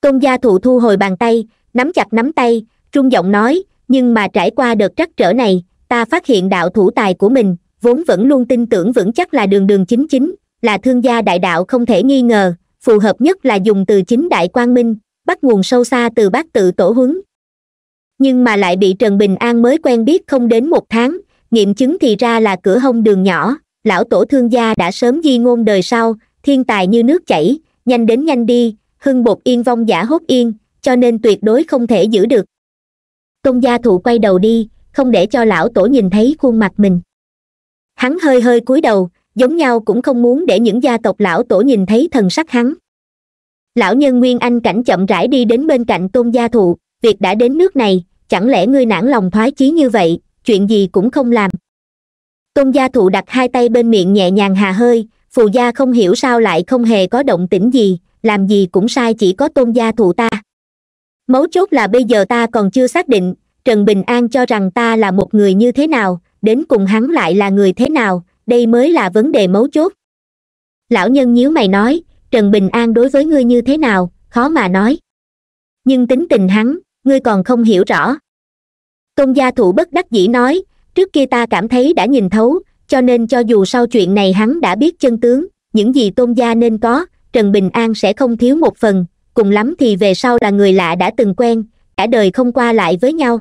tôn gia thụ thu hồi bàn tay nắm chặt nắm tay trung giọng nói nhưng mà trải qua đợt trắc trở này ta phát hiện đạo thủ tài của mình vốn vẫn luôn tin tưởng vững chắc là đường đường chính chính là thương gia đại đạo không thể nghi ngờ phù hợp nhất là dùng từ chính đại quang minh bắt nguồn sâu xa từ bác tự tổ huấn nhưng mà lại bị trần bình an mới quen biết không đến một tháng nghiệm chứng thì ra là cửa hông đường nhỏ lão tổ thương gia đã sớm di ngôn đời sau thiên tài như nước chảy nhanh đến nhanh đi hưng bột yên vong giả hốt yên cho nên tuyệt đối không thể giữ được tôn gia thụ quay đầu đi không để cho lão tổ nhìn thấy khuôn mặt mình hắn hơi hơi cúi đầu giống nhau cũng không muốn để những gia tộc lão tổ nhìn thấy thần sắc hắn lão nhân nguyên anh cảnh chậm rãi đi đến bên cạnh tôn gia thụ việc đã đến nước này chẳng lẽ ngươi nản lòng thoái chí như vậy chuyện gì cũng không làm tôn gia thụ đặt hai tay bên miệng nhẹ nhàng hà hơi phù gia không hiểu sao lại không hề có động tĩnh gì làm gì cũng sai chỉ có tôn gia thụ ta mấu chốt là bây giờ ta còn chưa xác định trần bình an cho rằng ta là một người như thế nào đến cùng hắn lại là người thế nào đây mới là vấn đề mấu chốt lão nhân nhíu mày nói trần bình an đối với ngươi như thế nào khó mà nói nhưng tính tình hắn ngươi còn không hiểu rõ tôn gia thụ bất đắc dĩ nói trước kia ta cảm thấy đã nhìn thấu cho nên cho dù sau chuyện này hắn đã biết chân tướng những gì tôn gia nên có trần bình an sẽ không thiếu một phần cùng lắm thì về sau là người lạ đã từng quen cả đời không qua lại với nhau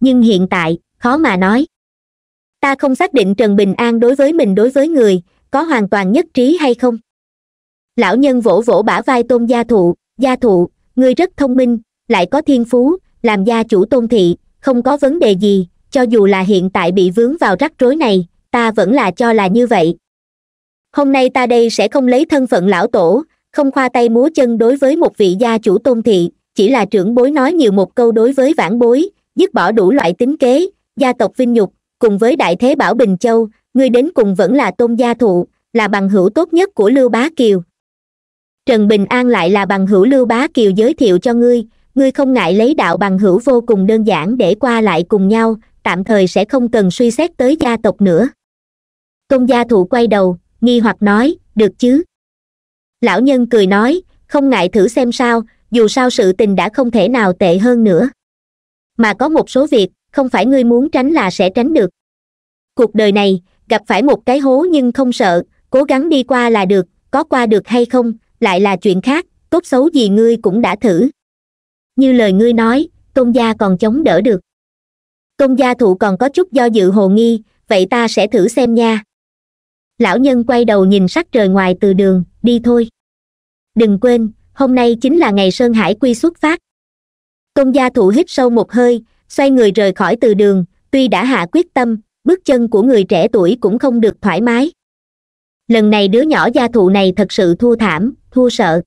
nhưng hiện tại khó mà nói ta không xác định trần bình an đối với mình đối với người có hoàn toàn nhất trí hay không lão nhân vỗ vỗ bả vai tôn gia thụ gia thụ ngươi rất thông minh lại có thiên phú làm gia chủ tôn thị không có vấn đề gì cho dù là hiện tại bị vướng vào rắc rối này ta vẫn là cho là như vậy hôm nay ta đây sẽ không lấy thân phận lão tổ không khoa tay múa chân đối với một vị gia chủ tôn thị chỉ là trưởng bối nói nhiều một câu đối với vãn bối dứt bỏ đủ loại tính kế gia tộc vinh nhục cùng với đại thế bảo bình châu ngươi đến cùng vẫn là tôn gia thụ là bằng hữu tốt nhất của lưu bá kiều trần bình an lại là bằng hữu lưu bá kiều giới thiệu cho ngươi ngươi không ngại lấy đạo bằng hữu vô cùng đơn giản để qua lại cùng nhau tạm thời sẽ không cần suy xét tới gia tộc nữa tôn gia thụ quay đầu nghi hoặc nói được chứ lão nhân cười nói không ngại thử xem sao dù sao sự tình đã không thể nào tệ hơn nữa mà có một số việc không phải ngươi muốn tránh là sẽ tránh được cuộc đời này gặp phải một cái hố nhưng không sợ cố gắng đi qua là được có qua được hay không lại là chuyện khác tốt xấu gì ngươi cũng đã thử như lời ngươi nói tôn gia còn chống đỡ được tôn gia thụ còn có chút do dự hồ nghi vậy ta sẽ thử xem nha lão nhân quay đầu nhìn sắc trời ngoài từ đường đi thôi đừng quên hôm nay chính là ngày sơn hải quy xuất phát tôn gia thụ hít sâu một hơi xoay người rời khỏi từ đường tuy đã hạ quyết tâm bước chân của người trẻ tuổi cũng không được thoải mái lần này đứa nhỏ gia thụ này thật sự thua thảm thua sợ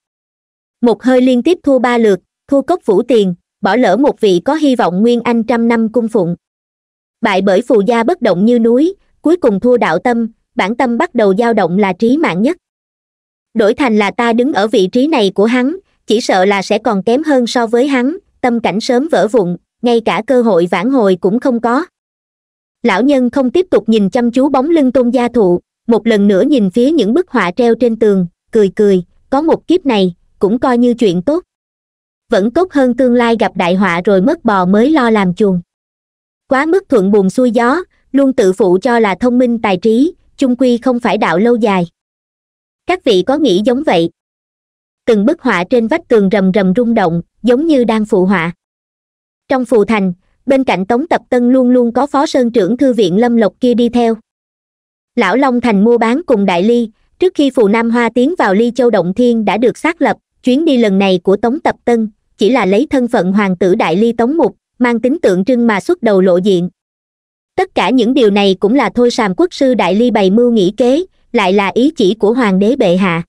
một hơi liên tiếp thua ba lượt thua cốc phủ tiền bỏ lỡ một vị có hy vọng nguyên anh trăm năm cung phụng bại bởi phù gia bất động như núi cuối cùng thua đạo tâm bản tâm bắt đầu dao động là trí mạng nhất đổi thành là ta đứng ở vị trí này của hắn chỉ sợ là sẽ còn kém hơn so với hắn tâm cảnh sớm vỡ vụn ngay cả cơ hội vãn hồi cũng không có lão nhân không tiếp tục nhìn chăm chú bóng lưng tôn gia thụ một lần nữa nhìn phía những bức họa treo trên tường cười cười có một kiếp này cũng coi như chuyện tốt vẫn tốt hơn tương lai gặp đại họa rồi mất bò mới lo làm chuồng quá mức thuận buồn xuôi gió luôn tự phụ cho là thông minh tài trí chung quy không phải đạo lâu dài các vị có nghĩ giống vậy từng bức họa trên vách tường rầm rầm rung động giống như đang phụ họa trong phù thành bên cạnh tống tập tân luôn luôn có phó sơn trưởng thư viện lâm lộc kia đi theo lão long thành mua bán cùng đại ly trước khi phù nam hoa tiến vào ly châu động thiên đã được xác lập chuyến đi lần này của tống tập tân chỉ là lấy thân phận hoàng tử đại ly tống mục mang tính tượng trưng mà xuất đầu lộ diện tất cả những điều này cũng là thôi sàm quốc sư đại ly bày mưu nghĩ kế lại là ý chỉ của hoàng đế bệ hạ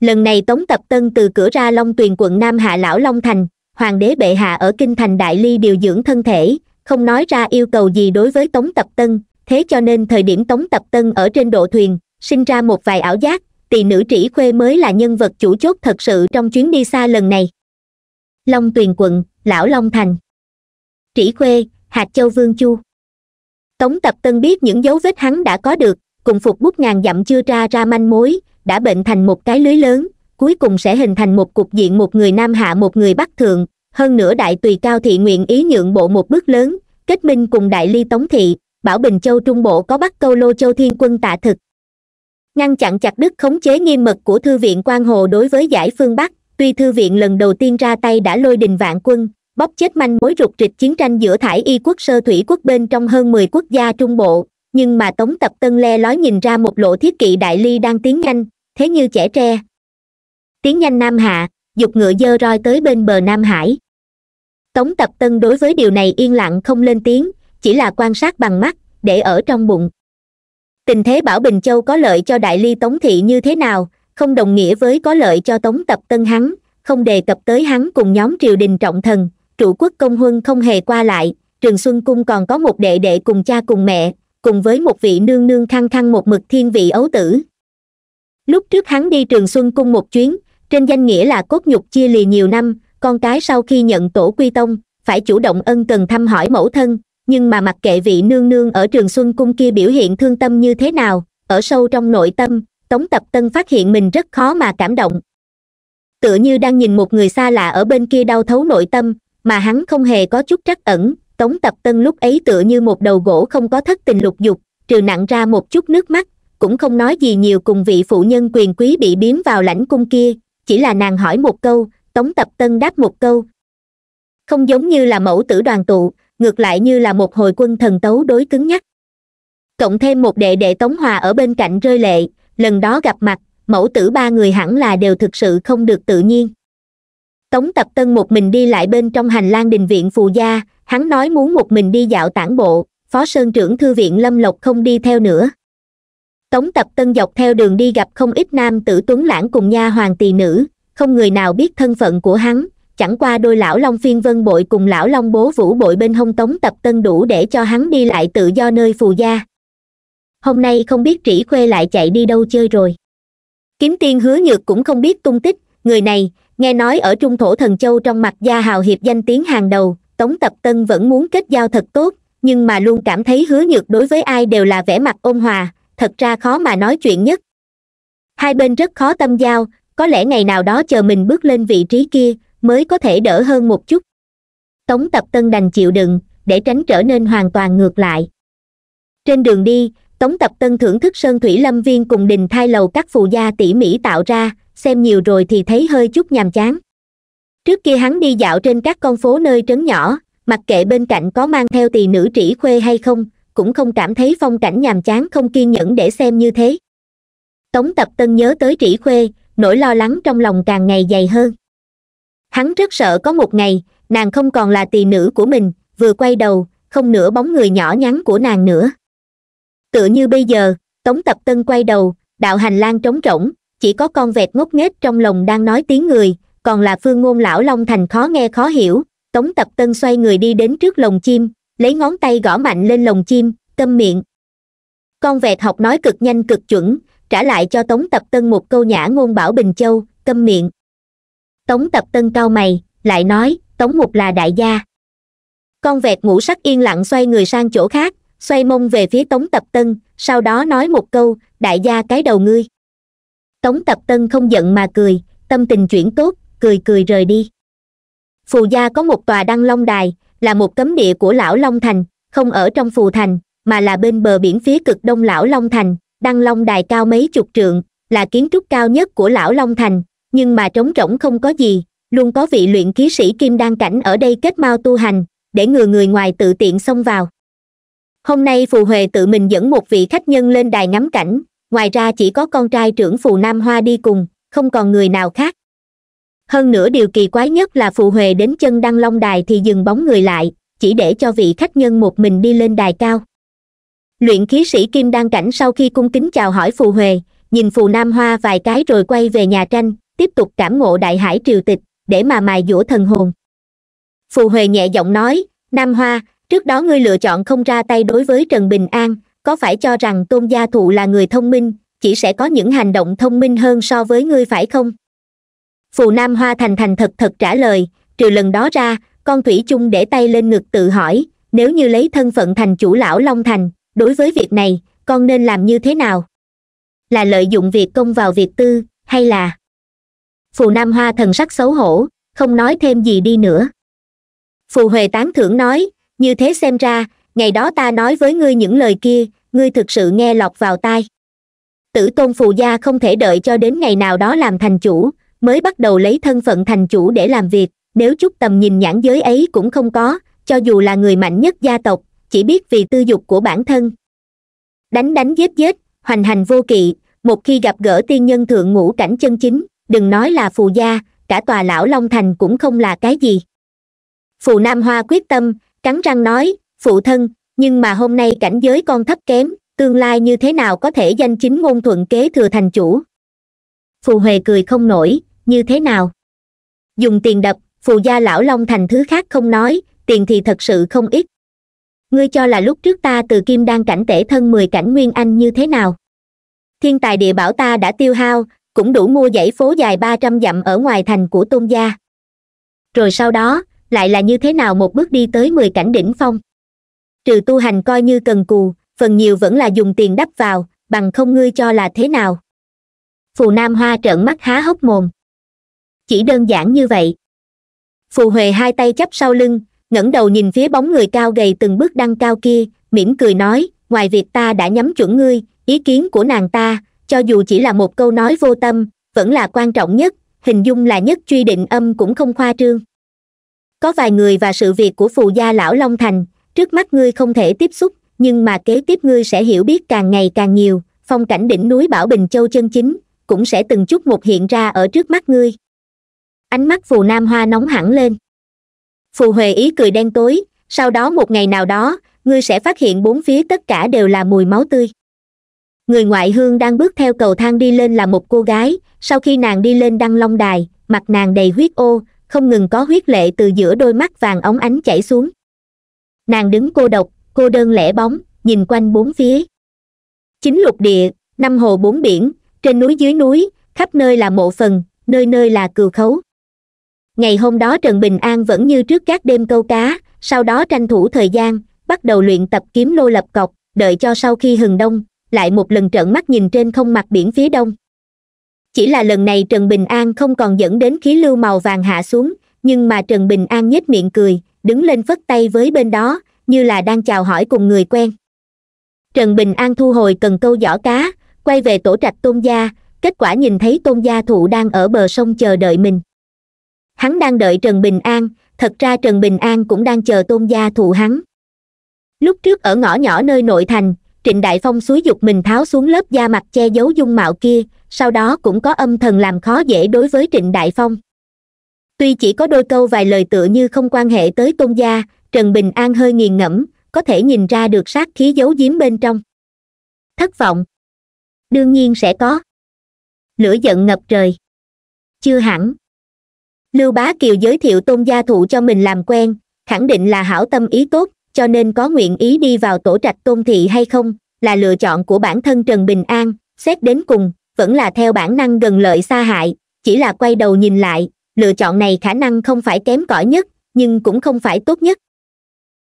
lần này tống tập tân từ cửa ra long tuyền quận nam hạ lão long thành hoàng đế bệ hạ ở kinh thành đại ly điều dưỡng thân thể không nói ra yêu cầu gì đối với tống tập tân thế cho nên thời điểm tống tập tân ở trên độ thuyền sinh ra một vài ảo giác tỷ nữ trĩ khuê mới là nhân vật chủ chốt thật sự trong chuyến đi xa lần này long tuyền quận lão long thành trĩ khuê hạt châu vương chu tống tập tân biết những dấu vết hắn đã có được cùng phục bút ngàn dặm chưa ra ra manh mối đã bệnh thành một cái lưới lớn cuối cùng sẽ hình thành một cục diện một người nam hạ một người bắc thượng hơn nữa đại tùy cao thị nguyện ý nhượng bộ một bước lớn kết minh cùng đại ly tống thị bảo bình châu trung bộ có bắt câu lô châu thiên quân tạ thực ngăn chặn chặt đứt khống chế nghiêm mật của thư viện quan hồ đối với giải phương bắc tuy thư viện lần đầu tiên ra tay đã lôi đình vạn quân bóp chết manh mối rụt rịch chiến tranh giữa thải y quốc sơ thủy quốc bên trong hơn mười quốc gia trung bộ nhưng mà tống tập tân le lói nhìn ra một lộ thiết kỵ đại ly đang tiến nhanh thế như trẻ tre tiến nhanh nam hạ dục ngựa dơ roi tới bên bờ nam hải tống tập tân đối với điều này yên lặng không lên tiếng chỉ là quan sát bằng mắt để ở trong bụng tình thế bảo bình châu có lợi cho đại ly tống thị như thế nào không đồng nghĩa với có lợi cho tống tập tân hắn không đề cập tới hắn cùng nhóm triều đình trọng thần trụ quốc công huân không hề qua lại trường xuân cung còn có một đệ đệ cùng cha cùng mẹ cùng với một vị nương nương khăng khăng một mực thiên vị ấu tử lúc trước hắn đi trường xuân cung một chuyến trên danh nghĩa là cốt nhục chia lì nhiều năm con cái sau khi nhận tổ quy tông phải chủ động ân cần thăm hỏi mẫu thân nhưng mà mặc kệ vị nương nương ở trường xuân cung kia biểu hiện thương tâm như thế nào ở sâu trong nội tâm tống tập tân phát hiện mình rất khó mà cảm động tựa như đang nhìn một người xa lạ ở bên kia đau thấu nội tâm mà hắn không hề có chút trắc ẩn tống tập tân lúc ấy tựa như một đầu gỗ không có thất tình lục dục trừ nặng ra một chút nước mắt cũng không nói gì nhiều cùng vị phụ nhân quyền quý bị biếm vào lãnh cung kia chỉ là nàng hỏi một câu tống tập tân đáp một câu không giống như là mẫu tử đoàn tụ ngược lại như là một hồi quân thần tấu đối cứng nhắc cộng thêm một đệ đệ tống hòa ở bên cạnh rơi lệ lần đó gặp mặt mẫu tử ba người hẳn là đều thực sự không được tự nhiên tống tập tân một mình đi lại bên trong hành lang đình viện phù gia hắn nói muốn một mình đi dạo tản bộ phó sơn trưởng thư viện lâm lộc không đi theo nữa tống tập tân dọc theo đường đi gặp không ít nam tử tuấn lãng cùng nha hoàng tỳ nữ không người nào biết thân phận của hắn chẳng qua đôi lão long phiên vân bội cùng lão long bố vũ bội bên hông tống tập tân đủ để cho hắn đi lại tự do nơi phù gia hôm nay không biết trĩ khuê lại chạy đi đâu chơi rồi kiếm tiên hứa nhược cũng không biết tung tích người này nghe nói ở trung thổ thần châu trong mặt gia hào hiệp danh tiếng hàng đầu tống tập tân vẫn muốn kết giao thật tốt nhưng mà luôn cảm thấy hứa nhược đối với ai đều là vẻ mặt ôn hòa thật ra khó mà nói chuyện nhất hai bên rất khó tâm giao có lẽ ngày nào đó chờ mình bước lên vị trí kia mới có thể đỡ hơn một chút tống tập tân đành chịu đựng để tránh trở nên hoàn toàn ngược lại trên đường đi tống tập tân thưởng thức sơn thủy lâm viên cùng đình thai lầu các phù gia tỉ mỉ tạo ra xem nhiều rồi thì thấy hơi chút nhàm chán trước kia hắn đi dạo trên các con phố nơi trấn nhỏ mặc kệ bên cạnh có mang theo tỳ nữ trĩ khuê hay không cũng không cảm thấy phong cảnh nhàm chán không kiên nhẫn để xem như thế tống tập tân nhớ tới trĩ khuê nỗi lo lắng trong lòng càng ngày dày hơn hắn rất sợ có một ngày nàng không còn là tỳ nữ của mình vừa quay đầu không nửa bóng người nhỏ nhắn của nàng nữa tựa như bây giờ tống tập tân quay đầu đạo hành lang trống rỗng chỉ có con vẹt ngốc nghếch trong lồng đang nói tiếng người còn là phương ngôn lão long thành khó nghe khó hiểu tống tập tân xoay người đi đến trước lồng chim lấy ngón tay gõ mạnh lên lồng chim câm miệng con vẹt học nói cực nhanh cực chuẩn trả lại cho tống tập tân một câu nhã ngôn bảo bình châu câm miệng tống tập tân cau mày lại nói tống mục là đại gia con vẹt ngủ sắc yên lặng xoay người sang chỗ khác xoay mông về phía tống tập tân sau đó nói một câu đại gia cái đầu ngươi tống tập tân không giận mà cười tâm tình chuyển tốt cười cười rời đi phù gia có một tòa đăng long đài là một cấm địa của lão long thành không ở trong phù thành mà là bên bờ biển phía cực đông lão long thành đăng long đài cao mấy chục trượng là kiến trúc cao nhất của lão long thành nhưng mà trống rỗng không có gì luôn có vị luyện ký sĩ kim đan cảnh ở đây kết mao tu hành để ngừa người ngoài tự tiện xông vào hôm nay phù huệ tự mình dẫn một vị khách nhân lên đài ngắm cảnh ngoài ra chỉ có con trai trưởng phù nam hoa đi cùng không còn người nào khác hơn nữa điều kỳ quái nhất là phù huệ đến chân đăng long đài thì dừng bóng người lại chỉ để cho vị khách nhân một mình đi lên đài cao luyện khí sĩ kim đăng cảnh sau khi cung kính chào hỏi phù huệ nhìn phù nam hoa vài cái rồi quay về nhà tranh tiếp tục cảm ngộ đại hải triều tịch để mà mài dũa thần hồn phù huệ nhẹ giọng nói nam hoa trước đó ngươi lựa chọn không ra tay đối với trần bình an có phải cho rằng tôn gia thụ là người thông minh chỉ sẽ có những hành động thông minh hơn so với ngươi phải không phù nam hoa thành thành thật thật trả lời trừ lần đó ra con thủy chung để tay lên ngực tự hỏi nếu như lấy thân phận thành chủ lão long thành đối với việc này con nên làm như thế nào là lợi dụng việc công vào việc tư hay là phù nam hoa thần sắc xấu hổ không nói thêm gì đi nữa phù huệ tán thưởng nói như thế xem ra ngày đó ta nói với ngươi những lời kia ngươi thực sự nghe lọt vào tai tử tôn phù gia không thể đợi cho đến ngày nào đó làm thành chủ mới bắt đầu lấy thân phận thành chủ để làm việc nếu chút tầm nhìn nhãn giới ấy cũng không có cho dù là người mạnh nhất gia tộc chỉ biết vì tư dục của bản thân đánh đánh giết giết hoành hành vô kỵ một khi gặp gỡ tiên nhân thượng ngũ cảnh chân chính đừng nói là phù gia cả tòa lão long thành cũng không là cái gì phù nam hoa quyết tâm cắn răng nói phụ thân nhưng mà hôm nay cảnh giới con thấp kém tương lai như thế nào có thể danh chính ngôn thuận kế thừa thành chủ phù huệ cười không nổi như thế nào dùng tiền đập phù gia lão long thành thứ khác không nói tiền thì thật sự không ít ngươi cho là lúc trước ta từ kim đan cảnh tể thân mười cảnh nguyên anh như thế nào thiên tài địa bảo ta đã tiêu hao cũng đủ mua dãy phố dài ba trăm dặm ở ngoài thành của tôn gia rồi sau đó lại là như thế nào một bước đi tới mười cảnh đỉnh phong trừ tu hành coi như cần cù phần nhiều vẫn là dùng tiền đắp vào bằng không ngươi cho là thế nào phù nam hoa trợn mắt há hốc mồm chỉ đơn giản như vậy phù huệ hai tay chắp sau lưng ngẩng đầu nhìn phía bóng người cao gầy từng bước đăng cao kia mỉm cười nói ngoài việc ta đã nhắm chuẩn ngươi ý kiến của nàng ta cho dù chỉ là một câu nói vô tâm vẫn là quan trọng nhất hình dung là nhất truy định âm cũng không khoa trương có vài người và sự việc của phù gia lão long thành trước mắt ngươi không thể tiếp xúc nhưng mà kế tiếp ngươi sẽ hiểu biết càng ngày càng nhiều phong cảnh đỉnh núi bảo bình châu chân chính cũng sẽ từng chút một hiện ra ở trước mắt ngươi ánh mắt phù nam hoa nóng hẳn lên phù huệ ý cười đen tối sau đó một ngày nào đó ngươi sẽ phát hiện bốn phía tất cả đều là mùi máu tươi người ngoại hương đang bước theo cầu thang đi lên là một cô gái sau khi nàng đi lên đăng long đài mặt nàng đầy huyết ô không ngừng có huyết lệ từ giữa đôi mắt vàng óng ánh chảy xuống nàng đứng cô độc cô đơn lẻ bóng nhìn quanh bốn phía chính lục địa năm hồ bốn biển trên núi dưới núi khắp nơi là mộ phần nơi nơi là cừu khấu ngày hôm đó trần bình an vẫn như trước các đêm câu cá sau đó tranh thủ thời gian bắt đầu luyện tập kiếm lô lập cọc đợi cho sau khi hừng đông lại một lần trợn mắt nhìn trên không mặt biển phía đông chỉ là lần này trần bình an không còn dẫn đến khí lưu màu vàng hạ xuống nhưng mà trần bình an nhếch miệng cười đứng lên phất tay với bên đó như là đang chào hỏi cùng người quen trần bình an thu hồi cần câu giỏ cá quay về tổ trạch tôn gia kết quả nhìn thấy tôn gia thụ đang ở bờ sông chờ đợi mình hắn đang đợi trần bình an thật ra trần bình an cũng đang chờ tôn gia thụ hắn lúc trước ở ngõ nhỏ nơi nội thành trịnh đại phong suối dục mình tháo xuống lớp da mặt che giấu dung mạo kia sau đó cũng có âm thần làm khó dễ đối với trịnh đại phong tuy chỉ có đôi câu vài lời tựa như không quan hệ tới tôn gia trần bình an hơi nghiền ngẫm có thể nhìn ra được sát khí giấu giếm bên trong thất vọng đương nhiên sẽ có lửa giận ngập trời chưa hẳn lưu bá kiều giới thiệu tôn gia thụ cho mình làm quen khẳng định là hảo tâm ý tốt cho nên có nguyện ý đi vào tổ trạch tôn thị hay không là lựa chọn của bản thân trần bình an xét đến cùng vẫn là theo bản năng gần lợi xa hại chỉ là quay đầu nhìn lại lựa chọn này khả năng không phải kém cỏi nhất nhưng cũng không phải tốt nhất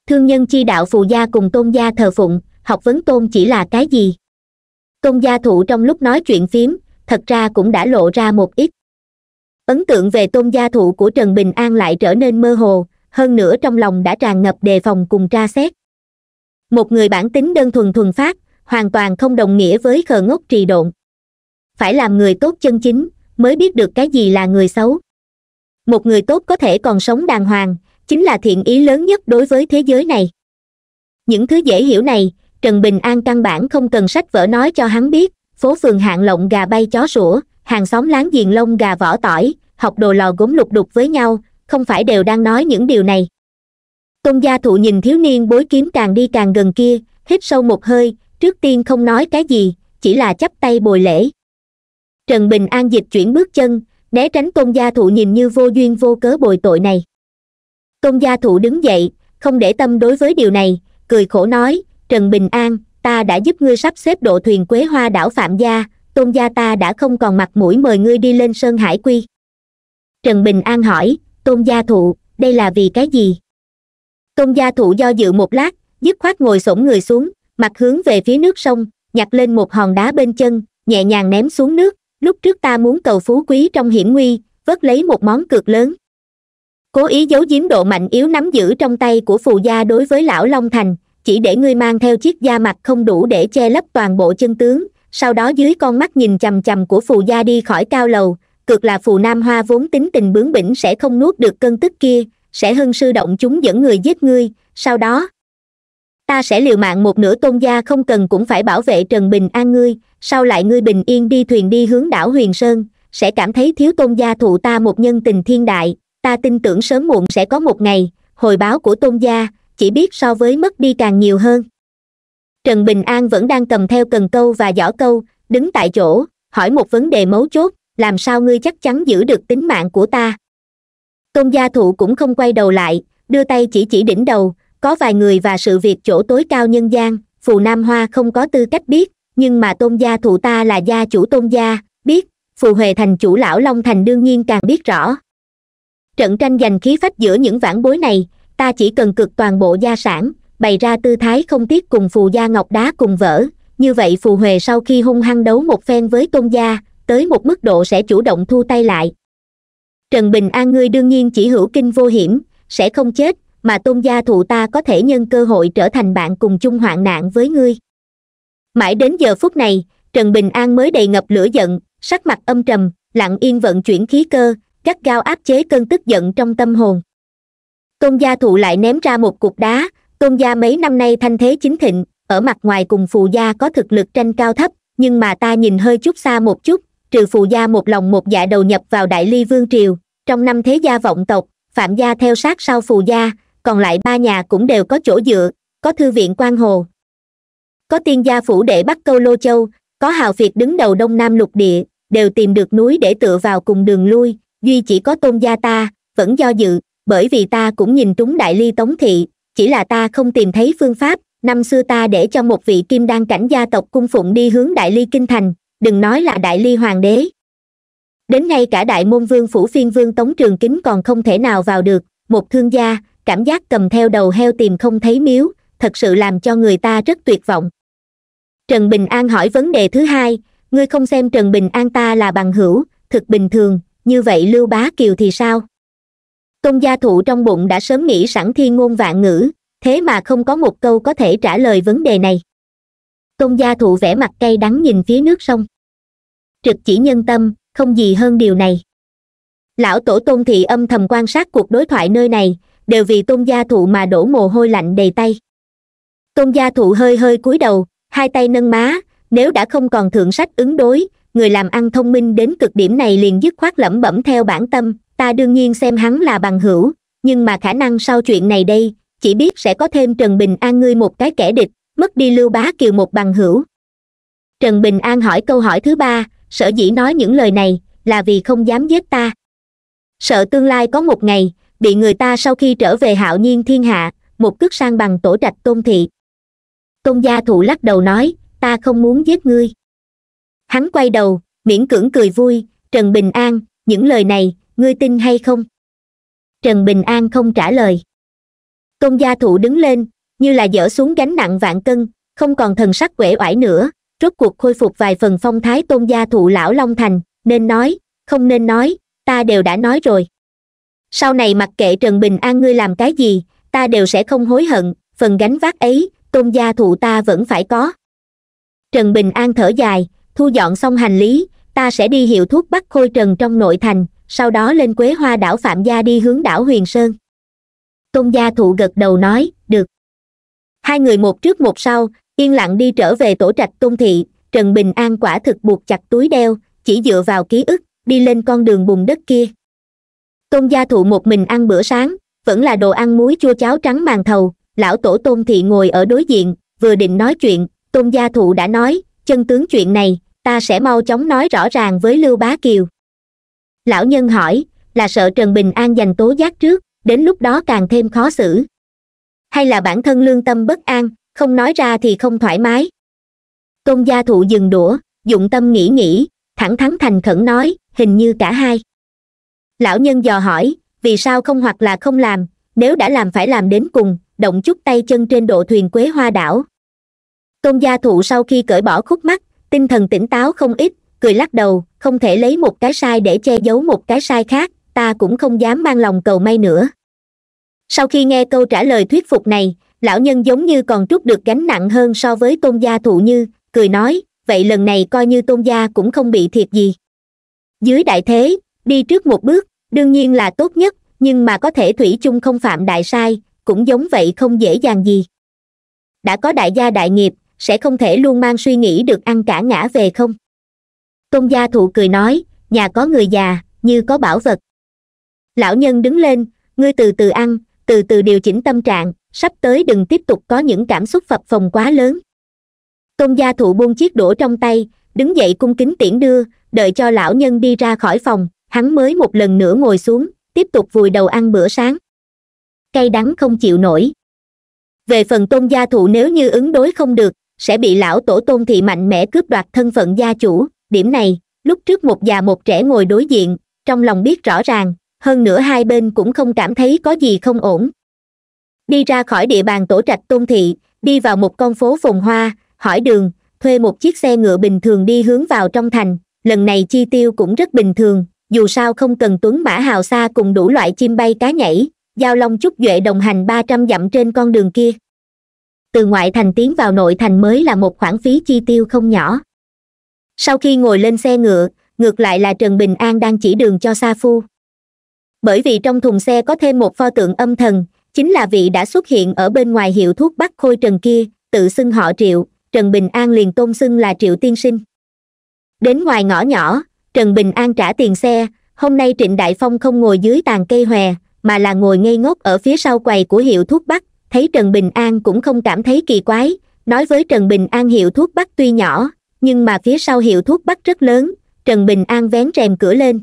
thương nhân chi đạo phù gia cùng tôn gia thờ phụng học vấn tôn chỉ là cái gì tôn gia thụ trong lúc nói chuyện phím thật ra cũng đã lộ ra một ít ấn tượng về tôn gia thụ của trần bình an lại trở nên mơ hồ hơn nữa trong lòng đã tràn ngập đề phòng cùng tra xét một người bản tính đơn thuần thuần phát hoàn toàn không đồng nghĩa với khờ ngốc trì độn phải làm người tốt chân chính mới biết được cái gì là người xấu một người tốt có thể còn sống đàng hoàng chính là thiện ý lớn nhất đối với thế giới này những thứ dễ hiểu này trần bình an căn bản không cần sách vở nói cho hắn biết phố phường hạng lộng gà bay chó sủa hàng xóm láng giềng lông gà vỏ tỏi học đồ lò gốm lục đục với nhau không phải đều đang nói những điều này tôn gia thụ nhìn thiếu niên bối kiếm càng đi càng gần kia hít sâu một hơi trước tiên không nói cái gì chỉ là chắp tay bồi lễ trần bình an dịch chuyển bước chân né tránh công gia thụ nhìn như vô duyên vô cớ bồi tội này công gia thụ đứng dậy không để tâm đối với điều này cười khổ nói trần bình an ta đã giúp ngươi sắp xếp độ thuyền quế hoa đảo phạm gia tôn gia ta đã không còn mặt mũi mời ngươi đi lên sơn hải quy trần bình an hỏi tôn gia thụ đây là vì cái gì tôn gia thụ do dự một lát dứt khoát ngồi xổm người xuống mặt hướng về phía nước sông nhặt lên một hòn đá bên chân nhẹ nhàng ném xuống nước lúc trước ta muốn cầu phú quý trong hiểm nguy vớt lấy một món cược lớn cố ý giấu giếm độ mạnh yếu nắm giữ trong tay của phù gia đối với lão long thành chỉ để ngươi mang theo chiếc da mặt không đủ để che lấp toàn bộ chân tướng sau đó dưới con mắt nhìn chằm chằm của phù gia đi khỏi cao lầu cược là phù nam hoa vốn tính tình bướng bỉnh sẽ không nuốt được cơn tức kia sẽ hưng sư động chúng dẫn người giết ngươi sau đó ta sẽ liều mạng một nửa tôn gia không cần cũng phải bảo vệ trần bình an ngươi sau lại ngươi bình yên đi thuyền đi hướng đảo huyền sơn sẽ cảm thấy thiếu tôn gia thụ ta một nhân tình thiên đại ta tin tưởng sớm muộn sẽ có một ngày hồi báo của tôn gia chỉ biết so với mất đi càng nhiều hơn trần bình an vẫn đang cầm theo cần câu và giỏ câu đứng tại chỗ hỏi một vấn đề mấu chốt làm sao ngươi chắc chắn giữ được tính mạng của ta tôn gia thụ cũng không quay đầu lại đưa tay chỉ chỉ đỉnh đầu có vài người và sự việc chỗ tối cao nhân gian phù nam hoa không có tư cách biết nhưng mà tôn gia thụ ta là gia chủ tôn gia biết phù huệ thành chủ lão long thành đương nhiên càng biết rõ trận tranh giành khí phách giữa những vãn bối này ta chỉ cần cực toàn bộ gia sản bày ra tư thái không tiếc cùng phù gia ngọc đá cùng vỡ như vậy phù huệ sau khi hung hăng đấu một phen với tôn gia tới một mức độ sẽ chủ động thu tay lại trần bình an ngươi đương nhiên chỉ hữu kinh vô hiểm sẽ không chết mà tôn gia thụ ta có thể nhân cơ hội trở thành bạn cùng chung hoạn nạn với ngươi mãi đến giờ phút này trần bình an mới đầy ngập lửa giận sắc mặt âm trầm lặng yên vận chuyển khí cơ gắt gao áp chế cơn tức giận trong tâm hồn tôn gia thụ lại ném ra một cục đá tôn gia mấy năm nay thanh thế chính thịnh ở mặt ngoài cùng phù gia có thực lực tranh cao thấp nhưng mà ta nhìn hơi chút xa một chút trừ phù gia một lòng một dạ đầu nhập vào đại ly vương triều trong năm thế gia vọng tộc phạm gia theo sát sau phù gia còn lại ba nhà cũng đều có chỗ dựa có thư viện quan hồ có tiên gia phủ để bắt câu lô châu có hào việt đứng đầu đông nam lục địa đều tìm được núi để tựa vào cùng đường lui duy chỉ có tôn gia ta vẫn do dự bởi vì ta cũng nhìn trúng đại ly tống thị chỉ là ta không tìm thấy phương pháp năm xưa ta để cho một vị kim đan cảnh gia tộc cung phụng đi hướng đại ly kinh thành đừng nói là đại ly hoàng đế đến ngay cả đại môn vương phủ phiên vương tống trường kính còn không thể nào vào được một thương gia cảm giác cầm theo đầu heo tìm không thấy miếu thật sự làm cho người ta rất tuyệt vọng trần bình an hỏi vấn đề thứ hai ngươi không xem trần bình an ta là bằng hữu thực bình thường như vậy lưu bá kiều thì sao tôn gia thụ trong bụng đã sớm nghĩ sẵn thiên ngôn vạn ngữ thế mà không có một câu có thể trả lời vấn đề này tôn gia thụ vẻ mặt cay đắng nhìn phía nước sông trực chỉ nhân tâm không gì hơn điều này lão tổ tôn thị âm thầm quan sát cuộc đối thoại nơi này đều vì tôn gia thụ mà đổ mồ hôi lạnh đầy tay tôn gia thụ hơi hơi cúi đầu hai tay nâng má nếu đã không còn thượng sách ứng đối người làm ăn thông minh đến cực điểm này liền dứt khoát lẩm bẩm theo bản tâm ta đương nhiên xem hắn là bằng hữu nhưng mà khả năng sau chuyện này đây chỉ biết sẽ có thêm trần bình an ngươi một cái kẻ địch mất đi lưu bá kiều một bằng hữu trần bình an hỏi câu hỏi thứ ba sở dĩ nói những lời này là vì không dám giết ta sợ tương lai có một ngày bị người ta sau khi trở về hạo nhiên thiên hạ một cước sang bằng tổ trạch tôn thị tôn gia thụ lắc đầu nói ta không muốn giết ngươi hắn quay đầu miễn cưỡng cười vui trần bình an những lời này ngươi tin hay không trần bình an không trả lời tôn gia thụ đứng lên như là dỡ xuống gánh nặng vạn cân không còn thần sắc uể oải nữa rốt cuộc khôi phục vài phần phong thái tôn gia thụ lão long thành nên nói không nên nói ta đều đã nói rồi sau này mặc kệ trần bình an ngươi làm cái gì ta đều sẽ không hối hận phần gánh vác ấy tôn gia thụ ta vẫn phải có trần bình an thở dài thu dọn xong hành lý ta sẽ đi hiệu thuốc bắt khôi trần trong nội thành sau đó lên quế hoa đảo phạm gia đi hướng đảo huyền sơn tôn gia thụ gật đầu nói được hai người một trước một sau yên lặng đi trở về tổ trạch tôn thị trần bình an quả thực buộc chặt túi đeo chỉ dựa vào ký ức đi lên con đường bùn đất kia tôn gia thụ một mình ăn bữa sáng vẫn là đồ ăn muối chua cháo trắng màn thầu lão tổ tôn thị ngồi ở đối diện vừa định nói chuyện tôn gia thụ đã nói chân tướng chuyện này ta sẽ mau chóng nói rõ ràng với lưu bá kiều lão nhân hỏi là sợ trần bình an giành tố giác trước đến lúc đó càng thêm khó xử hay là bản thân lương tâm bất an không nói ra thì không thoải mái tôn gia thụ dừng đũa dụng tâm nghĩ nghĩ thẳng thắn thành khẩn nói hình như cả hai lão nhân dò hỏi vì sao không hoặc là không làm nếu đã làm phải làm đến cùng động chút tay chân trên độ thuyền quế hoa đảo tôn gia thụ sau khi cởi bỏ khúc mắt tinh thần tỉnh táo không ít cười lắc đầu không thể lấy một cái sai để che giấu một cái sai khác ta cũng không dám mang lòng cầu may nữa sau khi nghe câu trả lời thuyết phục này lão nhân giống như còn trút được gánh nặng hơn so với tôn gia thụ như cười nói vậy lần này coi như tôn gia cũng không bị thiệt gì dưới đại thế đi trước một bước đương nhiên là tốt nhất nhưng mà có thể thủy chung không phạm đại sai cũng giống vậy không dễ dàng gì đã có đại gia đại nghiệp sẽ không thể luôn mang suy nghĩ được ăn cả ngã về không tôn gia thụ cười nói nhà có người già như có bảo vật lão nhân đứng lên ngươi từ từ ăn từ từ điều chỉnh tâm trạng sắp tới đừng tiếp tục có những cảm xúc phập phồng quá lớn tôn gia thụ buông chiếc đũa trong tay đứng dậy cung kính tiễn đưa đợi cho lão nhân đi ra khỏi phòng hắn mới một lần nữa ngồi xuống tiếp tục vùi đầu ăn bữa sáng cay đắng không chịu nổi về phần tôn gia thụ nếu như ứng đối không được sẽ bị lão tổ tôn thị mạnh mẽ cướp đoạt thân phận gia chủ điểm này lúc trước một già một trẻ ngồi đối diện trong lòng biết rõ ràng hơn nữa hai bên cũng không cảm thấy có gì không ổn đi ra khỏi địa bàn tổ trạch tôn thị đi vào một con phố phồn hoa hỏi đường thuê một chiếc xe ngựa bình thường đi hướng vào trong thành lần này chi tiêu cũng rất bình thường dù sao không cần tuấn mã hào xa cùng đủ loại chim bay cá nhảy giao long chúc duệ đồng hành ba trăm dặm trên con đường kia từ ngoại thành tiến vào nội thành mới là một khoản phí chi tiêu không nhỏ sau khi ngồi lên xe ngựa ngược lại là trần bình an đang chỉ đường cho sa phu bởi vì trong thùng xe có thêm một pho tượng âm thần chính là vị đã xuất hiện ở bên ngoài hiệu thuốc bắc khôi trần kia tự xưng họ triệu trần bình an liền tôn xưng là triệu tiên sinh đến ngoài ngõ nhỏ trần bình an trả tiền xe hôm nay trịnh đại phong không ngồi dưới tàn cây hòe mà là ngồi ngây ngốc ở phía sau quầy của hiệu thuốc bắc thấy trần bình an cũng không cảm thấy kỳ quái nói với trần bình an hiệu thuốc bắc tuy nhỏ nhưng mà phía sau hiệu thuốc bắc rất lớn trần bình an vén rèm cửa lên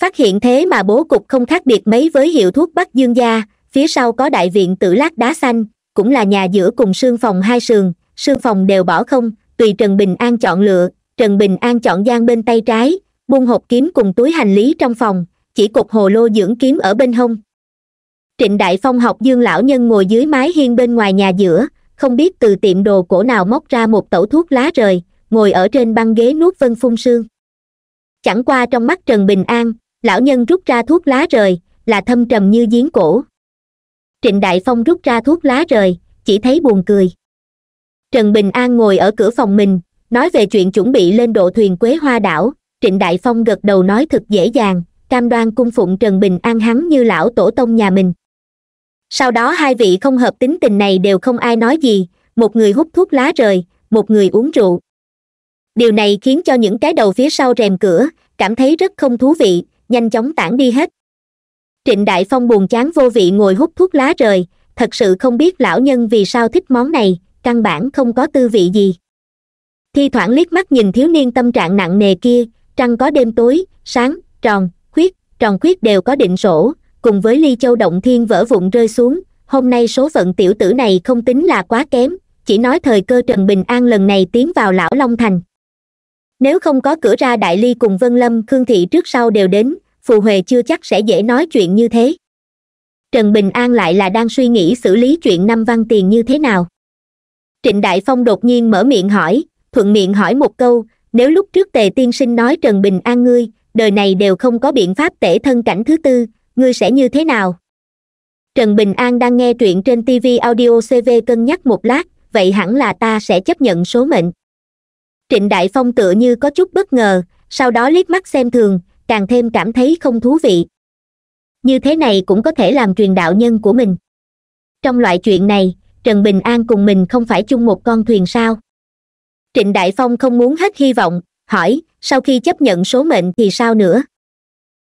phát hiện thế mà bố cục không khác biệt mấy với hiệu thuốc bắc dương gia phía sau có đại viện tử lát đá xanh cũng là nhà giữa cùng sương phòng hai sườn sương phòng đều bỏ không tùy trần bình an chọn lựa trần bình an chọn gian bên tay trái buông hộp kiếm cùng túi hành lý trong phòng chỉ cột hồ lô dưỡng kiếm ở bên hông trịnh đại phong học dương lão nhân ngồi dưới mái hiên bên ngoài nhà giữa không biết từ tiệm đồ cổ nào móc ra một tẩu thuốc lá rời ngồi ở trên băng ghế nuốt vân phun sương chẳng qua trong mắt trần bình an lão nhân rút ra thuốc lá rời là thâm trầm như giếng cổ trịnh đại phong rút ra thuốc lá rời chỉ thấy buồn cười trần bình an ngồi ở cửa phòng mình nói về chuyện chuẩn bị lên độ thuyền quế hoa đảo trịnh đại phong gật đầu nói thật dễ dàng cam đoan cung phụng trần bình an hắn như lão tổ tông nhà mình sau đó hai vị không hợp tính tình này đều không ai nói gì một người hút thuốc lá rời một người uống rượu điều này khiến cho những cái đầu phía sau rèm cửa cảm thấy rất không thú vị nhanh chóng tản đi hết trịnh đại phong buồn chán vô vị ngồi hút thuốc lá rời thật sự không biết lão nhân vì sao thích món này căn bản không có tư vị gì thi thoảng liếc mắt nhìn thiếu niên tâm trạng nặng nề kia trăng có đêm tối sáng tròn khuyết tròn khuyết đều có định sổ cùng với ly châu động thiên vỡ vụn rơi xuống hôm nay số phận tiểu tử này không tính là quá kém chỉ nói thời cơ trần bình an lần này tiến vào lão long thành nếu không có cửa ra đại ly cùng vân lâm khương thị trước sau đều đến phù huệ chưa chắc sẽ dễ nói chuyện như thế trần bình an lại là đang suy nghĩ xử lý chuyện năm văn tiền như thế nào trịnh đại phong đột nhiên mở miệng hỏi thuận miệng hỏi một câu nếu lúc trước tề tiên sinh nói trần bình an ngươi đời này đều không có biện pháp tể thân cảnh thứ tư ngươi sẽ như thế nào trần bình an đang nghe truyện trên tv audio cv cân nhắc một lát vậy hẳn là ta sẽ chấp nhận số mệnh trịnh đại phong tựa như có chút bất ngờ sau đó liếc mắt xem thường càng thêm cảm thấy không thú vị như thế này cũng có thể làm truyền đạo nhân của mình trong loại chuyện này trần bình an cùng mình không phải chung một con thuyền sao trịnh đại phong không muốn hết hy vọng hỏi sau khi chấp nhận số mệnh thì sao nữa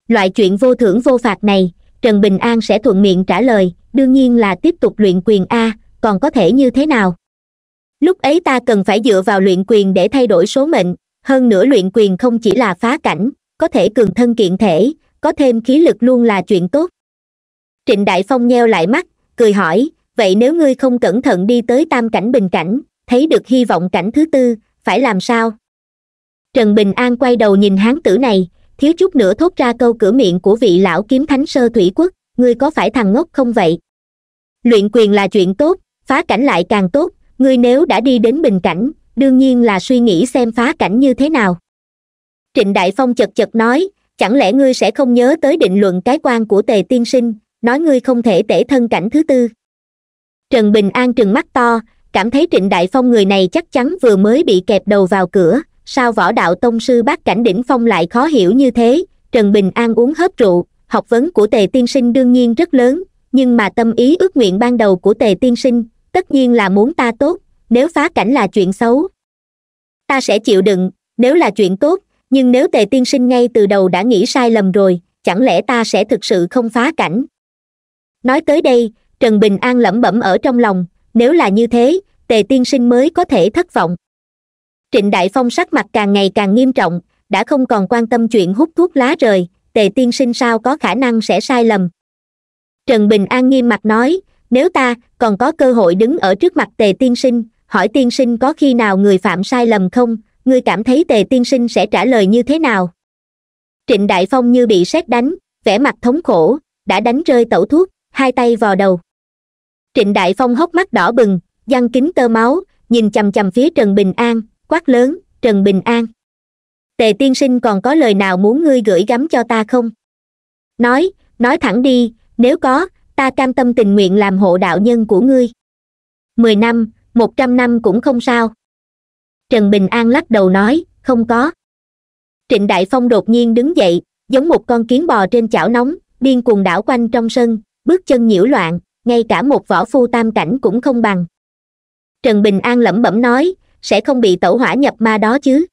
loại chuyện vô thưởng vô phạt này trần bình an sẽ thuận miệng trả lời đương nhiên là tiếp tục luyện quyền a còn có thể như thế nào lúc ấy ta cần phải dựa vào luyện quyền để thay đổi số mệnh hơn nữa luyện quyền không chỉ là phá cảnh có thể cường thân kiện thể có thêm khí lực luôn là chuyện tốt trịnh đại phong nheo lại mắt cười hỏi vậy nếu ngươi không cẩn thận đi tới tam cảnh bình cảnh thấy được hy vọng cảnh thứ tư phải làm sao trần bình an quay đầu nhìn hán tử này thiếu chút nữa thốt ra câu cửa miệng của vị lão kiếm thánh sơ thủy quốc ngươi có phải thằng ngốc không vậy luyện quyền là chuyện tốt phá cảnh lại càng tốt ngươi nếu đã đi đến bình cảnh đương nhiên là suy nghĩ xem phá cảnh như thế nào trịnh đại phong chật chật nói chẳng lẽ ngươi sẽ không nhớ tới định luận cái quan của tề tiên sinh nói ngươi không thể tể thân cảnh thứ tư trần bình an trừng mắt to cảm thấy trịnh đại phong người này chắc chắn vừa mới bị kẹp đầu vào cửa sao võ đạo tông sư bát cảnh đỉnh phong lại khó hiểu như thế trần bình an uống hớp rượu học vấn của tề tiên sinh đương nhiên rất lớn nhưng mà tâm ý ước nguyện ban đầu của tề tiên sinh tất nhiên là muốn ta tốt nếu phá cảnh là chuyện xấu ta sẽ chịu đựng nếu là chuyện tốt nhưng nếu tề tiên sinh ngay từ đầu đã nghĩ sai lầm rồi chẳng lẽ ta sẽ thực sự không phá cảnh nói tới đây trần bình an lẩm bẩm ở trong lòng nếu là như thế tề tiên sinh mới có thể thất vọng trịnh đại phong sắc mặt càng ngày càng nghiêm trọng đã không còn quan tâm chuyện hút thuốc lá rời tề tiên sinh sao có khả năng sẽ sai lầm trần bình an nghiêm mặt nói nếu ta còn có cơ hội đứng ở trước mặt tề tiên sinh hỏi tiên sinh có khi nào người phạm sai lầm không ngươi cảm thấy tề tiên sinh sẽ trả lời như thế nào trịnh đại phong như bị sét đánh vẻ mặt thống khổ đã đánh rơi tẩu thuốc hai tay vò đầu trịnh đại phong hốc mắt đỏ bừng răng kính tơ máu nhìn chằm chằm phía trần bình an quát lớn trần bình an tề tiên sinh còn có lời nào muốn ngươi gửi gắm cho ta không nói nói thẳng đi nếu có ta cam tâm tình nguyện làm hộ đạo nhân của ngươi mười năm một trăm năm cũng không sao trần bình an lắc đầu nói không có trịnh đại phong đột nhiên đứng dậy giống một con kiến bò trên chảo nóng điên cuồng đảo quanh trong sân bước chân nhiễu loạn ngay cả một võ phu tam cảnh cũng không bằng trần bình an lẩm bẩm nói sẽ không bị tẩu hỏa nhập ma đó chứ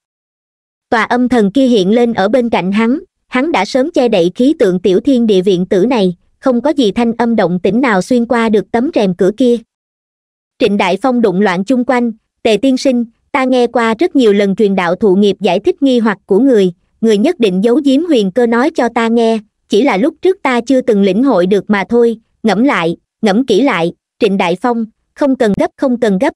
tòa âm thần kia hiện lên ở bên cạnh hắn hắn đã sớm che đậy khí tượng tiểu thiên địa viện tử này không có gì thanh âm động tĩnh nào xuyên qua được tấm rèm cửa kia trịnh đại phong đụng loạn chung quanh tề tiên sinh ta nghe qua rất nhiều lần truyền đạo thụ nghiệp giải thích nghi hoặc của người người nhất định giấu giếm huyền cơ nói cho ta nghe chỉ là lúc trước ta chưa từng lĩnh hội được mà thôi ngẫm lại ngẫm kỹ lại trịnh đại phong không cần gấp không cần gấp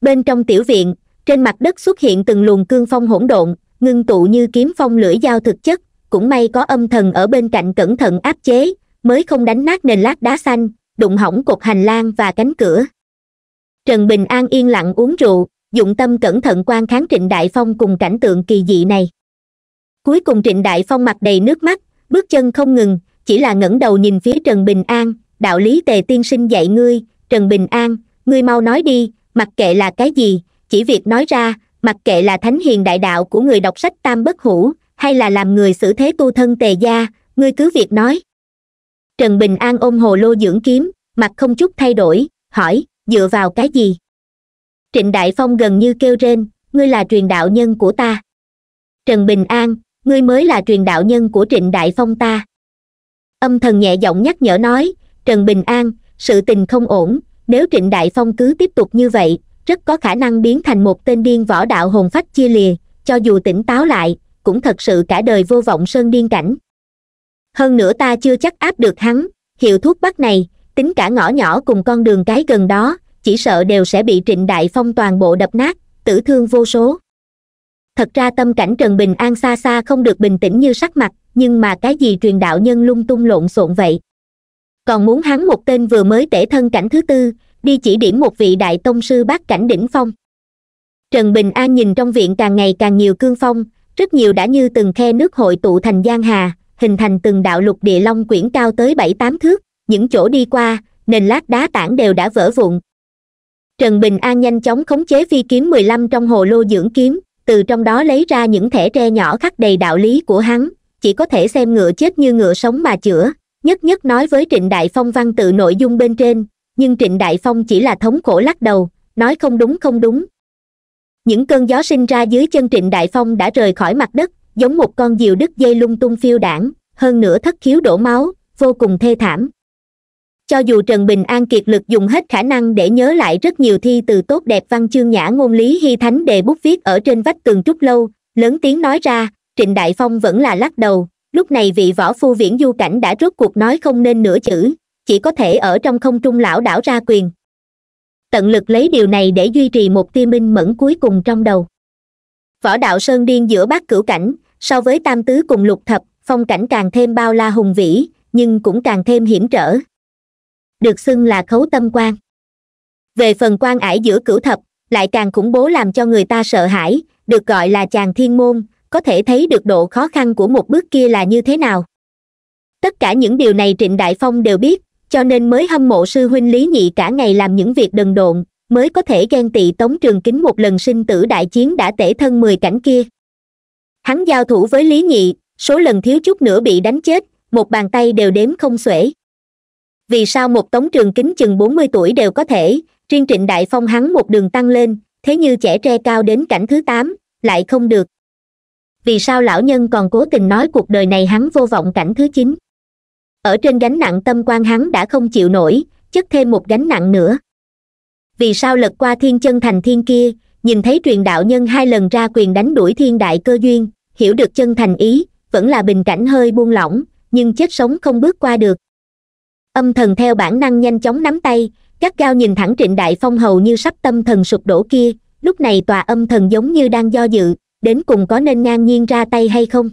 bên trong tiểu viện trên mặt đất xuất hiện từng luồng cương phong hỗn độn ngưng tụ như kiếm phong lưỡi dao thực chất cũng may có âm thần ở bên cạnh cẩn thận áp chế mới không đánh nát nền lát đá xanh đụng hỏng cột hành lang và cánh cửa trần bình an yên lặng uống rượu dụng tâm cẩn thận quan kháng trịnh đại phong cùng cảnh tượng kỳ dị này cuối cùng trịnh đại phong mặt đầy nước mắt bước chân không ngừng chỉ là ngẩng đầu nhìn phía trần bình an đạo lý tề tiên sinh dạy ngươi trần bình an ngươi mau nói đi mặc kệ là cái gì chỉ việc nói ra mặc kệ là thánh hiền đại đạo của người đọc sách tam bất hủ hay là làm người xử thế tu thân tề gia ngươi cứ việc nói trần bình an ôm hồ lô dưỡng kiếm mặt không chút thay đổi hỏi dựa vào cái gì trịnh đại phong gần như kêu rên ngươi là truyền đạo nhân của ta trần bình an ngươi mới là truyền đạo nhân của trịnh đại phong ta âm thần nhẹ giọng nhắc nhở nói trần bình an sự tình không ổn nếu trịnh đại phong cứ tiếp tục như vậy rất có khả năng biến thành một tên điên võ đạo hồn phách chia lìa cho dù tỉnh táo lại cũng thật sự cả đời vô vọng sơn điên cảnh hơn nữa ta chưa chắc áp được hắn hiệu thuốc bắc này tính cả ngõ nhỏ cùng con đường cái gần đó chỉ sợ đều sẽ bị trịnh đại phong toàn bộ đập nát tử thương vô số thật ra tâm cảnh trần bình an xa xa không được bình tĩnh như sắc mặt nhưng mà cái gì truyền đạo nhân lung tung lộn xộn vậy còn muốn hắn một tên vừa mới tể thân cảnh thứ tư đi chỉ điểm một vị đại tông sư bát cảnh đỉnh phong trần bình an nhìn trong viện càng ngày càng nhiều cương phong rất nhiều đã như từng khe nước hội tụ thành giang hà hình thành từng đạo lục địa long quyển cao tới bảy tám thước những chỗ đi qua nền lát đá tảng đều đã vỡ vụn trần bình an nhanh chóng khống chế phi kiếm mười lăm trong hồ lô dưỡng kiếm từ trong đó lấy ra những thẻ tre nhỏ khắc đầy đạo lý của hắn chỉ có thể xem ngựa chết như ngựa sống mà chữa nhất nhất nói với trịnh đại phong văn tự nội dung bên trên nhưng trịnh đại phong chỉ là thống khổ lắc đầu nói không đúng không đúng những cơn gió sinh ra dưới chân trịnh đại phong đã rời khỏi mặt đất giống một con diều đứt dây lung tung phiêu đảng hơn nữa thất khiếu đổ máu vô cùng thê thảm cho dù trần bình an kiệt lực dùng hết khả năng để nhớ lại rất nhiều thi từ tốt đẹp văn chương nhã ngôn lý hy thánh đề bút viết ở trên vách tường trúc lâu lớn tiếng nói ra trịnh đại phong vẫn là lắc đầu lúc này vị võ phu viễn du cảnh đã rốt cuộc nói không nên nửa chữ chỉ có thể ở trong không trung lão đảo ra quyền tận lực lấy điều này để duy trì một tia minh mẫn cuối cùng trong đầu võ đạo sơn điên giữa bát cửu cảnh so với tam tứ cùng lục thập phong cảnh càng thêm bao la hùng vĩ nhưng cũng càng thêm hiểm trở được xưng là khấu tâm quan về phần quan ải giữa cửu thập lại càng khủng bố làm cho người ta sợ hãi được gọi là chàng thiên môn có thể thấy được độ khó khăn của một bước kia là như thế nào tất cả những điều này trịnh đại phong đều biết cho nên mới hâm mộ sư huynh lý nhị cả ngày làm những việc đần độn mới có thể ghen tị tống trường kính một lần sinh tử đại chiến đã tể thân mười cảnh kia hắn giao thủ với lý nhị số lần thiếu chút nữa bị đánh chết một bàn tay đều đếm không xuể vì sao một tống trường kính chừng bốn mươi tuổi đều có thể riêng trịnh đại phong hắn một đường tăng lên thế như trẻ tre cao đến cảnh thứ tám lại không được vì sao lão nhân còn cố tình nói cuộc đời này hắn vô vọng cảnh thứ chín ở trên gánh nặng tâm quan hắn đã không chịu nổi chất thêm một gánh nặng nữa vì sao lật qua thiên chân thành thiên kia nhìn thấy truyền đạo nhân hai lần ra quyền đánh đuổi thiên đại cơ duyên hiểu được chân thành ý vẫn là bình cảnh hơi buông lỏng nhưng chết sống không bước qua được âm thần theo bản năng nhanh chóng nắm tay các cao nhìn thẳng trịnh đại phong hầu như sắp tâm thần sụp đổ kia lúc này tòa âm thần giống như đang do dự đến cùng có nên ngang nhiên ra tay hay không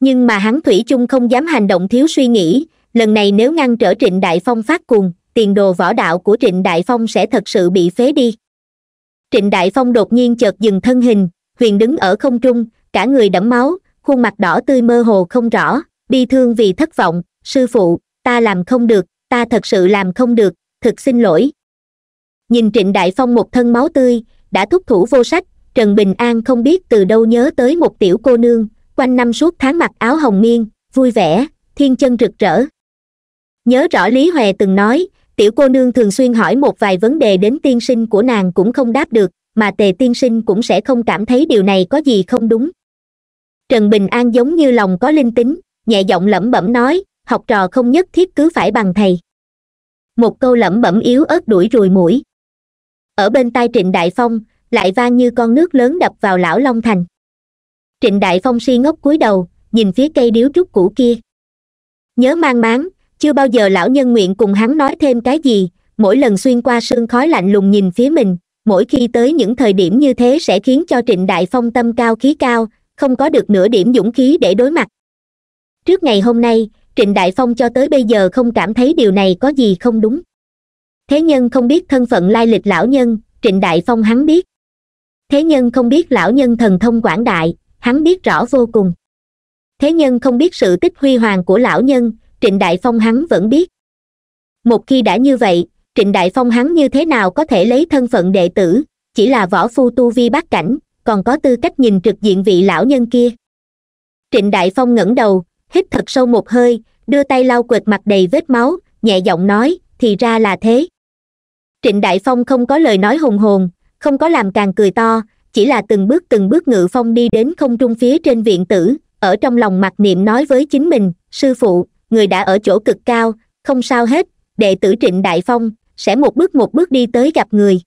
nhưng mà hắn thủy chung không dám hành động thiếu suy nghĩ lần này nếu ngăn trở trịnh đại phong phát cuồng tiền đồ võ đạo của trịnh đại phong sẽ thật sự bị phế đi trịnh đại phong đột nhiên chợt dừng thân hình huyền đứng ở không trung cả người đẫm máu khuôn mặt đỏ tươi mơ hồ không rõ bi thương vì thất vọng sư phụ ta làm không được ta thật sự làm không được thực xin lỗi nhìn trịnh đại phong một thân máu tươi đã thúc thủ vô sách trần bình an không biết từ đâu nhớ tới một tiểu cô nương quanh năm suốt tháng mặc áo hồng miên vui vẻ thiên chân rực rỡ nhớ rõ lý hòe từng nói tiểu cô nương thường xuyên hỏi một vài vấn đề đến tiên sinh của nàng cũng không đáp được mà tề tiên sinh cũng sẽ không cảm thấy điều này có gì không đúng trần bình an giống như lòng có linh tính nhẹ giọng lẩm bẩm nói học trò không nhất thiết cứ phải bằng thầy một câu lẩm bẩm yếu ớt đuổi rùi mũi ở bên tai trịnh đại phong lại vang như con nước lớn đập vào lão long thành trịnh đại phong si ngốc cúi đầu nhìn phía cây điếu trúc cũ kia nhớ mang máng chưa bao giờ lão nhân nguyện cùng hắn nói thêm cái gì mỗi lần xuyên qua sương khói lạnh lùng nhìn phía mình mỗi khi tới những thời điểm như thế sẽ khiến cho trịnh đại phong tâm cao khí cao không có được nửa điểm dũng khí để đối mặt trước ngày hôm nay trịnh đại phong cho tới bây giờ không cảm thấy điều này có gì không đúng thế nhân không biết thân phận lai lịch lão nhân trịnh đại phong hắn biết thế nhân không biết lão nhân thần thông quảng đại hắn biết rõ vô cùng thế nhân không biết sự tích huy hoàng của lão nhân trịnh đại phong hắn vẫn biết một khi đã như vậy trịnh đại phong hắn như thế nào có thể lấy thân phận đệ tử chỉ là võ phu tu vi bát cảnh còn có tư cách nhìn trực diện vị lão nhân kia trịnh đại phong ngẩng đầu hít thật sâu một hơi đưa tay lau quệt mặt đầy vết máu nhẹ giọng nói thì ra là thế trịnh đại phong không có lời nói hùng hồn không có làm càng cười to chỉ là từng bước từng bước ngự phong đi đến không trung phía trên viện tử ở trong lòng mặc niệm nói với chính mình sư phụ người đã ở chỗ cực cao không sao hết đệ tử trịnh đại phong sẽ một bước một bước đi tới gặp người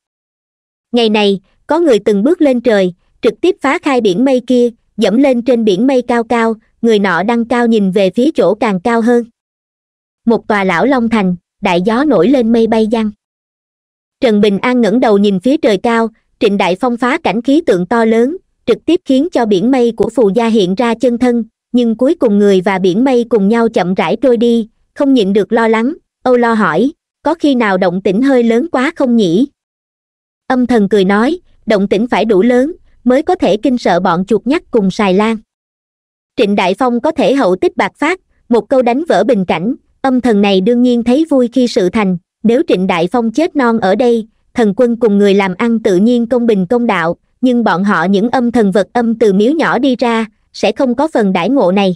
ngày này có người từng bước lên trời trực tiếp phá khai biển mây kia dẫm lên trên biển mây cao cao người nọ đang cao nhìn về phía chỗ càng cao hơn một tòa lão long thành đại gió nổi lên mây bay giăng trần bình an ngẩng đầu nhìn phía trời cao trịnh đại phong phá cảnh khí tượng to lớn trực tiếp khiến cho biển mây của phù gia hiện ra chân thân nhưng cuối cùng người và biển mây cùng nhau chậm rãi trôi đi không nhịn được lo lắng âu lo hỏi có khi nào động tĩnh hơi lớn quá không nhỉ âm thần cười nói động tĩnh phải đủ lớn mới có thể kinh sợ bọn chuột nhắt cùng xài lan trịnh đại phong có thể hậu tích bạc phát một câu đánh vỡ bình cảnh âm thần này đương nhiên thấy vui khi sự thành nếu trịnh đại phong chết non ở đây thần quân cùng người làm ăn tự nhiên công bình công đạo nhưng bọn họ những âm thần vật âm từ miếu nhỏ đi ra sẽ không có phần đãi ngộ này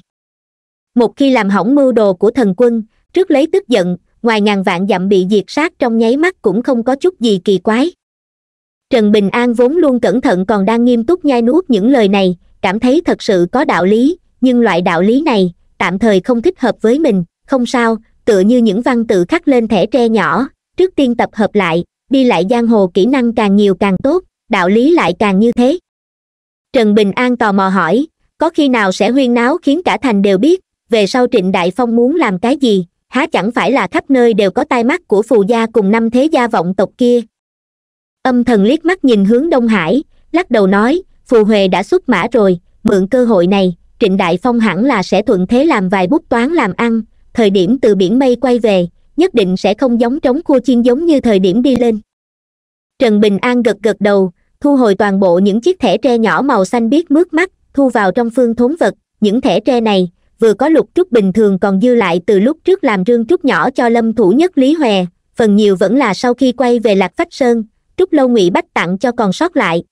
một khi làm hỏng mưu đồ của thần quân trước lấy tức giận ngoài ngàn vạn dặm bị diệt sát trong nháy mắt cũng không có chút gì kỳ quái trần bình an vốn luôn cẩn thận còn đang nghiêm túc nhai nuốt những lời này cảm thấy thật sự có đạo lý nhưng loại đạo lý này tạm thời không thích hợp với mình không sao tựa như những văn tự khắc lên thẻ tre nhỏ trước tiên tập hợp lại đi lại giang hồ kỹ năng càng nhiều càng tốt đạo lý lại càng như thế trần bình an tò mò hỏi có khi nào sẽ huyên náo khiến cả thành đều biết về sau trịnh đại phong muốn làm cái gì há chẳng phải là khắp nơi đều có tai mắt của phù gia cùng năm thế gia vọng tộc kia âm thần liếc mắt nhìn hướng đông hải lắc đầu nói phù huệ đã xuất mã rồi mượn cơ hội này trịnh đại phong hẳn là sẽ thuận thế làm vài bút toán làm ăn thời điểm từ biển mây quay về nhất định sẽ không giống trống cua chiên giống như thời điểm đi lên trần bình an gật gật đầu thu hồi toàn bộ những chiếc thẻ tre nhỏ màu xanh biết mướt mắt thu vào trong phương thốn vật những thẻ tre này vừa có lục trúc bình thường còn dư lại từ lúc trước làm rương trúc nhỏ cho lâm thủ nhất lý hòe phần nhiều vẫn là sau khi quay về lạc phách sơn trúc lâu ngụy bách tặng cho còn sót lại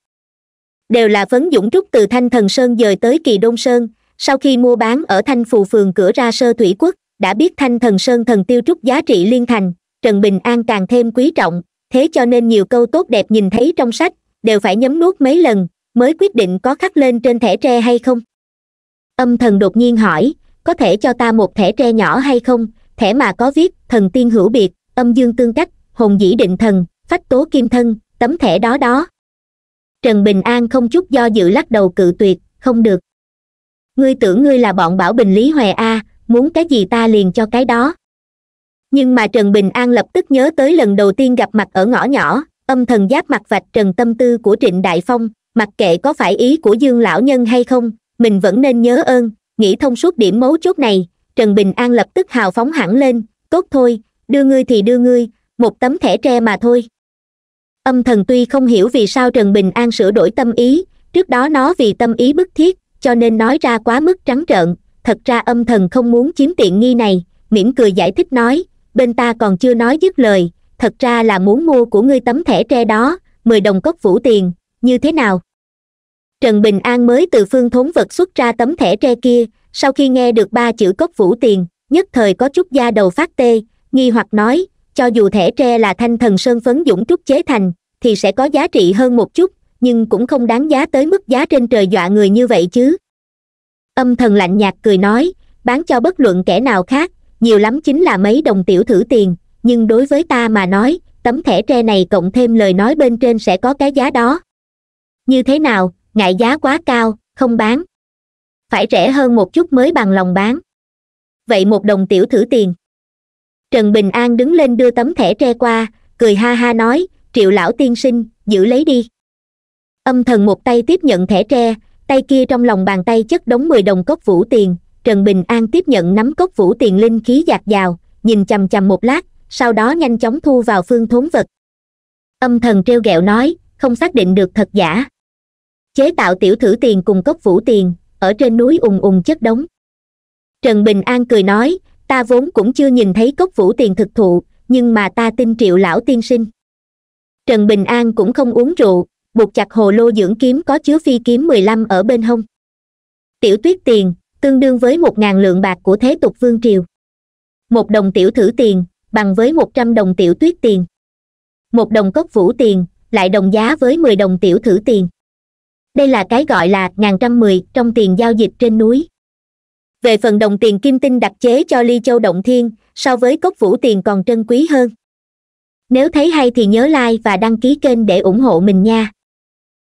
đều là phấn dũng trúc từ thanh thần sơn dời tới kỳ đông sơn sau khi mua bán ở thanh phù phường cửa ra sơ thủy quốc đã biết thanh thần sơn thần tiêu trúc giá trị liên thành trần bình an càng thêm quý trọng thế cho nên nhiều câu tốt đẹp nhìn thấy trong sách đều phải nhấm nuốt mấy lần mới quyết định có khắc lên trên thẻ tre hay không âm thần đột nhiên hỏi có thể cho ta một thẻ tre nhỏ hay không thẻ mà có viết thần tiên hữu biệt âm dương tương cách hồn dĩ định thần phách tố kim thân tấm thẻ đó đó trần bình an không chút do dự lắc đầu cự tuyệt không được ngươi tưởng ngươi là bọn bảo bình lý hòe a muốn cái gì ta liền cho cái đó nhưng mà trần bình an lập tức nhớ tới lần đầu tiên gặp mặt ở ngõ nhỏ âm thần giáp mặt vạch trần tâm tư của trịnh đại phong mặc kệ có phải ý của dương lão nhân hay không mình vẫn nên nhớ ơn nghĩ thông suốt điểm mấu chốt này trần bình an lập tức hào phóng hẳn lên tốt thôi đưa ngươi thì đưa ngươi một tấm thẻ tre mà thôi âm thần tuy không hiểu vì sao trần bình an sửa đổi tâm ý trước đó nó vì tâm ý bức thiết cho nên nói ra quá mức trắng trợn thật ra âm thần không muốn chiếm tiện nghi này mỉm cười giải thích nói bên ta còn chưa nói dứt lời thật ra là muốn mua của ngươi tấm thẻ tre đó mười đồng cốc vũ tiền như thế nào trần bình an mới từ phương thốn vật xuất ra tấm thẻ tre kia sau khi nghe được ba chữ cốc vũ tiền nhất thời có chút da đầu phát tê nghi hoặc nói cho dù thẻ tre là thanh thần sơn phấn dũng trúc chế thành thì sẽ có giá trị hơn một chút nhưng cũng không đáng giá tới mức giá trên trời dọa người như vậy chứ âm thần lạnh nhạt cười nói bán cho bất luận kẻ nào khác nhiều lắm chính là mấy đồng tiểu thử tiền nhưng đối với ta mà nói tấm thẻ tre này cộng thêm lời nói bên trên sẽ có cái giá đó như thế nào ngại giá quá cao không bán phải rẻ hơn một chút mới bằng lòng bán vậy một đồng tiểu thử tiền trần bình an đứng lên đưa tấm thẻ tre qua cười ha ha nói triệu lão tiên sinh giữ lấy đi âm thần một tay tiếp nhận thẻ tre tay kia trong lòng bàn tay chất đống mười đồng cốc vũ tiền trần bình an tiếp nhận nắm cốc vũ tiền linh khí dạt dào nhìn chầm chầm một lát sau đó nhanh chóng thu vào phương thốn vật âm thần treo r nói không xác định được thật giả chế tạo tiểu thử tiền cùng cốc vũ tiền ở trên núi ùng ùng chất đống trần bình an cười nói ta vốn cũng chưa nhìn thấy cốc vũ tiền thực thụ nhưng mà ta tin triệu lão tiên sinh trần bình an cũng không uống rượu một chặt hồ lô dưỡng kiếm có chứa phi kiếm mười lăm ở bên hông tiểu tuyết tiền tương đương với một ngàn lượng bạc của thế tục vương triều một đồng tiểu thử tiền bằng với một trăm đồng tiểu tuyết tiền một đồng cốc vũ tiền lại đồng giá với mười đồng tiểu thử tiền đây là cái gọi là ngàn trăm mười trong tiền giao dịch trên núi về phần đồng tiền kim tinh đặc chế cho ly châu động thiên so với cốc vũ tiền còn trân quý hơn nếu thấy hay thì nhớ like và đăng ký kênh để ủng hộ mình nha